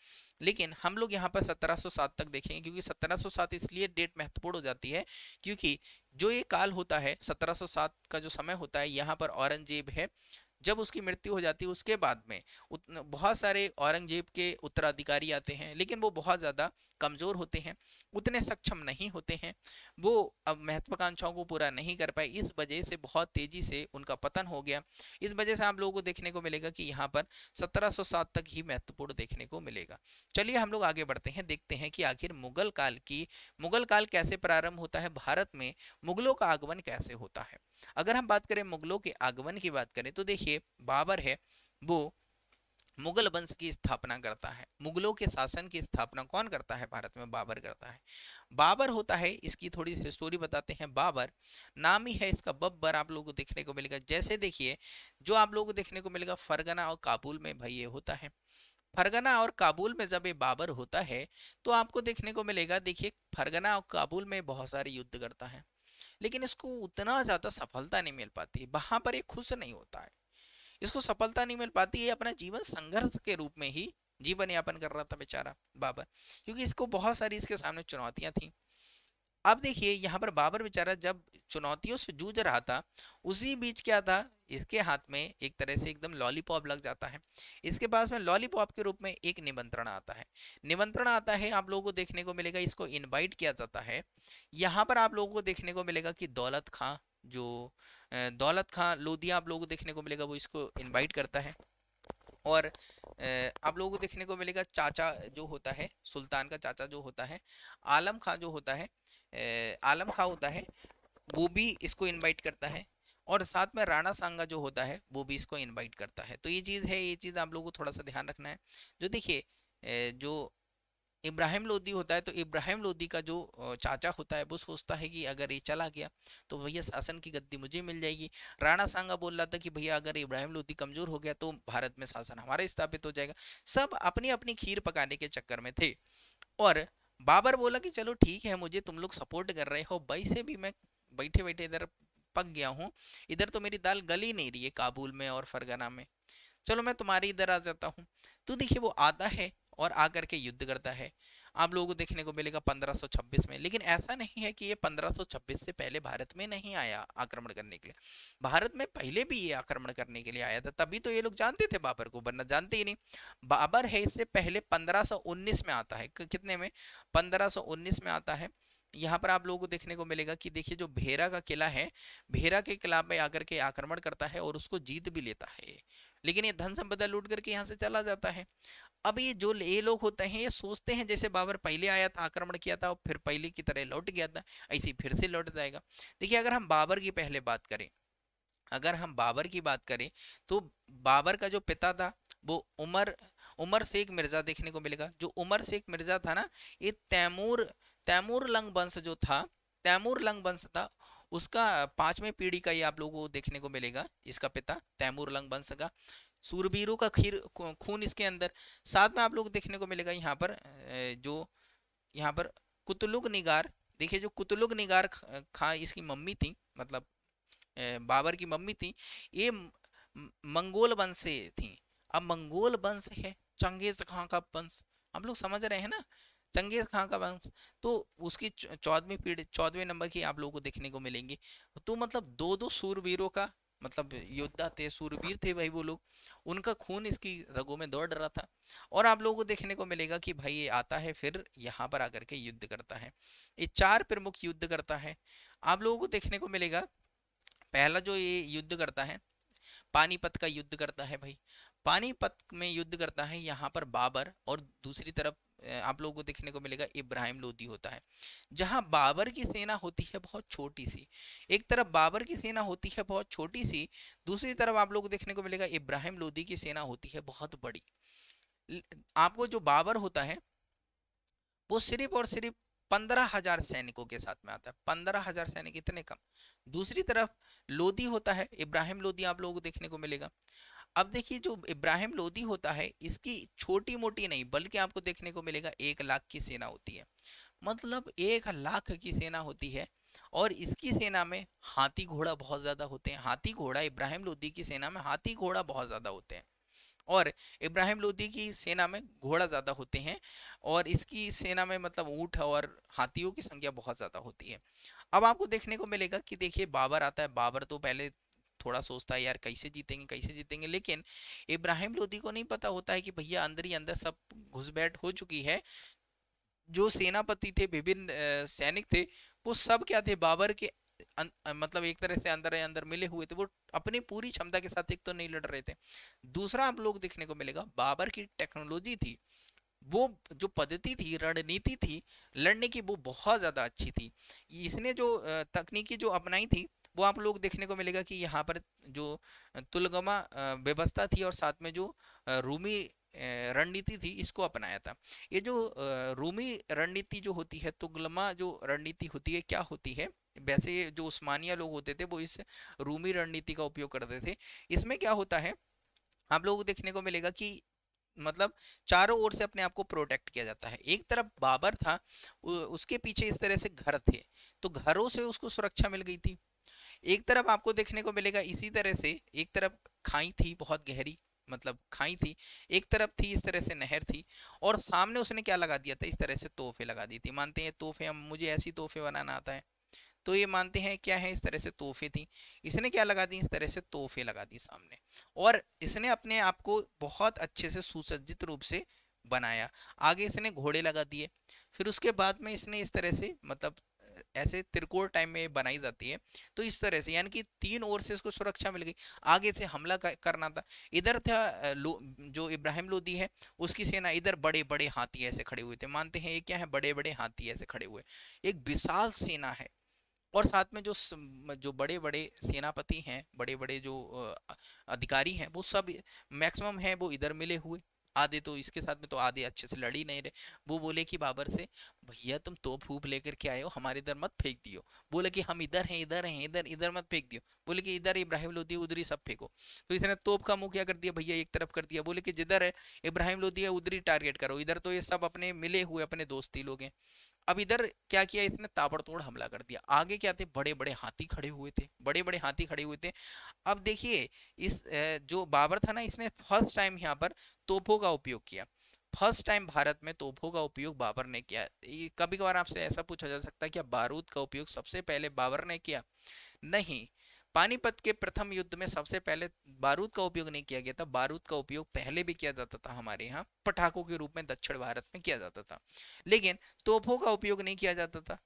लेकिन हम लोग यहाँ पर 1707 तक देखेंगे क्योंकि 1707 इसलिए डेट महत्वपूर्ण हो जाती है क्योंकि जो ये काल होता है 1707 का जो समय होता है यहाँ पर औरंगजेब है जब उसकी मृत्यु हो जाती है उसके बाद में बहुत सारे औरंगजेब के उत्तराधिकारी आते हैं लेकिन वो बहुत ज़्यादा कमज़ोर होते हैं उतने सक्षम नहीं होते हैं वो अब महत्वाकांक्षाओं को पूरा नहीं कर पाए इस वजह से बहुत तेज़ी से उनका पतन हो गया इस वजह से आप लोगों को देखने को मिलेगा कि यहाँ पर 1707 तक ही महत्वपूर्ण देखने को मिलेगा चलिए हम लोग आगे बढ़ते हैं देखते हैं कि आखिर मुगल काल की मुगल काल कैसे प्रारंभ होता है भारत में मुगलों का आगमन कैसे होता है अगर हम बात करें मुगलों के आगमन की बात करें तो देखिए बाबर है वो मुगल वंश की स्थापना करता है मुगलों के शासन की स्थापना कौन करता है भारत में बाबर करता है बाबर होता है इसकी थोड़ी हिस्टोरी बताते हैं बाबर नाम ही है इसका बब्बर आप लोगों को देखने को मिलेगा जैसे देखिए जो आप लोगों को देखने को मिलेगा फरगना और काबुल में भाई ये होता है फरगना और काबुल में जब ये बाबर होता है तो आपको देखने को मिलेगा देखिए फरगना और काबुल में बहुत सारे युद्ध करता है लेकिन इसको उतना ज़्यादा सफलता नहीं मिल पाती वहाँ पर ये खुश नहीं होता है इसको सफलता नहीं मिल पाती है अपना जीवन संघर्ष के रूप में ही जीवन यापन कर रहा था बेचारा बाबर क्योंकि इसको बहुत सारी इसके सामने चुनौतियां थी अब देखिए यहाँ पर बाबर बेचारा जब चुनौतियों से जूझ रहा था उसी बीच क्या था इसके हाथ में एक तरह से एकदम लॉलीपॉप लग जाता है इसके पास में लॉलीपॉप के रूप में एक निमंत्रण आता है निमंत्रण आता है आप लोगों को देखने को मिलेगा इसको इनवाइट किया जाता है यहाँ पर आप लोगों को देखने को मिलेगा कि दौलत खां जो दौलत खां लोदिया आप लोगों को देखने को मिलेगा वो इसको इनवाइट करता है और आप लोगों को देखने को मिलेगा चाचा जो होता है सुल्तान का चाचा जो होता है आलम खां जो होता है आलम खां होता है वो भी इसको इनवाइट करता है और साथ में राणा सांगा जो होता है वो भी इसको इनवाइट करता है तो ये चीज़ है ये चीज़ आप लोगों को थोड़ा सा ध्यान रखना है जो देखिए जो इब्राहिम लोदी होता है तो इब्राहिम लोदी का जो चाचा होता है वो सोचता है कि अगर ये चला गया तो भैया शासन की गद्दी मुझे मिल जाएगी राणा सांगा बोल रहा था कि भैया अगर इब्राहिम लोदी कमज़ोर हो गया तो भारत में शासन हमारा स्थापित हो जाएगा सब अपनी अपनी खीर पकाने के चक्कर में थे और बाबर बोला कि चलो ठीक है मुझे तुम लोग सपोर्ट कर रहे हो वैसे भी मैं बैठे बैठे इधर पक गया हूँ इधर तो मेरी दाल गली नहीं रही है काबुल में और फरगना में चलो मैं तुम्हारी इधर आ जाता हूँ तो देखिए वो आता है और आकर के युद्ध करता है आप लोगों को देखने को मिलेगा 1526 में लेकिन ऐसा नहीं है कि ये 1526 से पहले भारत में नहीं आया आक्रमण करने के लिए भारत में पहले भी ये आक्रमण करने के लिए आया था तभी तो ये लोग जानते थे बाबर को वरना जानते ही नहीं बाबर है इससे पहले 1519 में आता है कितने में 1519 में आता है यहाँ पर आप लोगों को देखने को मिलेगा कि देखिए जो भेरा का किला है भेरा के किला में आकर के आक्रमण करता है और उसको जीत भी लेता है लेकिन ये धन संपदा लूट करके यहाँ से चला जाता है अब ये जो ये लोग होते हैं ये सोचते हैं जैसे बाबर पहले आया था आक्रमण किया था और फिर पहले की तरह लौट गया था ऐसे फिर से लौट जाएगा देखिए अगर हम बाबर की पहले बात करें अगर हम बाबर की बात करें तो बाबर का जो पिता था वो उमर उमर शेख मिर्ज़ा देखने को मिलेगा जो उमर शेख मिर्ज़ा था ना ये तैमूर तैमूर लंग वंश जो था तैमूर लंग वंश था उसका पांचवें पीढ़ी का ये आप लोगों को देखने को मिलेगा इसका पिता तैमूर लंग वंश का सूरबीरों का खीर खून इसके अंदर साथ में आप लोग देखने को मिलेगा यहाँ पर जो यहाँ पर कुतलुग निगार देखिए जो कुतलुग निगार खा इसकी मम्मी थी मतलब बाबर की मम्मी थी ये मंगोल वंश से थी अब मंगोल वंश है चंगेज खां का वंश हम लोग समझ रहे हैं ना चंगेज खां का वंश तो उसकी चौदवी पीढ़ी चौदहवें नंबर की आप लोगों को देखने को मिलेंगी तो मतलब दो दो सूरवीरों का मतलब योद्धा थे सूरवीर थे भाई वो लोग उनका खून इसकी रगों में दौड़ रहा था और आप लोगों को देखने को मिलेगा कि भाई ये आता है फिर यहाँ पर आकर के युद्ध करता है ये चार प्रमुख युद्ध करता है आप लोगों को देखने को मिलेगा पहला जो ये युद्ध करता है पानीपत का युद्ध करता है भाई पानीपत में युद्ध करता है यहाँ पर बाबर और दूसरी तरफ आप लोगों को देखने को मिलेगा इब्राहिम लोदी होता है जहां बाबर की सेना होती है बहुत छोटी सी एक तरफ बाबर की सेना होती है बहुत छोटी सी दूसरी तरफ आप लोगों को देखने को मिलेगा इब्राहिम लोदी की सेना होती है बहुत बड़ी आपको जो बाबर होता है वो सिर्फ और सिर्फ पंद्रह हजार सैनिकों के साथ में आता है पंद्रह हजार सैनिक इतने कम दूसरी तरफ लोदी होता है इब्राहिम लोदी आप लोगों को देखने को मिलेगा अब देखिए जो इब्राहिम लोदी होता है इसकी छोटी मोटी नहीं बल्कि आपको देखने को मिलेगा एक लाख की सेना होती है मतलब एक लाख की सेना होती है और इसकी सेना में हाथी घोड़ा बहुत ज़्यादा होते हैं हाथी घोड़ा इब्राहिम लोदी की सेना में हाथी घोड़ा बहुत ज़्यादा होते हैं और इब्राहिम लोदी की सेना में घोड़ा ज़्यादा होते हैं और इसकी सेना में मतलब ऊँट और हाथियों की संख्या बहुत ज़्यादा होती है अब आपको देखने को मिलेगा कि देखिए बाबर आता है बाबर तो पहले थोड़ा सोचता है यार कैसे जीतेंगे कैसे जीतेंगे लेकिन इब्राहिम लोधी को नहीं पता होता है कि भैया अंदर ही अंदर सब घुसपैठ हो चुकी है जो सेनापति थे विभिन्न सैनिक थे वो सब क्या थे बाबर के अन, अं, मतलब एक तरह से अंदर अंदर मिले हुए थे वो अपनी पूरी क्षमता के साथ एक तो नहीं लड़ रहे थे दूसरा आप लोग देखने को मिलेगा बाबर की टेक्नोलॉजी थी वो जो पद्धति थी रणनीति थी लड़ने की वो बहुत ज़्यादा अच्छी थी इसने जो तकनीकी जो अपनाई थी वो आप लोग देखने को मिलेगा कि यहाँ पर जो तुलगमा व्यवस्था थी और साथ में जो रूमी रणनीति थी इसको अपनाया था ये जो रूमी रणनीति जो होती है तुगलमा जो रणनीति होती है क्या होती है वैसे जो उस्मानिया लोग होते थे वो इस रूमी रणनीति का उपयोग करते थे इसमें क्या होता है आप लोगों को देखने को मिलेगा कि मतलब चारों ओर से अपने आप को प्रोटेक्ट किया जाता है एक तरफ बाबर था उसके पीछे इस तरह से घर थे तो घरों से उसको सुरक्षा मिल गई थी एक तरफ आपको देखने को मिलेगा इसी तरह से एक तरफ खाई थी बहुत गहरी मतलब खाई थी एक तरफ थी इस तरह से नहर थी और सामने उसने क्या लगा दिया था इस तरह से तोहफे लगा दी थी मानते हैं तोहफे हम मुझे ऐसी तोहफे बनाना आता है तो ये मानते हैं क्या है इस तरह से तोहफे थी इसने क्या लगा दी इस तरह से तोहफे लगा दी सामने और इसने अपने आप को बहुत अच्छे से सुसज्जित रूप से बनाया आगे इसने घोड़े लगा दिए फिर उसके बाद में इसने इस तरह से मतलब ऐसे त्रिकोण टाइम में बनाई जाती है तो इस तरह से यानी कि तीन ओर से उसको सुरक्षा मिल गई आगे से हमला करना था इधर था जो इब्राहिम लोदी है उसकी सेना इधर बड़े बड़े हाथी ऐसे खड़े हुए थे मानते हैं ये क्या है बड़े बड़े हाथी ऐसे खड़े हुए एक विशाल सेना है और साथ में जो जो बड़े बड़े सेनापति हैं बड़े बड़े जो अधिकारी हैं वो सब मैक्सिमम हैं वो इधर मिले हुए आधे तो इसके साथ में तो आधे अच्छे से लड़ ही नहीं रहे वो बोले कि बाबर से भैया तुम तो फूप लेकर के आए हो हमारे इधर मत फेंक दियो बोले कि हम इधर हैं इधर हैं इधर इधर मत फेंक दियो बोले कि इधर इब्राहिम लोधी उधर ही सब फेंको तो इसने तोप का मुँह क्या कर दिया भैया एक तरफ कर दिया बोले कि जिधर है इब्राहिम लोधी उधर ही टारगेट करो इधर तो ये सब अपने मिले हुए अपने दोस्ती लोग हैं अब इधर क्या किया इसने ताबड़तोड़ हमला कर दिया आगे क्या थे बड़े बड़े हाथी खड़े हुए थे बड़े बड़े हाथी खड़े हुए थे अब देखिए इस जो बाबर था ना इसने फर्स्ट टाइम यहाँ पर तोपों का उपयोग किया फर्स्ट टाइम भारत में तोपों का उपयोग बाबर ने किया कभी कभार आपसे ऐसा पूछा जा सकता है कि बारूद का उपयोग सबसे पहले बाबर ने किया नहीं पानीपत के प्रथम युद्ध में सबसे पहले बारूद का उपयोग नहीं किया गया था बारूद का उपयोग पहले भी किया जाता था हमारे यहाँ पटाखों के रूप में दक्षिण भारत में किया जाता था लेकिन तोहफों का उपयोग नहीं किया जाता था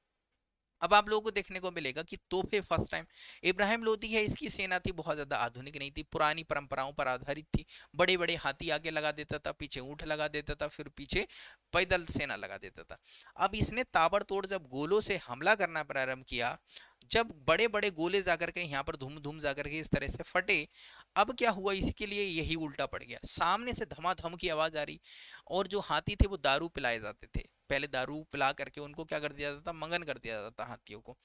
अब आप लोगों को देखने को मिलेगा कि तोहफे फर्स्ट टाइम इब्राहिम लोधी है इसकी सेना थी बहुत ज़्यादा आधुनिक नहीं थी पुरानी परंपराओं पर आधारित थी बड़े बड़े हाथी आगे लगा देता था पीछे ऊँट लगा देता था फिर पीछे पैदल सेना लगा देता था अब इसने ताबड़तोड़ जब गोलों से हमला करना प्रारंभ किया जब बड़े बड़े गोले जाकर के यहाँ पर धूम धूम जाकर के इस तरह से फटे अब क्या हुआ इसके लिए यही उल्टा पड़ गया सामने से धमाधम की आवाज़ आ रही और जो हाथी थे वो दारू पिलाए जाते थे पहले दारू पिला करके उनको क्या कर दिया जाता था मंगन कर दिया जाता था हाथियों को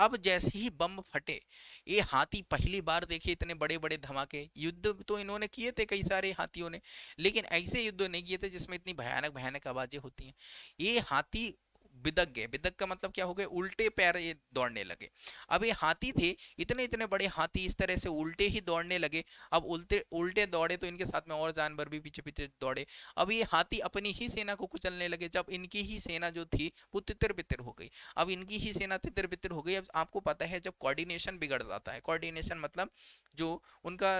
अब जैसे ही बम फटे ये हाथी पहली बार देखे इतने बड़े बड़े धमाके युद्ध तो इन्होंने किए थे कई सारे हाथियों ने लेकिन ऐसे युद्ध नहीं किए थे जिसमें इतनी भयानक भयानक आवाज़ें होती हैं ये हाथी बिदक गए बिदक का मतलब क्या हो गया उल्टे पैर ये दौड़ने लगे अब ये हाथी थे इतने इतने बड़े हाथी इस तरह से उल्टे ही दौड़ने लगे अब उल्टे उल्टे दौड़े तो इनके साथ में और जानवर भी पीछे पीछे दौड़े अब ये हाथी अपनी ही सेना को कुचलने लगे जब इनकी ही सेना जो थी वो तितर बितर हो गई अब इनकी ही सेना तितर बितर हो गई अब आपको पता है जब कॉर्डिनेशन बिगड़ जाता है कॉर्डिनेशन मतलब जो उनका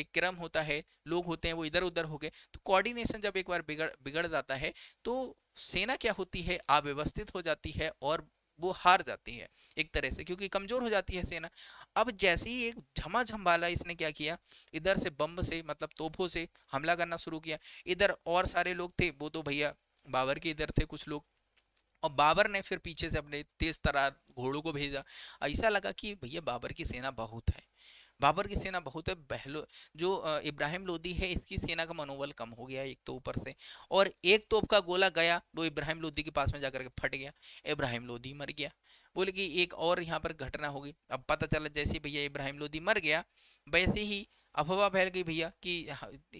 एक क्रम होता है लोग होते हैं वो इधर उधर हो गए तो कॉर्डिनेशन जब एक बार बिगड़ बिगड़ जाता है तो सेना क्या होती है अव्यवस्थित हो जाती है और वो हार जाती है एक तरह से क्योंकि कमजोर हो जाती है सेना अब जैसे ही एक झमाझम वाला इसने क्या किया इधर से बम से मतलब तोपों से हमला करना शुरू किया इधर और सारे लोग थे वो तो भैया बाबर के इधर थे कुछ लोग और बाबर ने फिर पीछे से अपने तेज तरार घोड़ों को भेजा ऐसा लगा कि भैया बाबर की सेना बहुत है बाबर की सेना बहुत है बहलो जो इब्राहिम लोदी है इसकी सेना का मनोबल कम हो गया एक तो ऊपर से और एक तोप का गोला गया वो इब्राहिम लोदी के पास में जाकर के फट गया इब्राहिम लोदी मर गया बोले कि एक और यहाँ पर घटना होगी अब पता चला जैसे भैया इब्राहिम लोदी मर गया वैसे ही अफवाह फैल गई भैया कि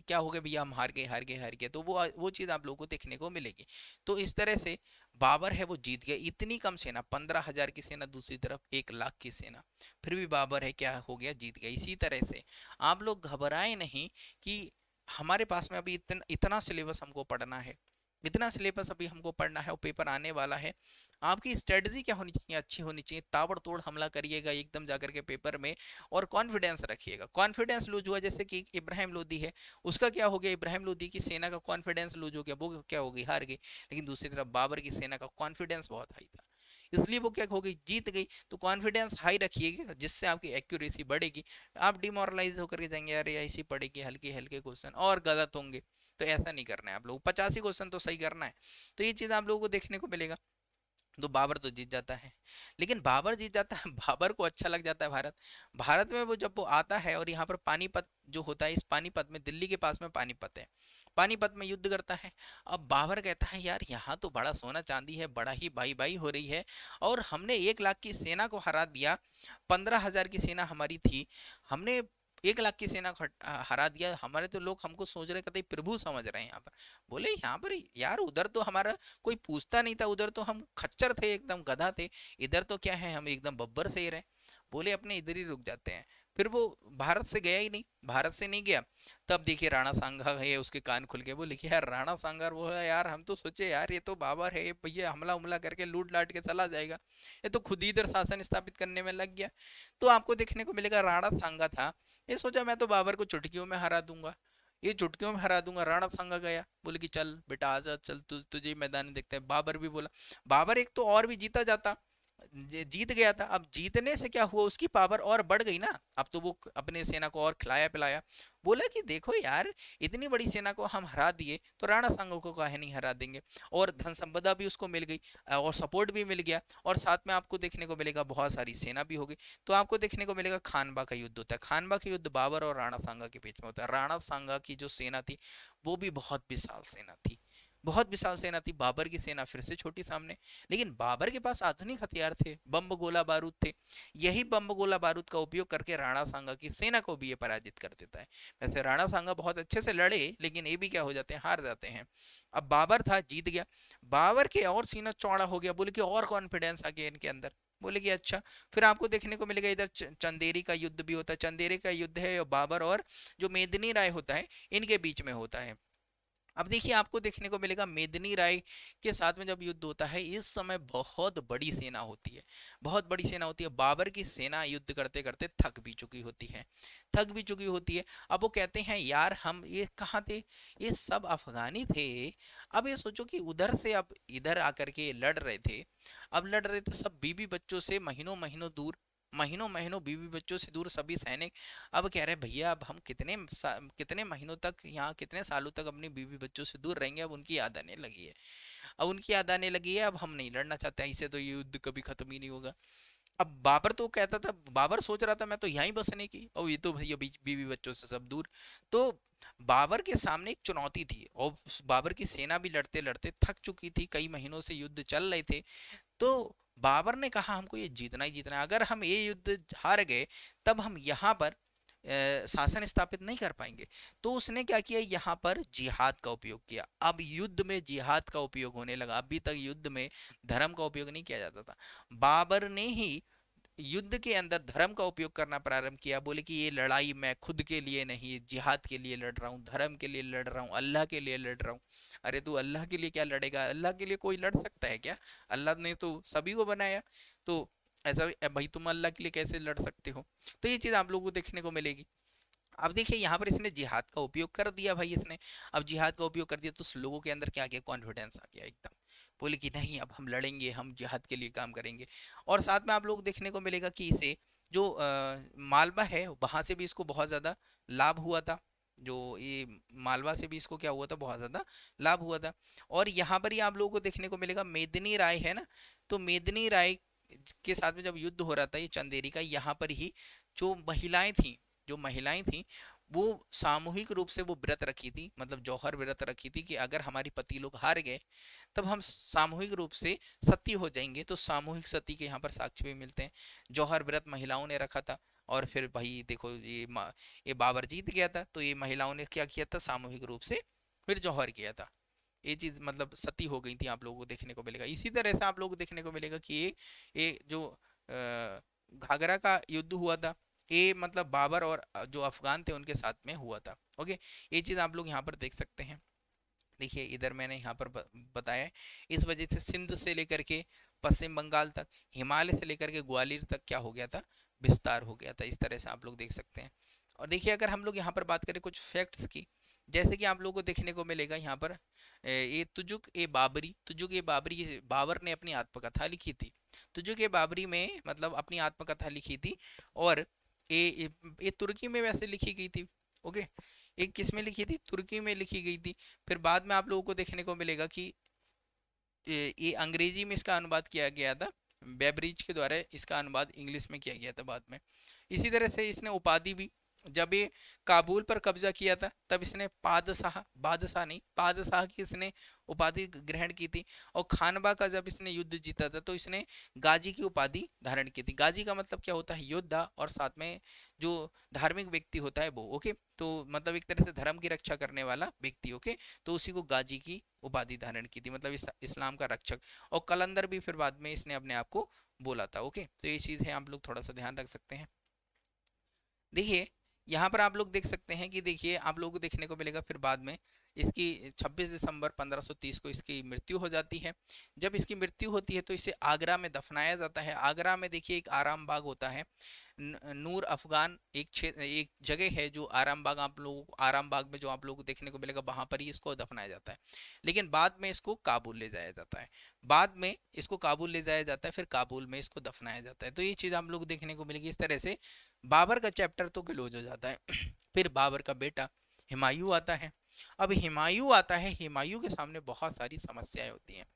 क्या हो गया भैया हम हार गए हार गए हार गए तो वो वो चीज़ आप लोगों को देखने को मिलेगी तो इस तरह से बाबर है वो जीत गया इतनी कम सेना पंद्रह हजार की सेना दूसरी तरफ एक लाख की सेना फिर भी बाबर है क्या हो गया जीत गया इसी तरह से आप लोग घबराए नहीं कि हमारे पास में अभी इतन, इतना सिलेबस हमको पढ़ना है इतना सिलेबस अभी हमको पढ़ना है और पेपर आने वाला है आपकी स्ट्रेटजी क्या होनी चाहिए अच्छी होनी चाहिए ताबड़तोड़ हमला करिएगा एकदम जाकर के पेपर में और कॉन्फिडेंस रखिएगा कॉन्फिडेंस लूज हुआ जैसे कि इब्राहिम लोदी है उसका क्या हो गया इब्राहिम लोदी की सेना का कॉन्फिडेंस लूज हो गया वो क्या होगी हार गई लेकिन दूसरी तरफ बाबर की सेना का कॉन्फिडेंस बहुत हाई था इसलिए वो क्या हो गई जीत गई तो कॉन्फिडेंस हाई रखिएगा जिससे आपकी एक्यूरेसी बढ़ेगी आप डिमोरलाइज होकर के जाएंगे अरे ऐसी पड़ेगी हल्के हल्के क्वेश्चन और गलत होंगे तो ऐसा नहीं करना है आप लोग पचासी क्वेश्चन तो सही करना है तो ये चीज़ आप लोगों को देखने को मिलेगा तो बाबर तो जीत जाता है लेकिन बाबर जीत जाता है बाबर को अच्छा लग जाता है भारत भारत में वो जब वो आता है और यहाँ पर पानीपत जो होता है इस पानीपत में दिल्ली के पास में पानीपत है पानीपत में युद्ध करता है अब बाबर कहता है यार यहाँ तो बड़ा सोना चांदी है बड़ा ही बाई बाई हो रही है और हमने एक लाख की सेना को हरा दिया पंद्रह हजार की सेना हमारी थी हमने एक लाख की सेना हरा दिया हमारे तो लोग हमको सोच रहे कहते प्रभु समझ रहे हैं यहाँ पर बोले यहाँ पर यार उधर तो हमारा कोई पूछता नहीं था उधर तो हम खच्चर थे एकदम गधा थे इधर तो क्या है हम एकदम बब्बर से ही रहे बोले अपने इधर ही रुक जाते हैं फिर वो भारत से गया ही नहीं भारत से नहीं गया तब देखिए राणा सांगा है उसके कान खुल गए वो लिखे यार राणा वो बोला यार हम तो सोचे यार ये तो बाबर है ये हमला उमला करके लूट लाट के चला जाएगा ये तो खुद ही इधर शासन स्थापित करने में लग गया तो आपको देखने को मिलेगा राणा सांगा था ये सोचा मैं तो बाबर को चुटकियों में हरा दूंगा ये चुटकियों में हरा दूंगा राणा सांगा गया बोले कि चल बेटा आजा चल तु, तुझे मैदान देखते हैं बाबर भी बोला बाबर एक तो और भी जीता जाता जीत गया था अब जीतने से क्या हुआ उसकी पावर और बढ़ गई ना अब तो वो अपने सेना को और खिलाया पिलाया बोला कि देखो यार इतनी बड़ी सेना को हम हरा दिए तो राणा सांगो को कहे नहीं हरा देंगे और धन संपदा भी उसको मिल गई और सपोर्ट भी मिल गया और साथ में आपको देखने को मिलेगा बहुत सारी सेना भी होगी तो आपको देखने को मिलेगा खानबा का युद्ध होता है खानबा का युद्ध बाबर और राणा सांगा के बीच में होता है राणा सांगा की जो सेना थी वो भी बहुत विशाल सेना थी बहुत विशाल सेना थी बाबर की सेना फिर से छोटी सामने लेकिन बाबर के पास आधुनिक हथियार थे बम्ब गोला बारूद थे यही बम गोला बारूद का उपयोग करके राणा सांगा की सेना को भी ये पराजित कर देता है वैसे राणा सांगा बहुत अच्छे से लड़े लेकिन ये भी क्या हो जाते हैं हार जाते हैं अब बाबर था जीत गया बाबर के और सीना चौड़ा हो गया बोले कि और कॉन्फिडेंस आ गया इनके अंदर बोले कि अच्छा फिर आपको देखने को मिलेगा इधर चंदेरी का युद्ध भी होता है चंदेरी का युद्ध है बाबर और जो मेदनी राय होता है इनके बीच में होता है अब देखिए आपको देखने को मिलेगा मेदनी राय के साथ में जब युद्ध होता है इस समय बहुत बड़ी सेना होती है बहुत बड़ी सेना होती है बाबर की सेना युद्ध करते करते थक भी चुकी होती है थक भी चुकी होती है अब वो कहते हैं यार हम ये कहाँ थे ये सब अफगानी थे अब ये सोचो कि उधर से अब इधर आकर के लड़ रहे थे अब लड़ रहे थे सब बीबी बच्चों से महीनों महीनों दूर महीनों महीनों बीवी बच्चों से दूर सभी सैनिक अब कह रहे भैया अब हम कितने कितने महीनों तक यहाँ कितने सालों तक अपनी बीवी बच्चों से दूर रहेंगे अब उनकी याद आने लगी है अब उनकी याद आने लगी है अब हम नहीं लड़ना चाहते इसे तो युद्ध कभी खत्म ही नहीं होगा अब बाबर तो कहता था बाबर सोच रहा था मैं तो यहीं बसने की और ये तो भैया बीवी बच्चों से सब दूर तो बाबर के सामने एक चुनौती थी और बाबर की सेना भी लड़ते लड़ते थक चुकी थी कई महीनों से युद्ध चल रहे थे तो बाबर ने कहा हमको ये जीतना ही जीतना है अगर हम ये युद्ध हार गए तब हम यहाँ पर शासन स्थापित नहीं कर पाएंगे तो उसने क्या किया यहाँ पर जिहाद का उपयोग किया अब युद्ध में जिहाद का उपयोग होने लगा अभी तक युद्ध में धर्म का उपयोग नहीं किया जाता था बाबर ने ही युद्ध के अंदर धर्म का उपयोग करना प्रारंभ किया बोले कि ये लड़ाई मैं खुद के लिए नहीं जिहाद के लिए लड़ रहा हूँ धर्म के लिए लड़ रहा हूँ अल्लाह के लिए लड़ रहा हूँ अरे तू अल्लाह के लिए क्या लड़ेगा अल्लाह के लिए कोई लड़ सकता है क्या अल्लाह ने तो सभी को बनाया तो ऐसा भाई तुम अल्लाह के लिए कैसे लड़ सकते हो तो ये चीज़ आप लोगों को देखने को मिलेगी अब देखिए यहाँ पर इसने जिहाद का उपयोग कर दिया भाई इसने अब जिहाद का उपयोग कर दिया तो लोगों के अंदर क्या गया कॉन्फिडेंस आ गया एकदम बोले कि नहीं अब हम लड़ेंगे हम जिहाद के लिए काम करेंगे और साथ में आप लोग देखने को मिलेगा कि इसे जो आ, मालवा है वहाँ से भी इसको बहुत ज़्यादा लाभ हुआ था जो ये मालवा से भी इसको क्या हुआ था बहुत ज़्यादा लाभ हुआ था और यहाँ पर ही आप लोगों को देखने को मिलेगा मेदनी राय है ना तो मेदनी राय के साथ में जब युद्ध हो रहा था ये चंदेरी का यहाँ पर ही जो महिलाएं थी जो महिलाएं थी वो सामूहिक रूप से वो व्रत रखी थी मतलब जौहर व्रत रखी थी कि अगर हमारी पति लोग हार गए तब हम सामूहिक रूप से सती हो जाएंगे तो सामूहिक सती के यहाँ पर साक्ष्य भी मिलते हैं जौहर व्रत महिलाओं ने रखा था और फिर भाई देखो ये ये बाबर जीत गया था तो ये महिलाओं ने क्या किया था सामूहिक रूप से फिर जौहर किया था ये चीज़ मतलब सती हो गई थी आप लोगों को देखने को मिलेगा इसी तरह से आप लोगों को देखने को मिलेगा कि ये ये जो घाघरा का युद्ध हुआ था ये मतलब बाबर और जो अफगान थे उनके साथ में हुआ था ओके ये चीज़ आप लोग यहाँ पर देख सकते हैं देखिए इधर मैंने यहाँ पर बताया इस वजह से सिंध से लेकर के पश्चिम बंगाल तक हिमालय से लेकर के ग्वालियर तक क्या हो गया था विस्तार हो गया था इस तरह से आप लोग देख सकते हैं और देखिए अगर हम लोग यहाँ पर बात करें कुछ फैक्ट्स की जैसे कि आप लोगों को देखने को मिलेगा यहाँ पर ये तुजुक ए बाबरी तुजुक ए बाबरी बाबर ने अपनी आत्मकथा लिखी थी तुजुक ए बाबरी में मतलब अपनी आत्मकथा लिखी थी और ए ये तुर्की में वैसे लिखी गई थी ओके एक किस में लिखी थी तुर्की में लिखी गई थी फिर बाद में आप लोगों को देखने को मिलेगा कि ये अंग्रेजी में इसका अनुवाद किया गया था बेबरीज के द्वारा इसका अनुवाद इंग्लिश में किया गया था बाद में इसी तरह से इसने उपाधि भी जब ये काबुल पर कब्जा किया था तब इसने पादशाह बादशाह नहीं पादशाह की इसने उपाधि ग्रहण की थी और खानबा का जब इसने युद्ध जीता था तो इसने गाजी की उपाधि धारण की थी गाजी का मतलब क्या होता है योद्धा और साथ में जो धार्मिक व्यक्ति होता है वो ओके तो मतलब एक तरह से धर्म की रक्षा करने वाला व्यक्ति ओके तो उसी को गाजी की उपाधि धारण की थी मतलब इस, इस्लाम का रक्षक और कलंदर भी फिर बाद में इसने अपने आप को बोला था ओके तो ये चीज़ है आप लोग थोड़ा सा ध्यान रख सकते हैं देखिए यहाँ पर आप लोग देख सकते हैं कि देखिए आप लोगों को देखने को मिलेगा फिर बाद में इसकी 26 दिसंबर 1530 को इसकी मृत्यु हो जाती है जब इसकी मृत्यु होती है तो इसे आगरा में दफनाया जाता है आगरा में देखिए एक आराम बाग होता है नूर अफगान एक एक जगह है जो आराम बाग आप लोग आराम बाग में जो आप लोग को देखने को मिलेगा वहाँ पर ही इसको दफनाया जाता है लेकिन बाद में इसको काबुल ले जाया जाता है बाद में इसको काबुल ले जाया जाता है फिर काबुल में इसको दफनाया जाता है तो ये चीज़ आप लोग देखने को मिलेगी इस तरह से बाबर का चैप्टर तो क्लोज हो जाता है फिर बाबर का बेटा हिमायू आता है अब हिमायू आता है हिमायू के सामने बहुत सारी समस्याएं होती हैं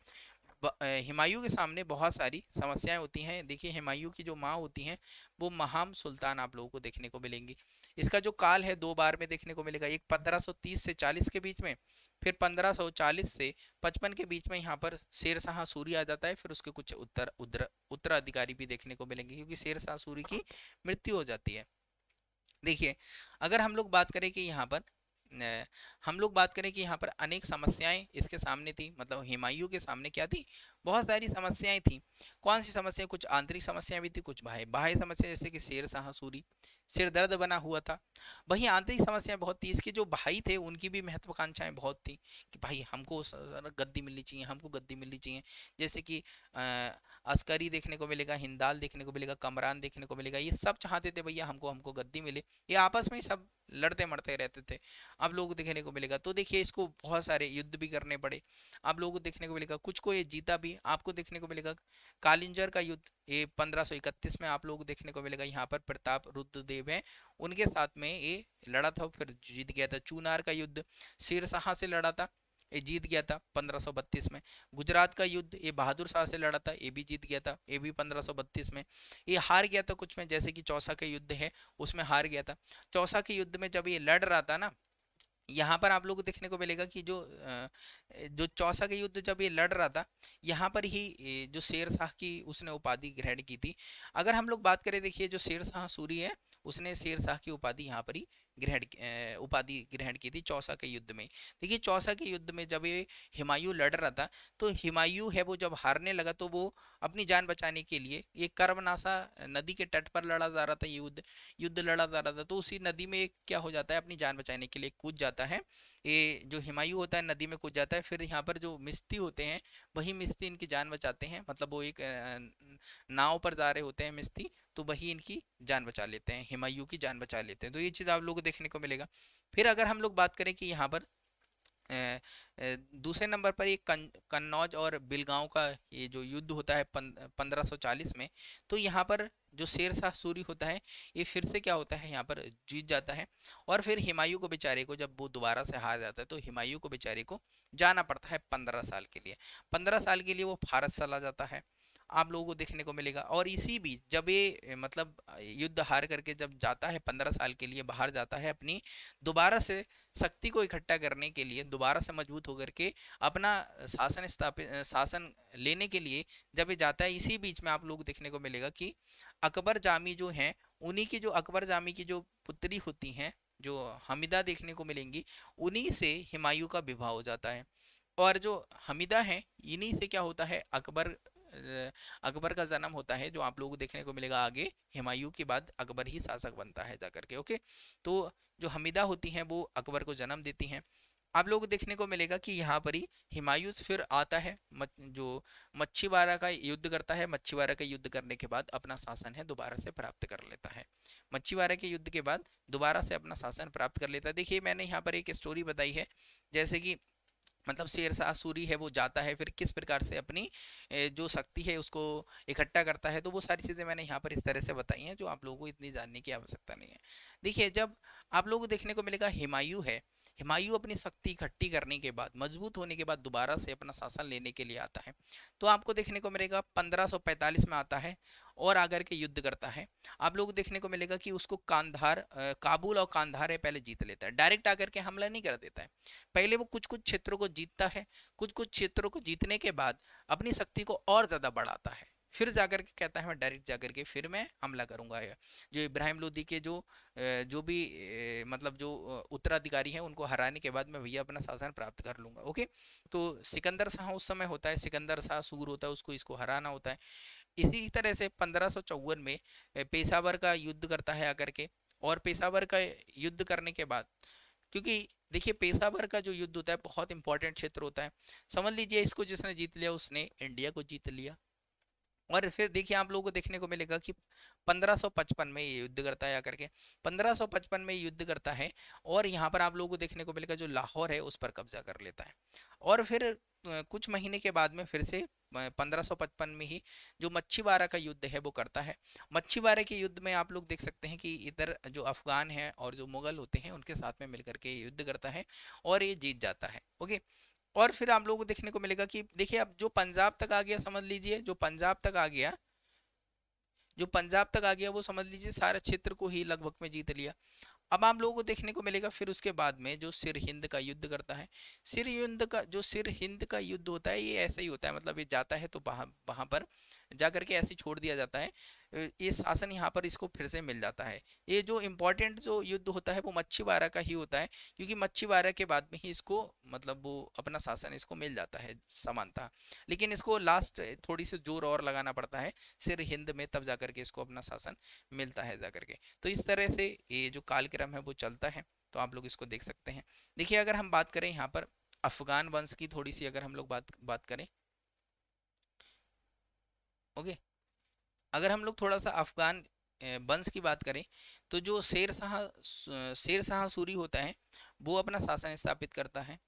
हिमायू के सामने बहुत सारी समस्याएं होती हैं देखिए हिमायू की जो माँ होती हैं वो महाम सुल्तान आप लोगों को देखने को मिलेंगी इसका जो काल है दो बार में देखने को मिलेगा एक तीस से चालीस के बीच में फिर 1540 से 55 के बीच में यहाँ पर शेर शाह सूरी आ जाता है फिर उसके कुछ उत्तर उत्तर उत्तराधिकारी भी देखने को मिलेंगे क्योंकि शेर शाह सूरी की मृत्यु हो जाती है देखिए अगर हम लोग बात करें कि यहाँ पर हम लोग बात करें कि यहाँ पर अनेक समस्याएं इसके सामने थी मतलब हिमायूं के सामने क्या थी बहुत सारी समस्याएं थी कौन सी समस्याएं कुछ आंतरिक समस्याएं भी थी कुछ बाह्य बाह्य समस्या जैसे कि शेर शाह सूरी सिर दर्द बना हुआ था वहीं आंतरिक समस्याएं बहुत थी इसके जो भाई थे उनकी भी महत्वाकांक्षाएं बहुत थी कि भाई हमको गद्दी मिलनी चाहिए हमको गद्दी मिलनी चाहिए जैसे कि अस्करी देखने को मिलेगा हिंदाल देखने को मिलेगा कमरान देखने को मिलेगा ये सब चाहते थे भैया हमको हमको गद्दी मिले ये आपस में सब लड़ते मरते रहते थे अब लोगों को देखने को मिलेगा तो देखिए इसको बहुत सारे युद्ध भी करने पड़े अब लोगों को देखने को मिलेगा कुछ को ये जीता भी आपको देखने को मिलेगा कालिंजर का युद्ध ये 1531 में आप लोगों को देखने को मिलेगा यहाँ पर प्रताप रुद्रदेव हैं उनके साथ में ये लड़ा था फिर जीत गया था चूनार का युद्ध शेरशाह से लड़ा था ये जीत गया था 1532 में गुजरात का युद्ध ये बहादुर शाह से लड़ा था ये भी जीत गया था ये भी 1532 में ये हार गया था कुछ में जैसे कि चौसा के युद्ध है उसमें हार गया था चौसा के युद्ध में जब ये लड़ रहा था ना यहाँ पर आप लोगों को देखने को मिलेगा कि जो जो चौसा के युद्ध जब ये लड़ रहा था यहाँ पर ही जो शेर शाह की उसने उपाधि ग्रहण की थी अगर हम लोग बात करें देखिए जो शेर शाह सूरी है उसने शेर शाह की उपाधि यहाँ पर ही ग्रहण उपाधि ग्रहण की थी चौसा के युद्ध में देखिए चौसा के युद्ध में जब ये हिमायू लड़ रहा था तो हिमायू है वो जब हारने लगा तो वो अपनी जान बचाने के लिए ये कर्मनाशा नदी के तट पर लड़ा जा रहा था युद्ध युद्ध लड़ा जा रहा था तो उसी नदी में क्या हो जाता है अपनी जान बचाने के लिए कूद जाता है ये जो हिमायू होता है नदी में कूद जाता है फिर यहाँ पर जो मिस्ती होते हैं वही मिस्ती इनकी जान बचाते हैं मतलब वो एक नाव पर जा रहे होते हैं मिस्ती तो वही इनकी जान बचा लेते हैं हिमायू की जान बचा लेते हैं तो ये चीज़ आप लोग देखने को मिलेगा फिर अगर हम लोग बात करें कि यहाँ पर दूसरे नंबर पर ये कन, कन्नौज और बिलगांव का ये जो युद्ध होता है पन, 1540 में तो यहाँ पर जो शेर शाह सूरी होता है ये फिर से क्या होता है यहाँ पर जीत जाता है और फिर हिमायू को बेचारे को जब वो दोबारा से हार जाता है तो हिमायू को बेचारे को जाना पड़ता है पंद्रह साल के लिए पंद्रह साल के लिए वो फारस चला जाता है आप लोगों को देखने को मिलेगा और इसी बीच जब ये मतलब युद्ध हार करके जब जाता है पंद्रह साल के लिए बाहर जाता है अपनी दोबारा से शक्ति को इकट्ठा करने के लिए दोबारा से मजबूत होकर के अपना शासन स्थापित शासन लेने के लिए जब ये जाता है इसी बीच में आप लोग देखने को मिलेगा कि अकबर जामी जो हैं उन्हीं की जो अकबर जामी की जो पुत्री होती हैं जो हमिदा देखने को मिलेंगी उन्हीं से हिमायू का विवाह हो जाता है और जो हमिदा हैं इन्हीं से क्या होता है अकबर अकबर का जन्म होता है जो आप लोगों को देखने को मिलेगा आगे हुमायूं के बाद अकबर ही शासक बनता है जाकर के ओके तो जो हमीदा होती हैं वो अकबर को जन्म देती हैं आप लोग देखने को मिलेगा कि यहाँ पर ही हिमायूस फिर आता है जो मच्छीवाड़ा का युद्ध करता है मच्छीवाड़ा का युद्ध करने के बाद अपना शासन है दोबारा से प्राप्त कर लेता है मच्छीवाड़ा के युद्ध के बाद दोबारा से अपना शासन प्राप्त कर लेता है देखिए मैंने यहाँ पर एक स्टोरी बताई है जैसे कि मतलब शेरशाह सूरी है वो जाता है फिर किस प्रकार से अपनी जो शक्ति है उसको इकट्ठा करता है तो वो सारी चीज़ें मैंने यहाँ पर इस तरह से बताई हैं जो आप लोगों को इतनी जानने की आवश्यकता नहीं है देखिए जब आप लोगों को देखने को मिलेगा हिमायू है हिमायु अपनी शक्ति इकट्ठी करने के बाद मजबूत होने के बाद दोबारा से अपना शासन लेने के लिए आता है तो आपको देखने को मिलेगा 1545 में आता है और आगर के युद्ध करता है आप लोग देखने को मिलेगा कि उसको कांधार काबुल और कांधार पहले जीत लेता है डायरेक्ट आकर के हमला नहीं कर देता है पहले वो कुछ कुछ क्षेत्रों को जीतता है कुछ कुछ क्षेत्रों को जीतने के बाद अपनी शक्ति को और ज़्यादा बढ़ाता है फिर जाकर के कहता है मैं डायरेक्ट जाकर के फिर मैं हमला करूंगा जो इब्राहिम लोदी के जो जो भी मतलब जो उत्तराधिकारी हैं उनको हराने के बाद मैं भैया अपना शासन प्राप्त कर लूँगा ओके तो सिकंदर शाह उस समय होता है सिकंदर शाह सूर होता है उसको इसको हराना होता है इसी तरह से पंद्रह में पेशावर का युद्ध करता है आकर के और पेशावर का युद्ध करने के बाद क्योंकि देखिए पेशावर का जो युद्ध होता है बहुत इंपॉर्टेंट क्षेत्र होता है समझ लीजिए इसको जिसने जीत लिया उसने इंडिया को जीत लिया और फिर देखिए आप लोगों को देखने को मिलेगा कि 1555 में ये युद्ध करता है आकर के 1555 में युद्ध करता है और यहाँ पर आप लोगों को देखने को मिलेगा जो लाहौर है उस पर कब्जा कर लेता है और फिर कुछ महीने के बाद में फिर से 1555 में ही जो मच्छीवारा का युद्ध है वो करता है मच्छीवाड़ा के युद्ध में आप लोग देख सकते हैं कि इधर जो अफगान है और जो मुगल होते हैं उनके साथ में मिलकर के युद्ध करता है और ये जीत जाता है ओके और फिर आप लोगों को देखने को मिलेगा कि देखिए अब जो पंजाब तक आ गया समझ लीजिए जो पंजाब तक आ गया जो पंजाब तक आ गया वो समझ लीजिए सारा क्षेत्र को ही लगभग में जीत लिया अब आप लोगों को देखने को मिलेगा फिर उसके बाद में जो सिर हिंद का युद्ध करता है सिर युद्ध का जो सिर हिंद का युद्ध होता है ये ऐसा ही होता है मतलब ये जाता है तो वहाँ वहाँ पर जा करके ऐसे छोड़ दिया जाता है ये शासन यहाँ पर इसको फिर से मिल जाता है ये जो इम्पोर्टेंट जो युद्ध होता है वो मच्छी का ही होता है क्योंकि मच्छी बारह के बाद में ही इसको मतलब वो अपना शासन इसको मिल जाता है समानता लेकिन इसको लास्ट थोड़ी सी जोर और लगाना पड़ता है सिर हिंद में तब जाकर के इसको अपना शासन मिलता है जाकर के तो इस तरह से ये जो कालक्रम है वो चलता है तो आप लोग इसको देख सकते हैं देखिए अगर हम बात करें यहाँ पर अफगान वंश की थोड़ी सी अगर हम लोग बात बात करें ओके अगर हम लोग थोड़ा सा अफगान वंश की बात करें तो जो शेर शाह शेर शाह सूरी होता है वो अपना शासन स्थापित करता है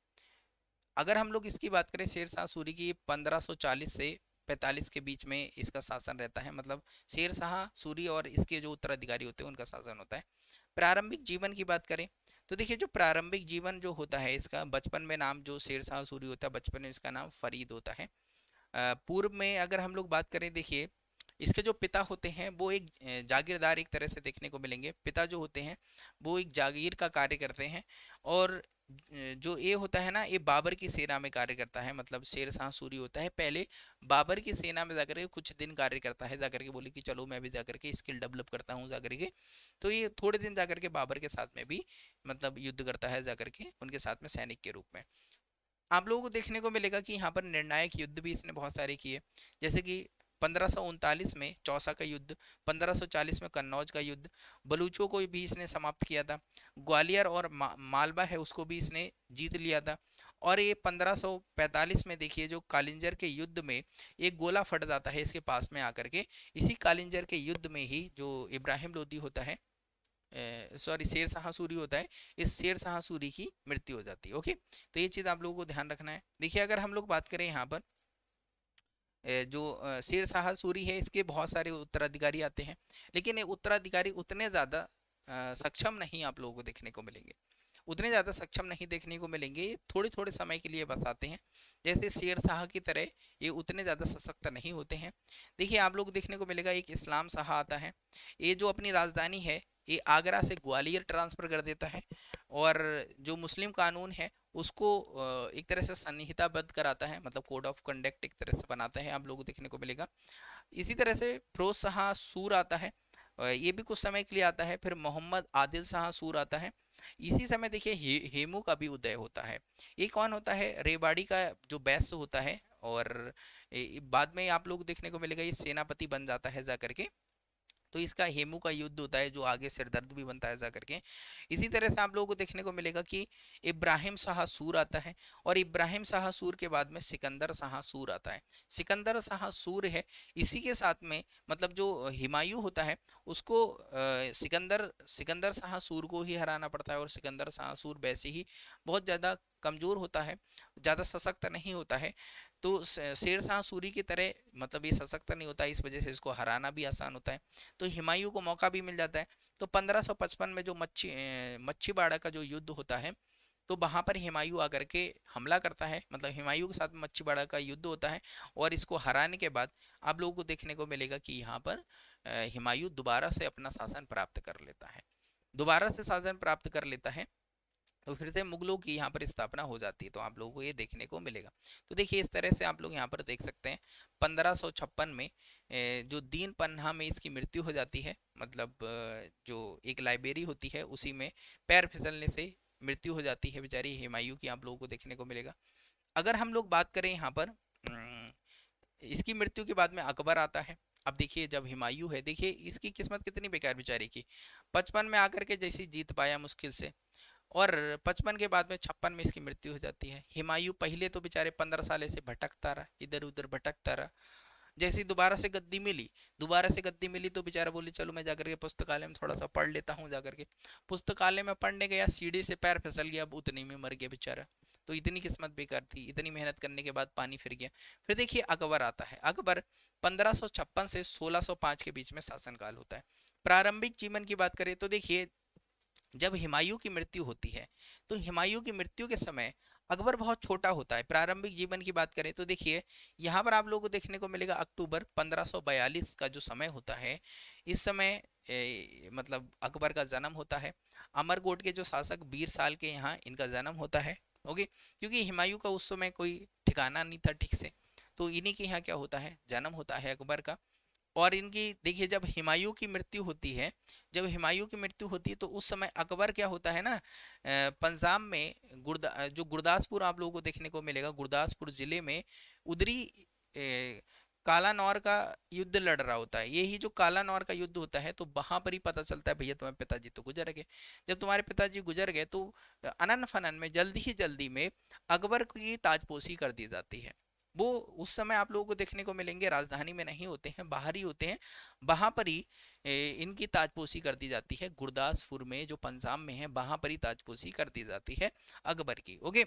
अगर हम लोग इसकी बात करें शेर शाह सूरी की 1540 से 45 के बीच में इसका शासन रहता है मतलब शेर शाह सूरी और इसके जो उत्तराधिकारी होते हैं उनका शासन होता है प्रारंभिक जीवन की बात करें तो देखिए जो प्रारंभिक जीवन जो होता है इसका बचपन में नाम जो शेर शाह सूरी होता है बचपन में इसका नाम फरीद होता है पूर्व में अगर हम लोग बात करें देखिए इसके जो पिता होते हैं वो एक जागीरदार एक तरह से देखने को मिलेंगे पिता जो होते हैं वो एक जागीर का कार्य करते हैं और जो ए होता है ना ये बाबर की सेना में कार्य करता है मतलब शेर शाह सूरी होता है पहले बाबर की सेना में जाकर के कुछ दिन कार्य करता है जाकर के बोले कि चलो मैं भी जाकर के स्किल डेवलप करता हूँ जाकर के तो ये थोड़े दिन जाकर के बाबर के साथ में भी मतलब युद्ध करता है जाकर के उनके साथ में सैनिक के रूप में आप लोगों को देखने को मिलेगा कि यहाँ पर निर्णायक युद्ध भी इसने बहुत सारे किए जैसे कि पंद्रह में चौसा का युद्ध 1540 में कन्नौज का युद्ध बलूचों को भी इसने समाप्त किया था ग्वालियर और मा, मालवा है उसको भी इसने जीत लिया था और ये 1545 में देखिए जो कालिंजर के युद्ध में एक गोला फट जाता है इसके पास में आकर के इसी कालिंजर के युद्ध में ही जो इब्राहिम लोधी होता है सॉरी शेर शाह सूरी होता है इस शेर शाह सूरी की मृत्यु हो जाती है ओके तो ये चीज़ आप लोगों को ध्यान रखना है देखिए अगर हम लोग बात करें यहाँ पर जो शेर शाह सूरी है इसके बहुत सारे उत्तराधिकारी आते हैं लेकिन ये उत्तराधिकारी उतने ज़्यादा सक्षम नहीं आप लोगों को देखने को मिलेंगे उतने ज़्यादा सक्षम नहीं देखने को मिलेंगे ये थोड़े थोड़े समय के लिए बताते हैं जैसे शेर शाह की तरह ये उतने ज़्यादा सशक्त नहीं होते हैं देखिए आप लोग देखने को मिलेगा एक इस्लाम शाह आता है ये जो अपनी राजधानी है ये आगरा से ग्वालियर ट्रांसफ़र कर देता है और जो मुस्लिम कानून है उसको एक तरह से संहिताबद्ध कराता है मतलब कोड ऑफ कंडक्ट एक तरह से बनाता है आप लोगों को देखने को मिलेगा इसी तरह से फिरोज शाह सूर आता है ये भी कुछ समय के लिए आता है फिर मोहम्मद आदिल शाह सूर आता है इसी समय देखिए हे, हेमू का भी उदय होता है ये कौन होता है रेबाड़ी का जो बैस होता है और बाद में आप लोग देखने को मिलेगा ये सेनापति बन जाता है जा करके तो इसका हेमू का युद्ध होता है जो आगे सिरदर्द भी बनता है ऐसा करके इसी तरह से आप लोगों को देखने को मिलेगा कि इब्राहिम सूर आता है और इब्राहिम सूर के बाद में सिकंदर सूर आता है सिकंदर सूर है इसी के साथ में मतलब जो हिमायू होता है उसको आ, सिकंदर सिकंदर सूर को ही हराना पड़ता है और सिकंदर सूर वैसे ही बहुत ज़्यादा कमज़ोर होता है ज़्यादा सशक्त नहीं होता है तो शेर शाह सूरी की तरह मतलब ये सशक्त नहीं होता इस वजह से इसको हराना भी आसान होता है तो हिमायू को मौका भी मिल जाता है तो 1555 में जो मच्छी मच्छीबाड़ा का जो युद्ध होता है तो वहाँ पर हिमायू आकर के हमला करता है मतलब हिमायू के साथ मच्छीबाड़ा का युद्ध होता है और इसको हराने के बाद आप लोगों को देखने को मिलेगा कि यहाँ पर हिमायू दोबारा से अपना शासन प्राप्त कर लेता है दोबारा से शासन प्राप्त कर लेता है तो फिर से मुगलों की यहाँ पर स्थापना हो जाती है तो आप लोगों को ये देखने को मिलेगा तो देखिए इस तरह से आप लोग यहाँ पर देख सकते हैं पंद्रह में जो दीन पन्हा में इसकी मृत्यु हो जाती है मतलब जो एक लाइब्रेरी होती है उसी में पैर फिसलने से मृत्यु हो जाती है बेचारी हिमायू की आप लोगों को देखने को मिलेगा अगर हम लोग बात करें यहाँ पर इसकी मृत्यु के बाद में अकबर आता है अब देखिए जब हिमायू है देखिए इसकी किस्मत कितनी बेकार बेचारी की बचपन में आकर के जैसी जीत पाया मुश्किल से और पचपन के बाद में छप्पन में इसकी मृत्यु हो जाती है हिमायू पहले तो बेचारे पंद्रह साल से भटकता रहा इधर उधर भटकता रहा जैसे दोबारा से गद्दी मिली दोबारा से गद्दी मिली तो बेचारा बोले चलो मैं जाकर के पुस्तकालय में थोड़ा सा पढ़ लेता हूँ जाकर के पुस्तकालय में पढ़ने गया सीढ़ी से पैर फिसल गया अब उतने में मर गया बेचारा तो इतनी किस्मत बेकार थी इतनी मेहनत करने के बाद पानी फिर गया फिर देखिए अकबर आता है अकबर पंद्रह से सोलह के बीच में शासनकाल होता है प्रारंभिक जीवन की बात करें तो देखिए जब हिमायू की मृत्यु होती है तो हिमायु की मृत्यु के समय अकबर बहुत छोटा होता है प्रारंभिक जीवन की बात करें तो देखिए यहाँ पर आप लोगों को देखने को मिलेगा अक्टूबर 1542 का जो समय होता है इस समय ए, मतलब अकबर का जन्म होता है अमरकोट के जो शासक बीर साल के यहाँ इनका जन्म होता है ओके क्योंकि हिमायु का उस समय कोई ठिकाना नहीं था ठीक से तो इन्हीं के यहाँ क्या होता है जन्म होता है अकबर का और इनकी देखिए जब हिमायू की मृत्यु होती है जब हिमायू की मृत्यु होती है तो उस समय अकबर क्या होता है ना पंजाब में गुरदा जो गुरदासपुर आप लोगों को देखने को मिलेगा गुरदासपुर ज़िले में उदरी ए, कालानौर का युद्ध लड़ रहा होता है यही जो कालानौर का युद्ध होता है तो वहां पर ही पता चलता है भैया तुम्हारे पिताजी तो गुजर गए जब तुम्हारे पिताजी गुजर गए तो अनन फनन में जल्दी ही जल्दी में अकबर की ताजपोशी कर दी जाती है वो उस समय आप लोगों को देखने को मिलेंगे राजधानी में नहीं होते हैं बाहर ही होते हैं वहाँ पर ही इनकी ताजपोशी कर दी जाती है गुरदासपुर में जो पंजाब में है वहाँ पर ही ताजपोशी कर दी जाती है अकबर की ओके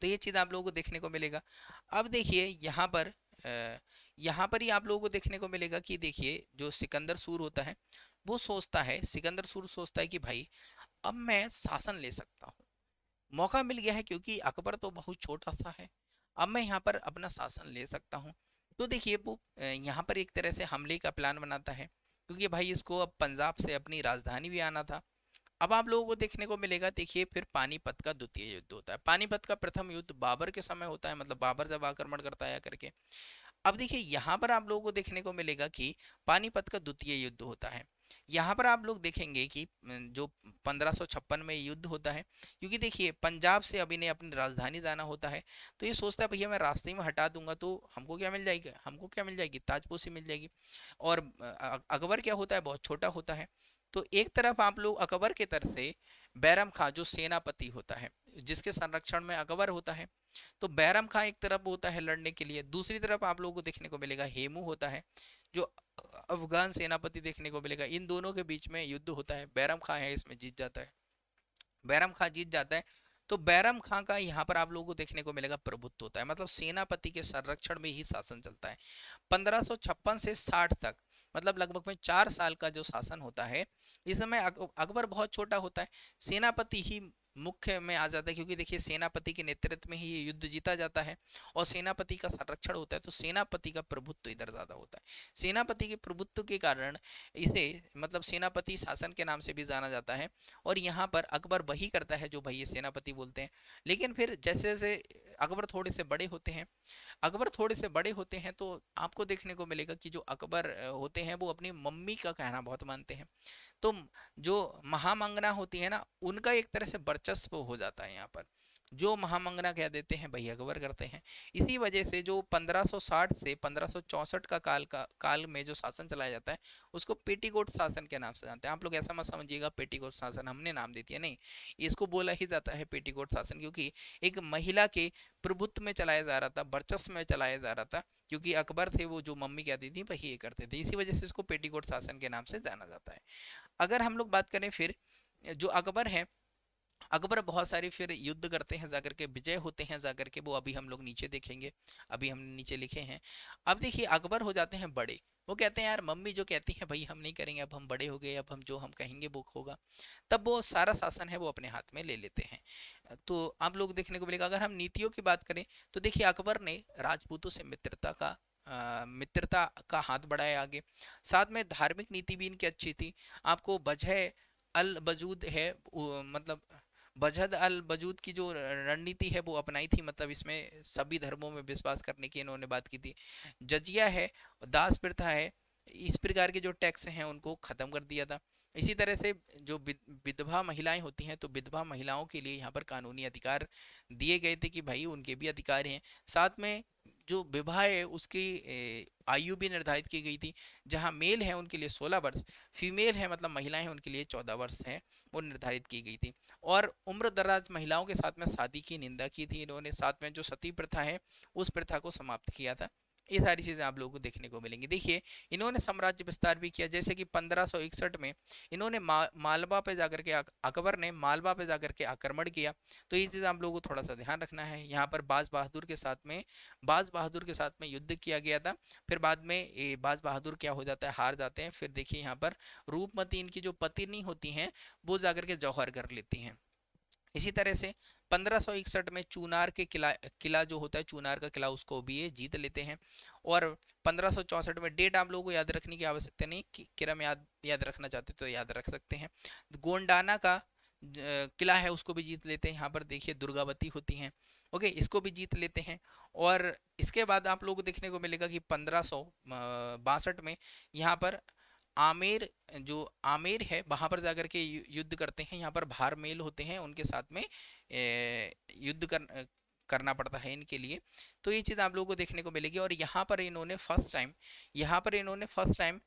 तो ये चीज़ आप लोगों को देखने को मिलेगा अब देखिए यहाँ पर यहाँ पर ही आप लोगों को देखने को मिलेगा कि देखिए जो सिकंदर सूर होता है वो सोचता है सिकंदर सूर सोचता है कि भाई अब मैं शासन ले सकता हूँ मौका मिल गया है क्योंकि अकबर तो बहुत छोटा सा है अब मैं यहाँ पर अपना शासन ले सकता हूँ तो देखिए वो यहाँ पर एक तरह से हमले का प्लान बनाता है क्योंकि भाई इसको अब पंजाब से अपनी राजधानी भी आना था अब आप लोगों को देखने को मिलेगा देखिए फिर पानीपत का द्वितीय युद्ध होता है पानीपत का प्रथम युद्ध बाबर के समय होता है मतलब बाबर जब आक्रमण करता है करके अब देखिए यहाँ पर आप लोगों को देखने को मिलेगा कि पानीपत का द्वितीय युद्ध होता है यहाँ पर आप लोग देखेंगे कि जो पंद्रह में युद्ध होता है क्योंकि देखिए पंजाब से अभी ने अपनी राजधानी जाना होता है तो ये सोचता है भैया मैं रास्ते में हटा दूंगा तो हमको क्या मिल जाएगा हमको क्या मिल जाएगी से मिल जाएगी और अकबर क्या होता है बहुत छोटा होता है तो एक तरफ आप लोग अकबर के तरफ से बैरम खां जो सेनापति होता है जिसके संरक्षण में अकबर होता है तो बैरम खां एक तरफ होता है लड़ने के लिए दूसरी तरफ आप लोगों को देखने को मिलेगा हेमू होता है जो अफगान सेनापति देखने को मिलेगा इन दोनों के बीच में युद्ध होता है बैरम खां है इसमें जीत जाता है बैरम खां जीत जाता है तो बैरम खां का यहाँ पर आप लोगों को देखने को मिलेगा प्रभुत्व होता है मतलब सेनापति के संरक्षण में ही शासन चलता है पंद्रह से साठ तक मतलब लगभग में चार साल का जो शासन होता है इस समय अकबर बहुत छोटा होता है सेनापति ही मुख्य में आ जाता है क्योंकि देखिए सेनापति के नेतृत्व में ही ये युद्ध जीता जाता है और सेनापति का संरक्षण होता है तो सेनापति का प्रभुत्व इधर ज़्यादा होता है सेनापति के प्रभुत्व के कारण इसे मतलब सेनापति शासन के नाम से भी जाना जाता है और यहाँ पर अकबर वही करता है जो भैया सेनापति बोलते हैं लेकिन फिर जैसे जैसे अकबर थोड़े से बड़े होते हैं अकबर थोड़े से बड़े होते हैं तो आपको देखने को मिलेगा कि जो अकबर होते हैं वो अपनी मम्मी का कहना बहुत मानते हैं तो जो महामंगना होती है ना उनका एक तरह से वर्चस्व हो जाता है यहाँ पर जो महामंगना कह देते हैं भैया अकबर करते हैं इसी वजह से जो 1560 से 1564 का काल का काल में जो शासन चलाया जाता है उसको पेटीकोट शासन के नाम से जानते हैं आप लोग ऐसा मत समझिएगा पेटीकोट शासन हमने नाम दे दिया नहीं इसको बोला ही जाता है पेटीकोट शासन क्योंकि एक महिला के प्रभुत्व में चलाया जा रहा था वर्चस्व में चलाया जा रहा था क्योंकि अकबर थे वो जो मम्मी कहती थी वही ये करते थे इसी वजह से इसको पेटीकोट शासन के नाम से जाना जाता है अगर हम लोग बात करें फिर जो अकबर है अकबर बहुत सारे फिर युद्ध करते हैं जाकर के विजय होते हैं जाकर के वो अभी हम लोग नीचे देखेंगे अभी हम नीचे लिखे हैं अब देखिए अकबर हो जाते हैं बड़े वो कहते हैं यार मम्मी जो कहती है भाई हम नहीं करेंगे अब हम बड़े हो गए अब हम जो हम कहेंगे वो होगा तब वो सारा शासन है वो अपने हाथ में ले लेते हैं तो आप लोग देखने को मिलेगा अगर हम नीतियों की बात करें तो देखिए अकबर ने राजपूतों से मित्रता का आ, मित्रता का हाथ बढ़ाया आगे साथ में धार्मिक नीति भी इनकी अच्छी थी आपको बजह अल बजूद है मतलब बजहद अल बजूद की जो रणनीति है वो अपनाई थी मतलब इसमें सभी धर्मों में विश्वास करने की इन्होंने बात की थी जजिया है दास प्रथा है इस प्रकार के जो टैक्स हैं उनको ख़त्म कर दिया था इसी तरह से जो विधवा महिलाएं होती हैं तो विधवा महिलाओं के लिए यहाँ पर कानूनी अधिकार दिए गए थे कि भाई उनके भी अधिकार हैं साथ में जो विवाह है उसकी आयु भी निर्धारित की गई थी जहाँ मेल है उनके लिए 16 वर्ष फीमेल है मतलब महिलाएं हैं उनके लिए 14 वर्ष हैं वो निर्धारित की गई थी और उम्र दराज महिलाओं के साथ में शादी की निंदा की थी इन्होंने साथ में जो सती प्रथा है उस प्रथा को समाप्त किया था ये सारी चीज़ें आप लोगों को देखने को मिलेंगी देखिए इन्होंने साम्राज्य विस्तार भी किया जैसे कि पंद्रह में इन्होंने मा, मालवा पे जाकर के अकबर ने मालवा पे जाकर के आक्रमण किया तो ये चीज़ आप लोगों को थोड़ा सा ध्यान रखना है यहाँ पर बाज बहादुर के साथ में बाज बहादुर के साथ में युद्ध किया गया था फिर बाद में ये बाज बहादुर क्या हो जाता है हार जाते हैं फिर देखिए यहाँ पर रूपमती इनकी जो पत्नी होती हैं वो जाकर के जौहर कर लेती हैं इसी तरह से पंद्रह में चूनार के किला किला जो होता है चूनार का किला उसको भी ये जीत लेते हैं और पंद्रह में डेट आप लोगों को याद रखने की आवश्यकता नहीं किरम याद याद रखना चाहते तो याद रख सकते हैं गोंडाना का किला है उसको भी जीत लेते हैं यहाँ पर देखिए दुर्गावती होती हैं ओके इसको भी जीत लेते हैं और इसके बाद आप लोगों को देखने को मिलेगा कि पंद्रह में यहाँ पर आमेर जो आमेर है वहाँ पर जाकर के युद्ध करते हैं यहाँ पर भार मेल होते हैं उनके साथ में युद्ध कर करना पड़ता है इनके लिए तो ये चीज़ आप लोगों को देखने को मिलेगी और यहाँ पर इन्होंने फर्स्ट टाइम यहाँ पर इन्होंने फर्स्ट टाइम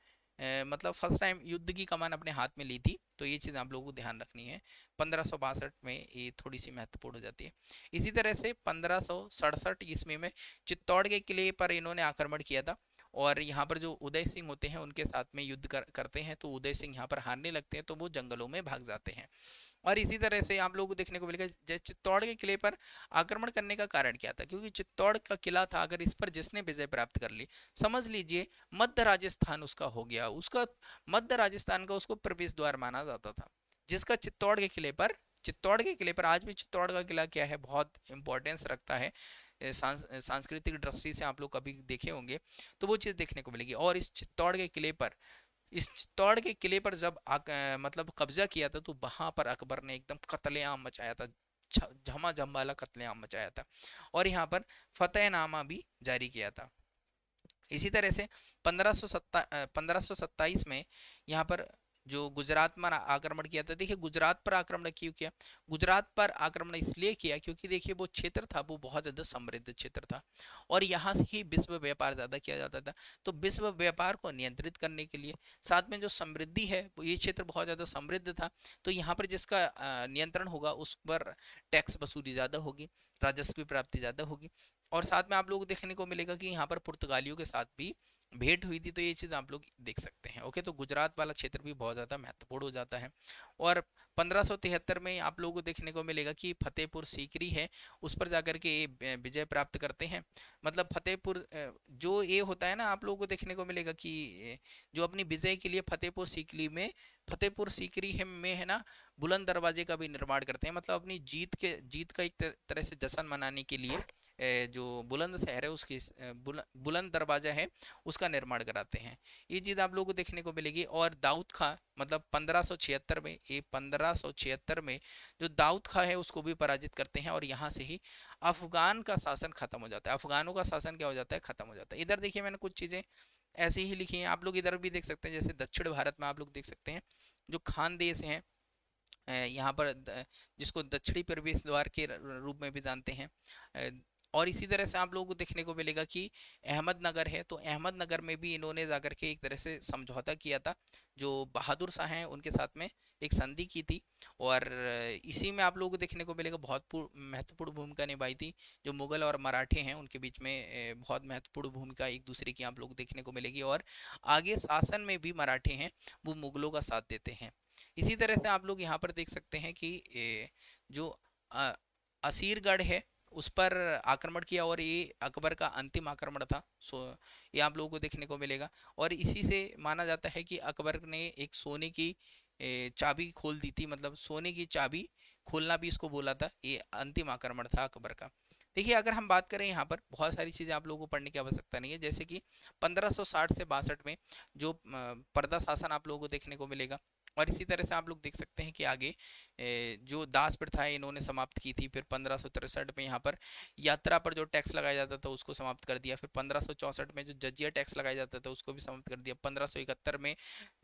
मतलब फर्स्ट टाइम युद्ध की कमान अपने हाथ में ली थी तो ये चीज़ आप लोगों को ध्यान रखनी है पंद्रह में ये थोड़ी सी महत्वपूर्ण हो जाती है इसी तरह से पंद्रह ईस्वी में चित्तौड़ के किले पर इन्होंने आक्रमण किया था और यहाँ पर जो उदय सिंह होते हैं उनके साथ में युद्ध कर, करते हैं तो उदय सिंह यहाँ पर हारने लगते हैं तो वो जंगलों में भाग जाते हैं और इसी तरह से आप लोगों को देखने को मिलेगा चित्तौड़ के किले पर आक्रमण करने का कारण क्या था क्योंकि चित्तौड़ का किला था अगर इस पर जिसने विजय प्राप्त कर ली समझ लीजिए मध्य राजस्थान उसका हो गया उसका मध्य राजस्थान का उसको प्रवेश द्वार माना जाता था जिसका चित्तौड़ के किले पर चित्तौड़ के किले पर आज भी चित्तौड़ का किला क्या है बहुत इंपॉर्टेंस रखता है सांस्कृतिक दृष्टि से आप लोग कभी देखे होंगे तो वो चीज़ देखने को मिलेगी और इस चित्तौड़ के किले पर इस चित्तौड़ के किले पर जब आ, मतलब कब्जा किया था तो वहाँ पर अकबर ने एकदम कतलेआम मचाया था झमा जम वाला कतलेआम मचाया था और यहाँ पर फतेहनामा भी जारी किया था इसी तरह से पंद्रह सौ में यहाँ पर जो गुजरात पर आक्रमण किया था देखिए गुजरात पर आक्रमण क्यों किया गुजरात पर आक्रमण इसलिए किया क्योंकि देखिए वो क्षेत्र था वो बहुत ज़्यादा समृद्ध क्षेत्र था और यहाँ से ही विश्व व्यापार ज़्यादा किया जाता था तो विश्व व्यापार को नियंत्रित करने के लिए साथ में जो समृद्धि है वो ये क्षेत्र बहुत ज़्यादा समृद्ध था तो यहाँ पर जिसका नियंत्रण होगा उस पर टैक्स वसूली ज़्यादा होगी राजस्व की प्राप्ति ज़्यादा होगी और साथ में आप लोग देखने को मिलेगा कि यहाँ पर पुर्तगालियों के साथ भी भेंट हुई थी तो ये चीज़ आप लोग देख सकते हैं ओके तो गुजरात वाला क्षेत्र भी बहुत ज़्यादा महत्वपूर्ण हो जाता है और 1573 में आप लोगों को देखने को मिलेगा कि फतेहपुर सीकरी है उस पर जाकर के विजय प्राप्त करते हैं मतलब फतेहपुर जो ये होता है ना आप लोगों को देखने को मिलेगा कि जो अपनी विजय के लिए फतेहपुर सीकरी में फतेहपुर सीकरी है में है ना बुलंद दरवाजे का भी निर्माण करते हैं मतलब अपनी जीत के जीत का एक तरह से जश्न मनाने के लिए जो बुलंद शहर है उसकी बुलंद दरवाज़ा है उसका निर्माण कराते हैं ये चीज़ आप लोगों को देखने को मिलेगी और दाऊद खां मतलब 1576 में ये 1576 में जो दाऊद खां है उसको भी पराजित करते हैं और यहाँ से ही अफगान का शासन खत्म हो जाता है अफगानों का शासन क्या हो जाता है खत्म हो जाता है इधर देखिए मैंने कुछ चीज़ें ऐसी ही लिखी हैं आप लोग इधर भी देख सकते हैं जैसे दक्षिण भारत में आप लोग देख सकते हैं जो खान देश हैं यहाँ पर जिसको दक्षिणी प्रवेश द्वार के रूप में भी जानते हैं और इसी तरह से आप लोगों को देखने को मिलेगा कि अहमदनगर है तो अहमदनगर में भी इन्होंने जाकर के एक तरह से समझौता किया था जो बहादुर शाह हैं उनके साथ में एक संधि की थी और इसी में आप लोगों को देखने को मिलेगा बहुत महत्वपूर्ण भूमिका निभाई थी जो मुगल और मराठे हैं उनके बीच में बहुत महत्वपूर्ण भूमिका एक दूसरे की आप लोग देखने को मिलेगी और आगे शासन में भी मराठे हैं वो मुगलों का साथ देते हैं इसी तरह से आप लोग यहाँ पर देख सकते हैं कि जो असीरगढ़ है उस पर आक्रमण किया और ये अकबर का अंतिम आक्रमण था सो ये आप लोगों को देखने को मिलेगा और इसी से माना जाता है कि अकबर ने एक सोने की चाबी खोल दी थी मतलब सोने की चाबी खोलना भी इसको बोला था ये अंतिम आक्रमण था अकबर का देखिए अगर हम बात करें यहाँ पर बहुत सारी चीज़ें आप लोगों को पढ़ने की आवश्यकता नहीं है जैसे कि 1560 से बासठ में जो पर्दा शासन आप लोगों को देखने को मिलेगा और इसी तरह से आप लोग देख सकते हैं कि आगे जो दास प्रथा है इन्होंने समाप्त की थी फिर पंद्रह में यहाँ पर यात्रा पर जो टैक्स लगाया जाता था उसको समाप्त कर दिया फिर पंद्रह में जो जजिया टैक्स लगाया जाता था उसको भी समाप्त कर दिया पंद्रह में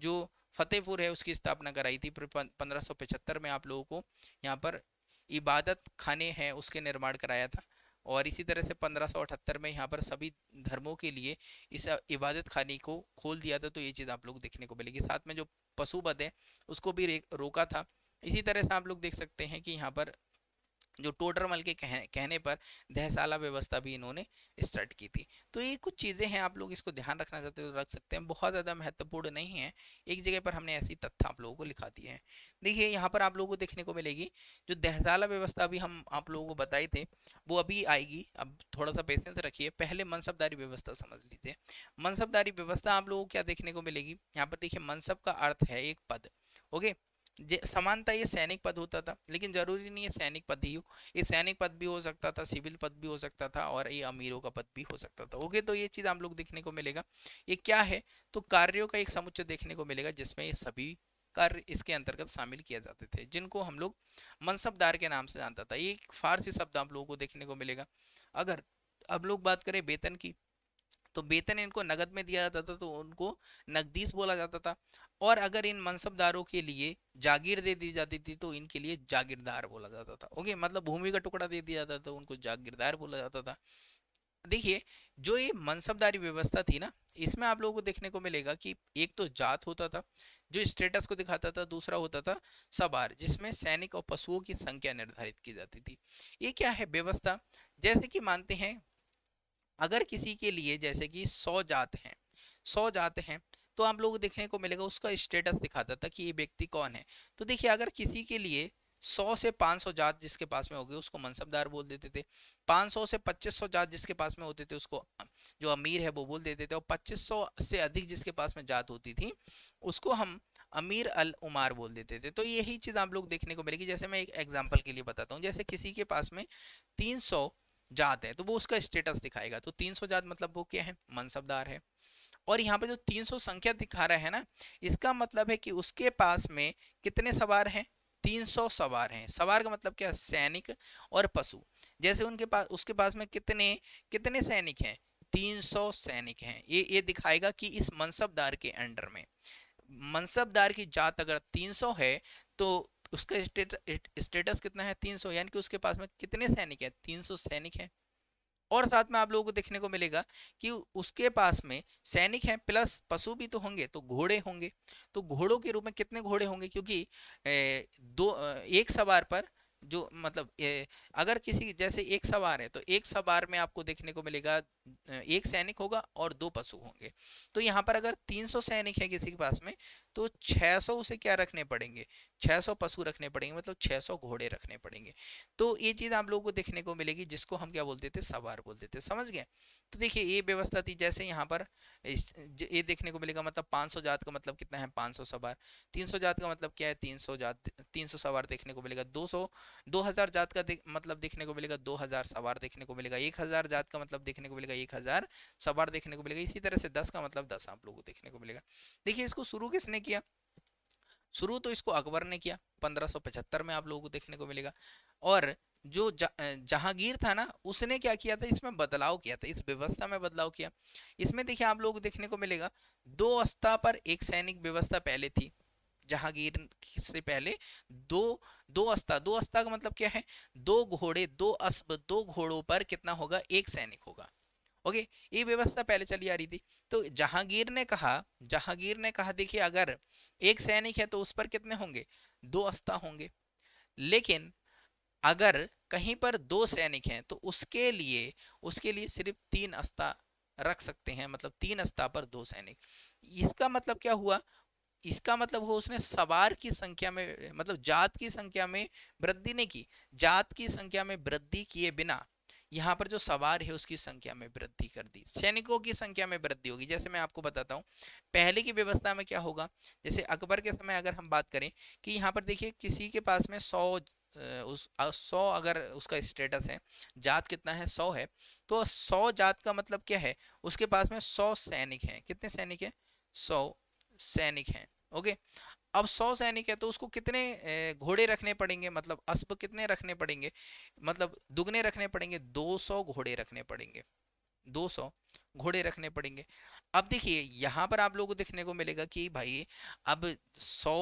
जो फतेहपुर है उसकी स्थापना कराई थी फिर पंद्रह में आप लोगों को यहाँ पर इबादत खाने हैं उसके निर्माण कराया था और इसी तरह से पंद्रह में यहाँ पर सभी धर्मों के लिए इस इबादत खाने को खोल दिया था तो ये चीज़ आप लोग देखने को मिलेगी साथ में जो पशुपत है उसको भी रोका था इसी तरह से आप लोग देख सकते हैं कि यहाँ पर जो टोडरमल के कहने कहने पर दहशाला व्यवस्था भी इन्होंने स्टार्ट की थी तो ये कुछ चीज़ें हैं आप लोग इसको ध्यान रखना चाहते हो तो रख सकते हैं बहुत ज़्यादा महत्वपूर्ण नहीं है एक जगह पर हमने ऐसी तथ्य आप लोगों को लिखा दिए हैं देखिए यहाँ पर आप लोगों को देखने को मिलेगी जो दहशाला व्यवस्था भी हम आप लोगों को बताए थे वो अभी आएगी अब थोड़ा सा पेशेंस रखिए पहले मनसबदारी व्यवस्था समझ लीजिए मनसबदारी व्यवस्था आप लोगों को क्या देखने को मिलेगी यहाँ पर देखिए मनसब का अर्थ है एक पद ओके समानता ये सैनिक पद होता था लेकिन जरूरी नहीं है सैनिक पद ही हो ये सैनिक पद भी हो सकता था सिविल पद भी हो सकता था और ये अमीरों का पद भी हो सकता था ओके तो ये चीज़ हम लोग देखने को मिलेगा ये क्या है तो कार्यों का एक समुच्चय देखने को मिलेगा जिसमें ये सभी कार्य इसके अंतर्गत शामिल किया जाते थे जिनको हम लोग मनसबदार के नाम से जानता था ये फारसी शब्द आप लोगों को देखने को मिलेगा अगर अब लोग बात करें वेतन की तो वेतन इनको नगद में दिया जाता था तो उनको नकदीस बोला जाता था और अगर इन मनसबदारों के लिए जागीर दे दी जाती थी तो इनके लिए जागीरदार बोला जाता था ओके मतलब भूमि का टुकड़ा दे दिया जाता था तो उनको जागीरदार बोला जाता था देखिए जो ये मनसबदारी व्यवस्था थी ना इसमें आप लोगों को देखने को मिलेगा कि एक तो जात होता था जो स्टेटस को दिखाता था दूसरा होता था सवार जिसमें सैनिक और पशुओं की संख्या निर्धारित की जाती थी ये क्या है व्यवस्था जैसे कि मानते हैं अगर किसी के लिए जैसे कि सौ जात हैं सौ जात हैं तो आप लोग देखने को मिलेगा उसका स्टेटस दिखाता था कि ये व्यक्ति कौन है तो देखिए अगर किसी के लिए सौ से पाँच सौ जात जिसके पास में होगी उसको मनसबदार बोल देते थे पाँच सौ से पच्चीस सौ जात जिसके पास में होते थे उसको जो अमीर है वो बोल देते थे और पच्चीस सौ से अधिक जिसके पास में जात होती थी उसको हम अमीर अल उमार बोल देते थे तो यही चीज़ आप लोग देखने को मिलेगी जैसे मैं एक एग्जाम्पल के लिए बताता हूँ जैसे किसी के पास में तीन सौ जात है तो वो उसका स्टेटस दिखाएगा तो 300 जात मतलब वो क्या है मनसबदार है और यहाँ पे जो 300 संख्या दिखा रहा है ना इसका मतलब है कि उसके पास में कितने सवार हैं 300 सवार हैं सवार का मतलब क्या सैनिक और पशु जैसे उनके पास उसके पास में कितने कितने सैनिक हैं 300 सैनिक हैं ये ये दिखाएगा कि इस मनसबदार के अंडर में मनसबदार की जात अगर 300 है तो उसका स्टेटस कितना है 300 यानी कि उसके पास में कितने सैनिक हैं 300 सैनिक हैं और साथ में आप लोगों को देखने को मिलेगा कि उसके पास में सैनिक हैं प्लस पशु भी तो होंगे तो घोड़े होंगे तो घोड़ों के रूप में कितने घोड़े होंगे क्योंकि ए, दो एक सवार पर जो मतलब ए, अगर किसी जैसे एक सवार है तो एक सवार में आपको देखने को मिलेगा एक सैनिक होगा और दो पशु होंगे तो यहाँ पर अगर 300 सैनिक है किसी के पास में तो 600 उसे क्या रखने पड़ेंगे 600 पशु रखने पड़ेंगे मतलब 600 घोड़े रखने पड़ेंगे तो ये चीज़ आप लोगों को देखने को मिलेगी जिसको हम क्या बोलते थे सवार बोलते थे समझ गए तो देखिये ये व्यवस्था थी जैसे यहाँ पर ये देखने को मिलेगा मतलब 500 जात का मतलब कितना है 500 सवार 300 जात का मतलब क्या है 300 जात 300 सवार देखने को मिलेगा 200 2000 जात का दे, मतलब देखने को मिलेगा 2000 सवार देखने को मिलेगा 1000 जात का मतलब देखने को मिलेगा 1000 सवार देखने को मिलेगा इसी तरह से दस का मतलब दस आप लोगों को देखने को मिलेगा देखिए इसको शुरू किसने किया शुरू तो इसको अकबर ने किया 1575 में आप लोगों को देखने को मिलेगा और जो जहांगीर था ना उसने क्या किया था इसमें बदलाव किया था इस व्यवस्था में बदलाव किया इसमें देखिए आप लोग देखने को मिलेगा दो अस्था पर एक सैनिक व्यवस्था पहले थी जहांगीर से पहले दो दो अस्था दो अस्था का मतलब क्या है दो घोड़े दो अस्ब दो घोड़ों पर कितना होगा एक सैनिक होगा ओके ये व्यवस्था पहले चली आ रही थी तो जहांगीर ने कहा जहांगीर ने कहा देखिए अगर एक सैनिक है तो उस पर कितने होंगे दो अस्था होंगे लेकिन अगर कहीं पर दो सैनिक हैं तो उसके लिए उसके लिए सिर्फ तीन अस्ता रख सकते हैं मतलब तीन अस्ता पर दो सैनिक इसका मतलब क्या हुआ इसका मतलब हो उसने सवार की संख्या में मतलब जात की संख्या में वृद्धि नहीं की जात की संख्या में वृद्धि किए बिना यहाँ पर जो सवार है उसकी संख्या में वृद्धि कर दी सैनिकों की संख्या में वृद्धि होगी जैसे मैं आपको बताता हूँ पहले की व्यवस्था में क्या होगा जैसे अकबर के समय अगर हम बात करें कि यहाँ पर देखिए किसी के पास में सौ उस सौ अगर उसका स्टेटस है जात कितना है सौ है तो सौ जात का मतलब क्या है उसके पास में सौ सैनिक हैं कितने सैनिक हैं सौ सैनिक हैं ओके अब सौ सैनिक है तो उसको कितने घोड़े रखने पड़ेंगे मतलब अस्प कितने रखने पड़ेंगे मतलब दुगने रखने पड़ेंगे दो सौ घोड़े रखने पड़ेंगे 200 घोड़े रखने पड़ेंगे अब देखिए यहाँ पर आप लोगों को देखने को मिलेगा कि भाई अब 100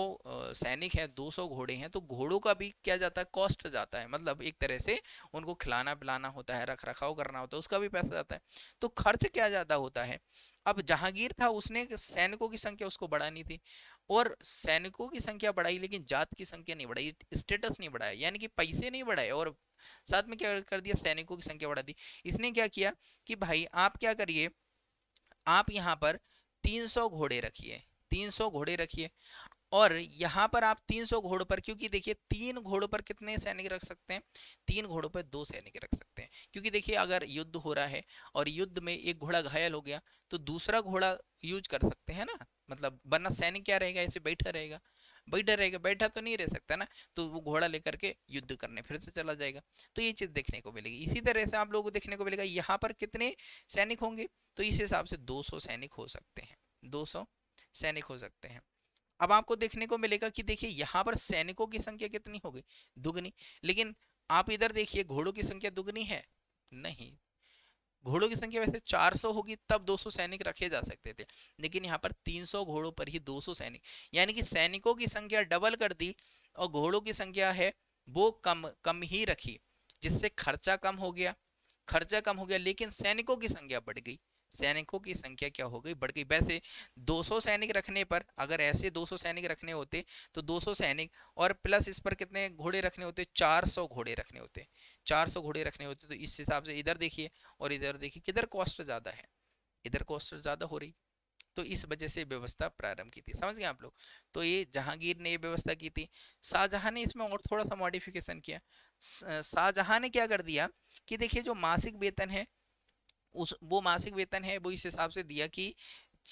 सैनिक हैं 200 घोड़े हैं तो घोड़ों का भी क्या जाता है कॉस्ट जाता है मतलब एक तरह से उनको खिलाना पिलाना होता है रख रखाव करना होता है उसका भी पैसा जाता है तो खर्च क्या ज़्यादा होता है अब जहांगीर था उसने सैनिकों की संख्या उसको बढ़ानी थी और सैनिकों की संख्या बढ़ाई लेकिन जात की संख्या नहीं बढ़ाई स्टेटस नहीं बढ़ाया यानी कि पैसे नहीं बढ़ाए और साथ में क्या कर दिया सैनिकों की संख्या बढ़ा दी इसने क्या किया कि भाई आप क्या करिए आप यहाँ पर 300 घोड़े रखिए 300 घोड़े रखिए और यहाँ पर आप 300 घोड़ों पर क्योंकि देखिए तीन घोड़ों पर कितने सैनिक रख सकते हैं तीन घोड़ों पर दो सैनिक रख सकते हैं क्योंकि देखिए अगर युद्ध हो रहा है और युद्ध में एक घोड़ा घायल हो गया तो दूसरा घोड़ा यूज कर सकते हैं ना मतलब वरना सैनिक क्या रहेगा ऐसे बैठा रहेगा भाई रहेगा बैठा तो नहीं रह सकता ना तो वो घोड़ा लेकर के युद्ध करने फिर से चला जाएगा तो ये चीज़ देखने को मिलेगी इसी तरह से आप लोगों को देखने को मिलेगा यहाँ पर कितने सैनिक होंगे तो इस हिसाब से दो सैनिक हो सकते हैं दो सैनिक हो सकते हैं अब आपको देखने को मिलेगा कि देखिए यहाँ पर सैनिकों की संख्या कितनी होगी दुगनी लेकिन आप इधर देखिए घोड़ों की संख्या दुगनी है नहीं घोड़ों की संख्या वैसे 400 होगी तब 200 सैनिक रखे जा सकते थे लेकिन यहाँ पर 300 घोड़ों पर ही 200 सैनिक यानी कि सैनिकों की संख्या डबल कर दी और घोड़ों की संख्या है वो कम कम ही रखी जिससे खर्चा कम हो गया खर्चा कम हो गया लेकिन सैनिकों की संख्या बढ़ गई सैनिकों की संख्या क्या हो गई बढ़ गई वैसे 200 सैनिक रखने पर अगर ऐसे 200 सैनिक रखने होते तो 200 सैनिक और प्लस इस पर कितने घोड़े रखने होते 400 घोड़े रखने होते 400 घोड़े रखने होते तो इस हिसाब से इधर देखिए और इधर देखिए किधर कॉस्ट ज़्यादा है इधर कॉस्ट ज़्यादा हो रही तो इस वजह से व्यवस्था प्रारंभ की थी समझ गए आप लोग तो ये जहांगीर ने ये व्यवस्था की थी शाहजहां ने इसमें और थोड़ा सा मॉडिफिकेशन किया शाहजहां ने क्या कर दिया कि देखिए जो मासिक वेतन है उस वो मासिक वेतन है वो इस हिसाब से दिया कि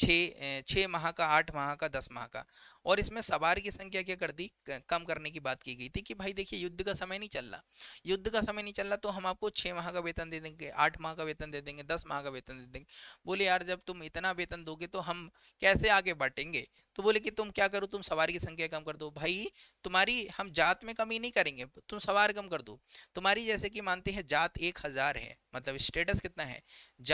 छः छः माह का आठ माह का दस माह का और इसमें सवार की संख्या क्या कर दी कम करने की बात की गई थी कि भाई देखिए युद्ध का समय नहीं चल रहा युद्ध का समय नहीं चल रहा तो हम आपको छः माह का वेतन दे देंगे आठ माह का वेतन दे देंगे दस माह का वेतन दे देंगे बोले यार जब तुम इतना वेतन दोगे तो हम कैसे आगे बढ़ेंगे तो बोले कि तुम क्या करो तुम सवार की संख्या कम कर दो भाई तुम्हारी हम जात में कमी नहीं करेंगे तुम सवार कम कर दो तुम्हारी जैसे कि मानते हैं जात एक हज़ार है मतलब स्टेटस कितना है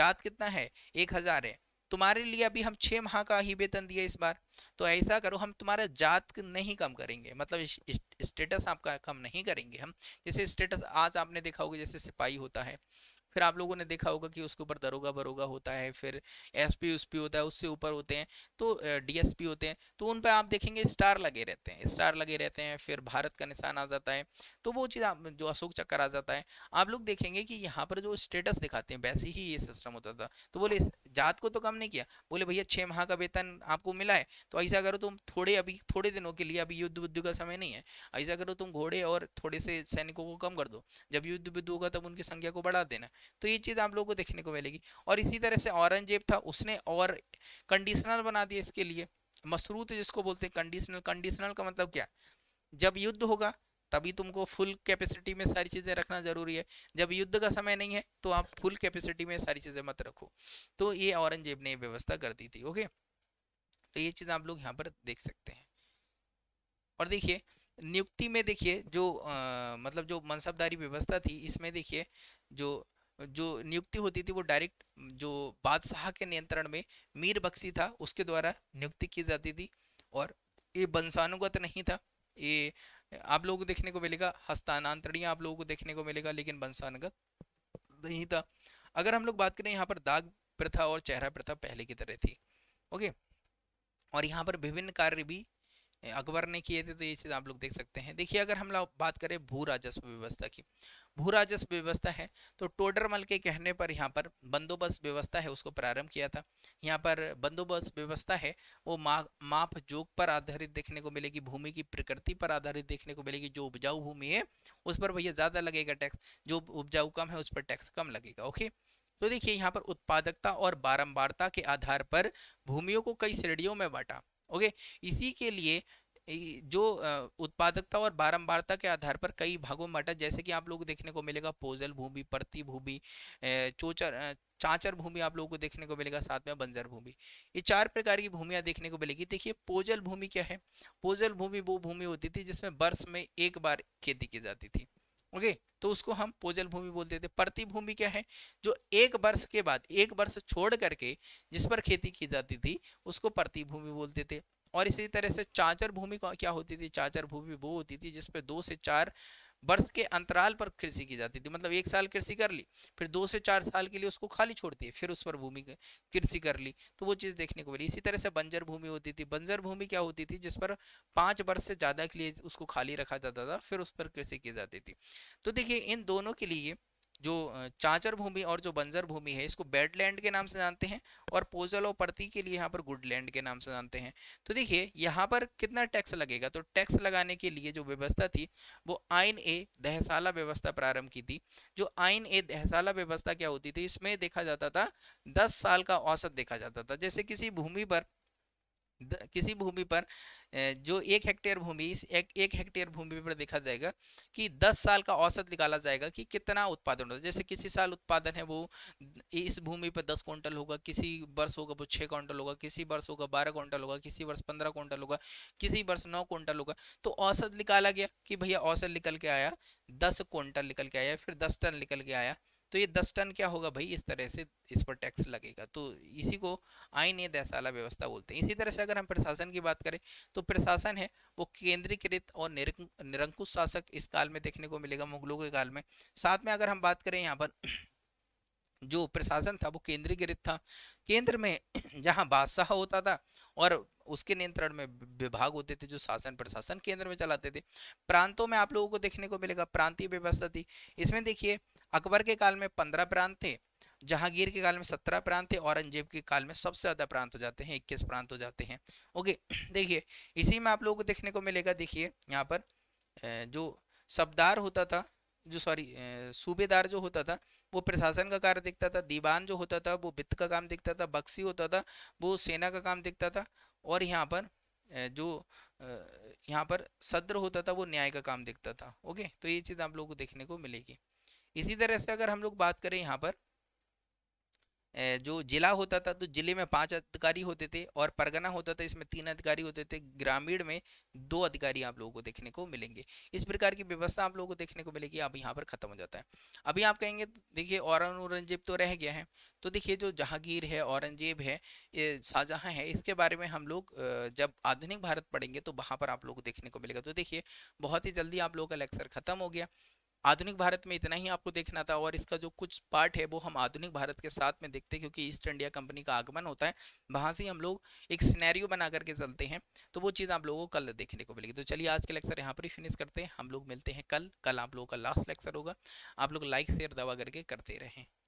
जात कितना है एक हज़ार है तुम्हारे लिए अभी हम छः माह का ही वेतन दिया इस बार तो ऐसा करो हम तुम्हारा जात नहीं कम करेंगे मतलब स्टेटस आपका कम नहीं करेंगे हम जैसे स्टेटस आज आपने देखा होगा जैसे सिपाही होता है फिर आप लोगों ने देखा होगा कि उसके ऊपर दरोगा बरोगा होता है फिर एस पी उस पी होता है उससे ऊपर होते हैं तो डीएसपी होते हैं तो उन पर आप देखेंगे स्टार लगे रहते हैं स्टार लगे रहते हैं फिर भारत का निशान आ जाता है तो वो चीज़ आप जो अशोक चक्कर आ जाता है आप लोग देखेंगे कि यहाँ पर जो स्टेटस दिखाते हैं वैसे ही ये सिस्टम होता था तो बोले जात को तो कम नहीं किया बोले भैया छः माह का वेतन आपको मिला है तो ऐसा करो तुम थोड़े अभी थोड़े दिनों के लिए अभी युद्ध बुद्ध का समय नहीं है ऐसा करो तुम घोड़े और थोड़े से सैनिकों को कम कर दो जब युद्ध बुद्ध होगा तब उनकी संख्या को बढ़ा देना तो ये चीज़ आप लोगों को देखने को मिलेगी और इसी तरह से औरंगजेब था उसने और कंडीशनल बना दिया इसके लिए मसरूत जिसको बोलते हैं कंडीशनल कंडीशनल का मतलब क्या जब युद्ध होगा तभी तुमको फुल कैपेसिटी में सारी चीज़ें रखना ज़रूरी है जब युद्ध का समय नहीं है तो आप फुल कैपेसिटी में सारी चीज़ें मत रखो तो ये औरंगजेब ने व्यवस्था कर दी थी ओके तो ये चीज़ आप लोग यहाँ पर देख सकते हैं और देखिए नियुक्ति में देखिए जो आ, मतलब जो मनसबदारी व्यवस्था थी इसमें देखिए जो जो नियुक्ति होती थी वो डायरेक्ट जो बादशाह के नियंत्रण में मीर बख्शी था उसके द्वारा नियुक्ति की जाती थी और ये वंशानुगत नहीं था ये आप लोगों को देखने को मिलेगा हस्तानांतरणीय आप लोगों को देखने को मिलेगा लेकिन वंशानुगत नहीं था अगर हम लोग बात करें यहाँ पर दाग प्रथा और चेहरा प्रथा पहले की तरह थी ओके और यहाँ पर विभिन्न कार्य भी अकबर ने किए थे तो ये चीज़ आप लोग देख सकते हैं देखिए अगर हम लोग बात करें भू राजस्व व्यवस्था की भू राजस्व व्यवस्था है तो टोडरमल के कहने पर यहाँ पर बंदोबस्त व्यवस्था है उसको प्रारंभ किया था यहाँ पर बंदोबस्त व्यवस्था है वो मा, माप जोग पर आधारित देखने को मिलेगी भूमि की प्रकृति पर आधारित देखने को मिलेगी जो उपजाऊ भूमि है उस पर भैया ज़्यादा लगेगा टैक्स जो उपजाऊ कम है उस पर टैक्स कम लगेगा ओके तो देखिए यहाँ पर उत्पादकता और बारंबारता के आधार पर भूमियों को कई श्रेणियों में बांटा ओके इसी के लिए जो उत्पादकता और बारंबारता के आधार पर कई भागों में बांटा जैसे कि आप लोग देखने को मिलेगा पोजल भूमि परती भूमि चोचर चाचर भूमि आप लोगों को देखने को मिलेगा साथ में बंजर भूमि ये चार प्रकार की भूमिया देखने को मिलेगी देखिए पोजल भूमि क्या है पोजल भूमि वो भूमि होती थी जिसमें वर्ष में एक बार खेती की जाती थी ओके तो उसको हम पोजल भूमि बोलते थे प्रतिभूमि क्या है जो एक वर्ष के बाद एक वर्ष छोड़ करके जिस पर खेती की जाती थी उसको प्रतिभूमि बोलते थे और इसी तरह से चाचर भूमि क्या होती थी चाचर भूमि वो होती थी जिसपे दो से चार वर्ष के अंतराल पर कृषि की जाती थी मतलब एक साल कृषि कर ली फिर दो से चार साल के लिए उसको खाली छोड़ती है फिर उस पर भूमि कृषि कर ली तो वो चीज़ देखने को मिली इसी तरह से बंजर भूमि होती थी बंजर भूमि क्या होती थी जिस पर पाँच वर्ष से ज़्यादा के लिए उसको खाली रखा जाता था फिर उस पर कृषि की जाती थी तो देखिए इन दोनों के लिए जो चाचर भूमि और जो बंजर भूमि है इसको बेडलैंड के नाम से जानते हैं और पोजल और परती के लिए यहाँ पर गुडलैंड के नाम से जानते हैं तो देखिए यहाँ पर कितना टैक्स लगेगा तो टैक्स लगाने के लिए जो व्यवस्था थी वो आइन ए दहसाला व्यवस्था प्रारंभ की थी जो आइन ए दहसाला व्यवस्था क्या होती थी इसमें देखा जाता था दस साल का औसत देखा जाता था जैसे किसी भूमि पर किसी भूमि पर जो एक हेक्टेयर भूमि इस एक, एक हेक्टेयर भूमि पर देखा जाएगा कि 10 साल का औसत निकाला जाएगा कि कितना उत्पादन होता जैसे किसी साल उत्पादन है वो इस भूमि पर 10 क्विंटल होगा किसी वर्ष होगा वो 6 क्विंटल होगा किसी वर्ष होगा 12 क्विंटल होगा किसी वर्ष 15 क्विंटल होगा किसी वर्ष 9 क्विंटल होगा तो औसत निकाला गया कि भैया औसत निकल के आया दस क्विंटल निकल के आया फिर दस टन निकल के आया तो ये दस टन क्या होगा भाई इस तरह से इस पर टैक्स लगेगा तो इसी को आयन दसाला व्यवस्था बोलते हैं इसी तरह से अगर हम प्रशासन की बात करें तो प्रशासन है वो केंद्रीकृत और निरंकुश शासक इस काल में देखने को मिलेगा मुगलों के काल में साथ में अगर हम बात करें यहाँ पर जो प्रशासन था वो केंद्रीकृत था केंद्र में जहाँ बादशाह होता था और उसके नियंत्रण में विभाग होते थे जो शासन प्रशासन केंद्र में चलाते थे प्रांतों में आप लोगों को देखने को मिलेगा प्रांतीय व्यवस्था थी इसमें देखिए अकबर के काल में पंद्रह प्रांत थे जहांगीर के काल में सत्रह प्रांत थे औरंगजेब के काल में सबसे ज्यादा प्रांत हो जाते हैं इक्कीस प्रांत हो जाते हैं ओके देखिए इसी में आप लोगों को देखने को मिलेगा देखिए यहाँ पर जो सबदार होता था जो सॉरी सूबेदार जो होता था वो प्रशासन का कार्य देखता था दीवान जो होता था वो वित्त का काम देखता था बक्सी होता था वो सेना का काम देखता था और यहाँ पर जो यहाँ पर सद्र होता था वो न्याय का काम देखता था ओके तो ये चीज़ आप लोगों को देखने को मिलेगी इसी तरह से अगर हम लोग बात करें यहाँ पर जो जिला होता था तो जिले में पांच अधिकारी होते थे और परगना होता था इसमें तीन अधिकारी होते थे ग्रामीण में दो अधिकारी आप लोगों को देखने को मिलेंगे इस प्रकार की व्यवस्था आप लोगों को देखने को मिलेगी अब यहाँ पर खत्म हो जाता है अभी आप कहेंगे तो देखिए औरंग औरंगजेब तो रह गया है तो देखिए जो जहांगीर है औरंगजेब है ये शाहजहाँ है इसके बारे में हम लोग जब आधुनिक भारत पढ़ेंगे तो वहाँ पर आप लोग को देखने को मिलेगा तो देखिए बहुत ही जल्दी आप लोगों का लेक्चर खत्म हो गया आधुनिक भारत में इतना ही आपको देखना था और इसका जो कुछ पार्ट है वो हम आधुनिक भारत के साथ में देखते हैं क्योंकि ईस्ट इंडिया कंपनी का आगमन होता है वहाँ से हम लोग एक सिनेरियो बना करके चलते हैं तो वो चीज़ आप लोगों को कल देखने को मिलेगी तो चलिए आज के लेक्चर यहाँ पर ही फिनिश करते हैं हम लोग मिलते हैं कल कल आप लोगों का लास्ट लेक्चर होगा आप लोग लाइक शेयर दबा करके करते रहें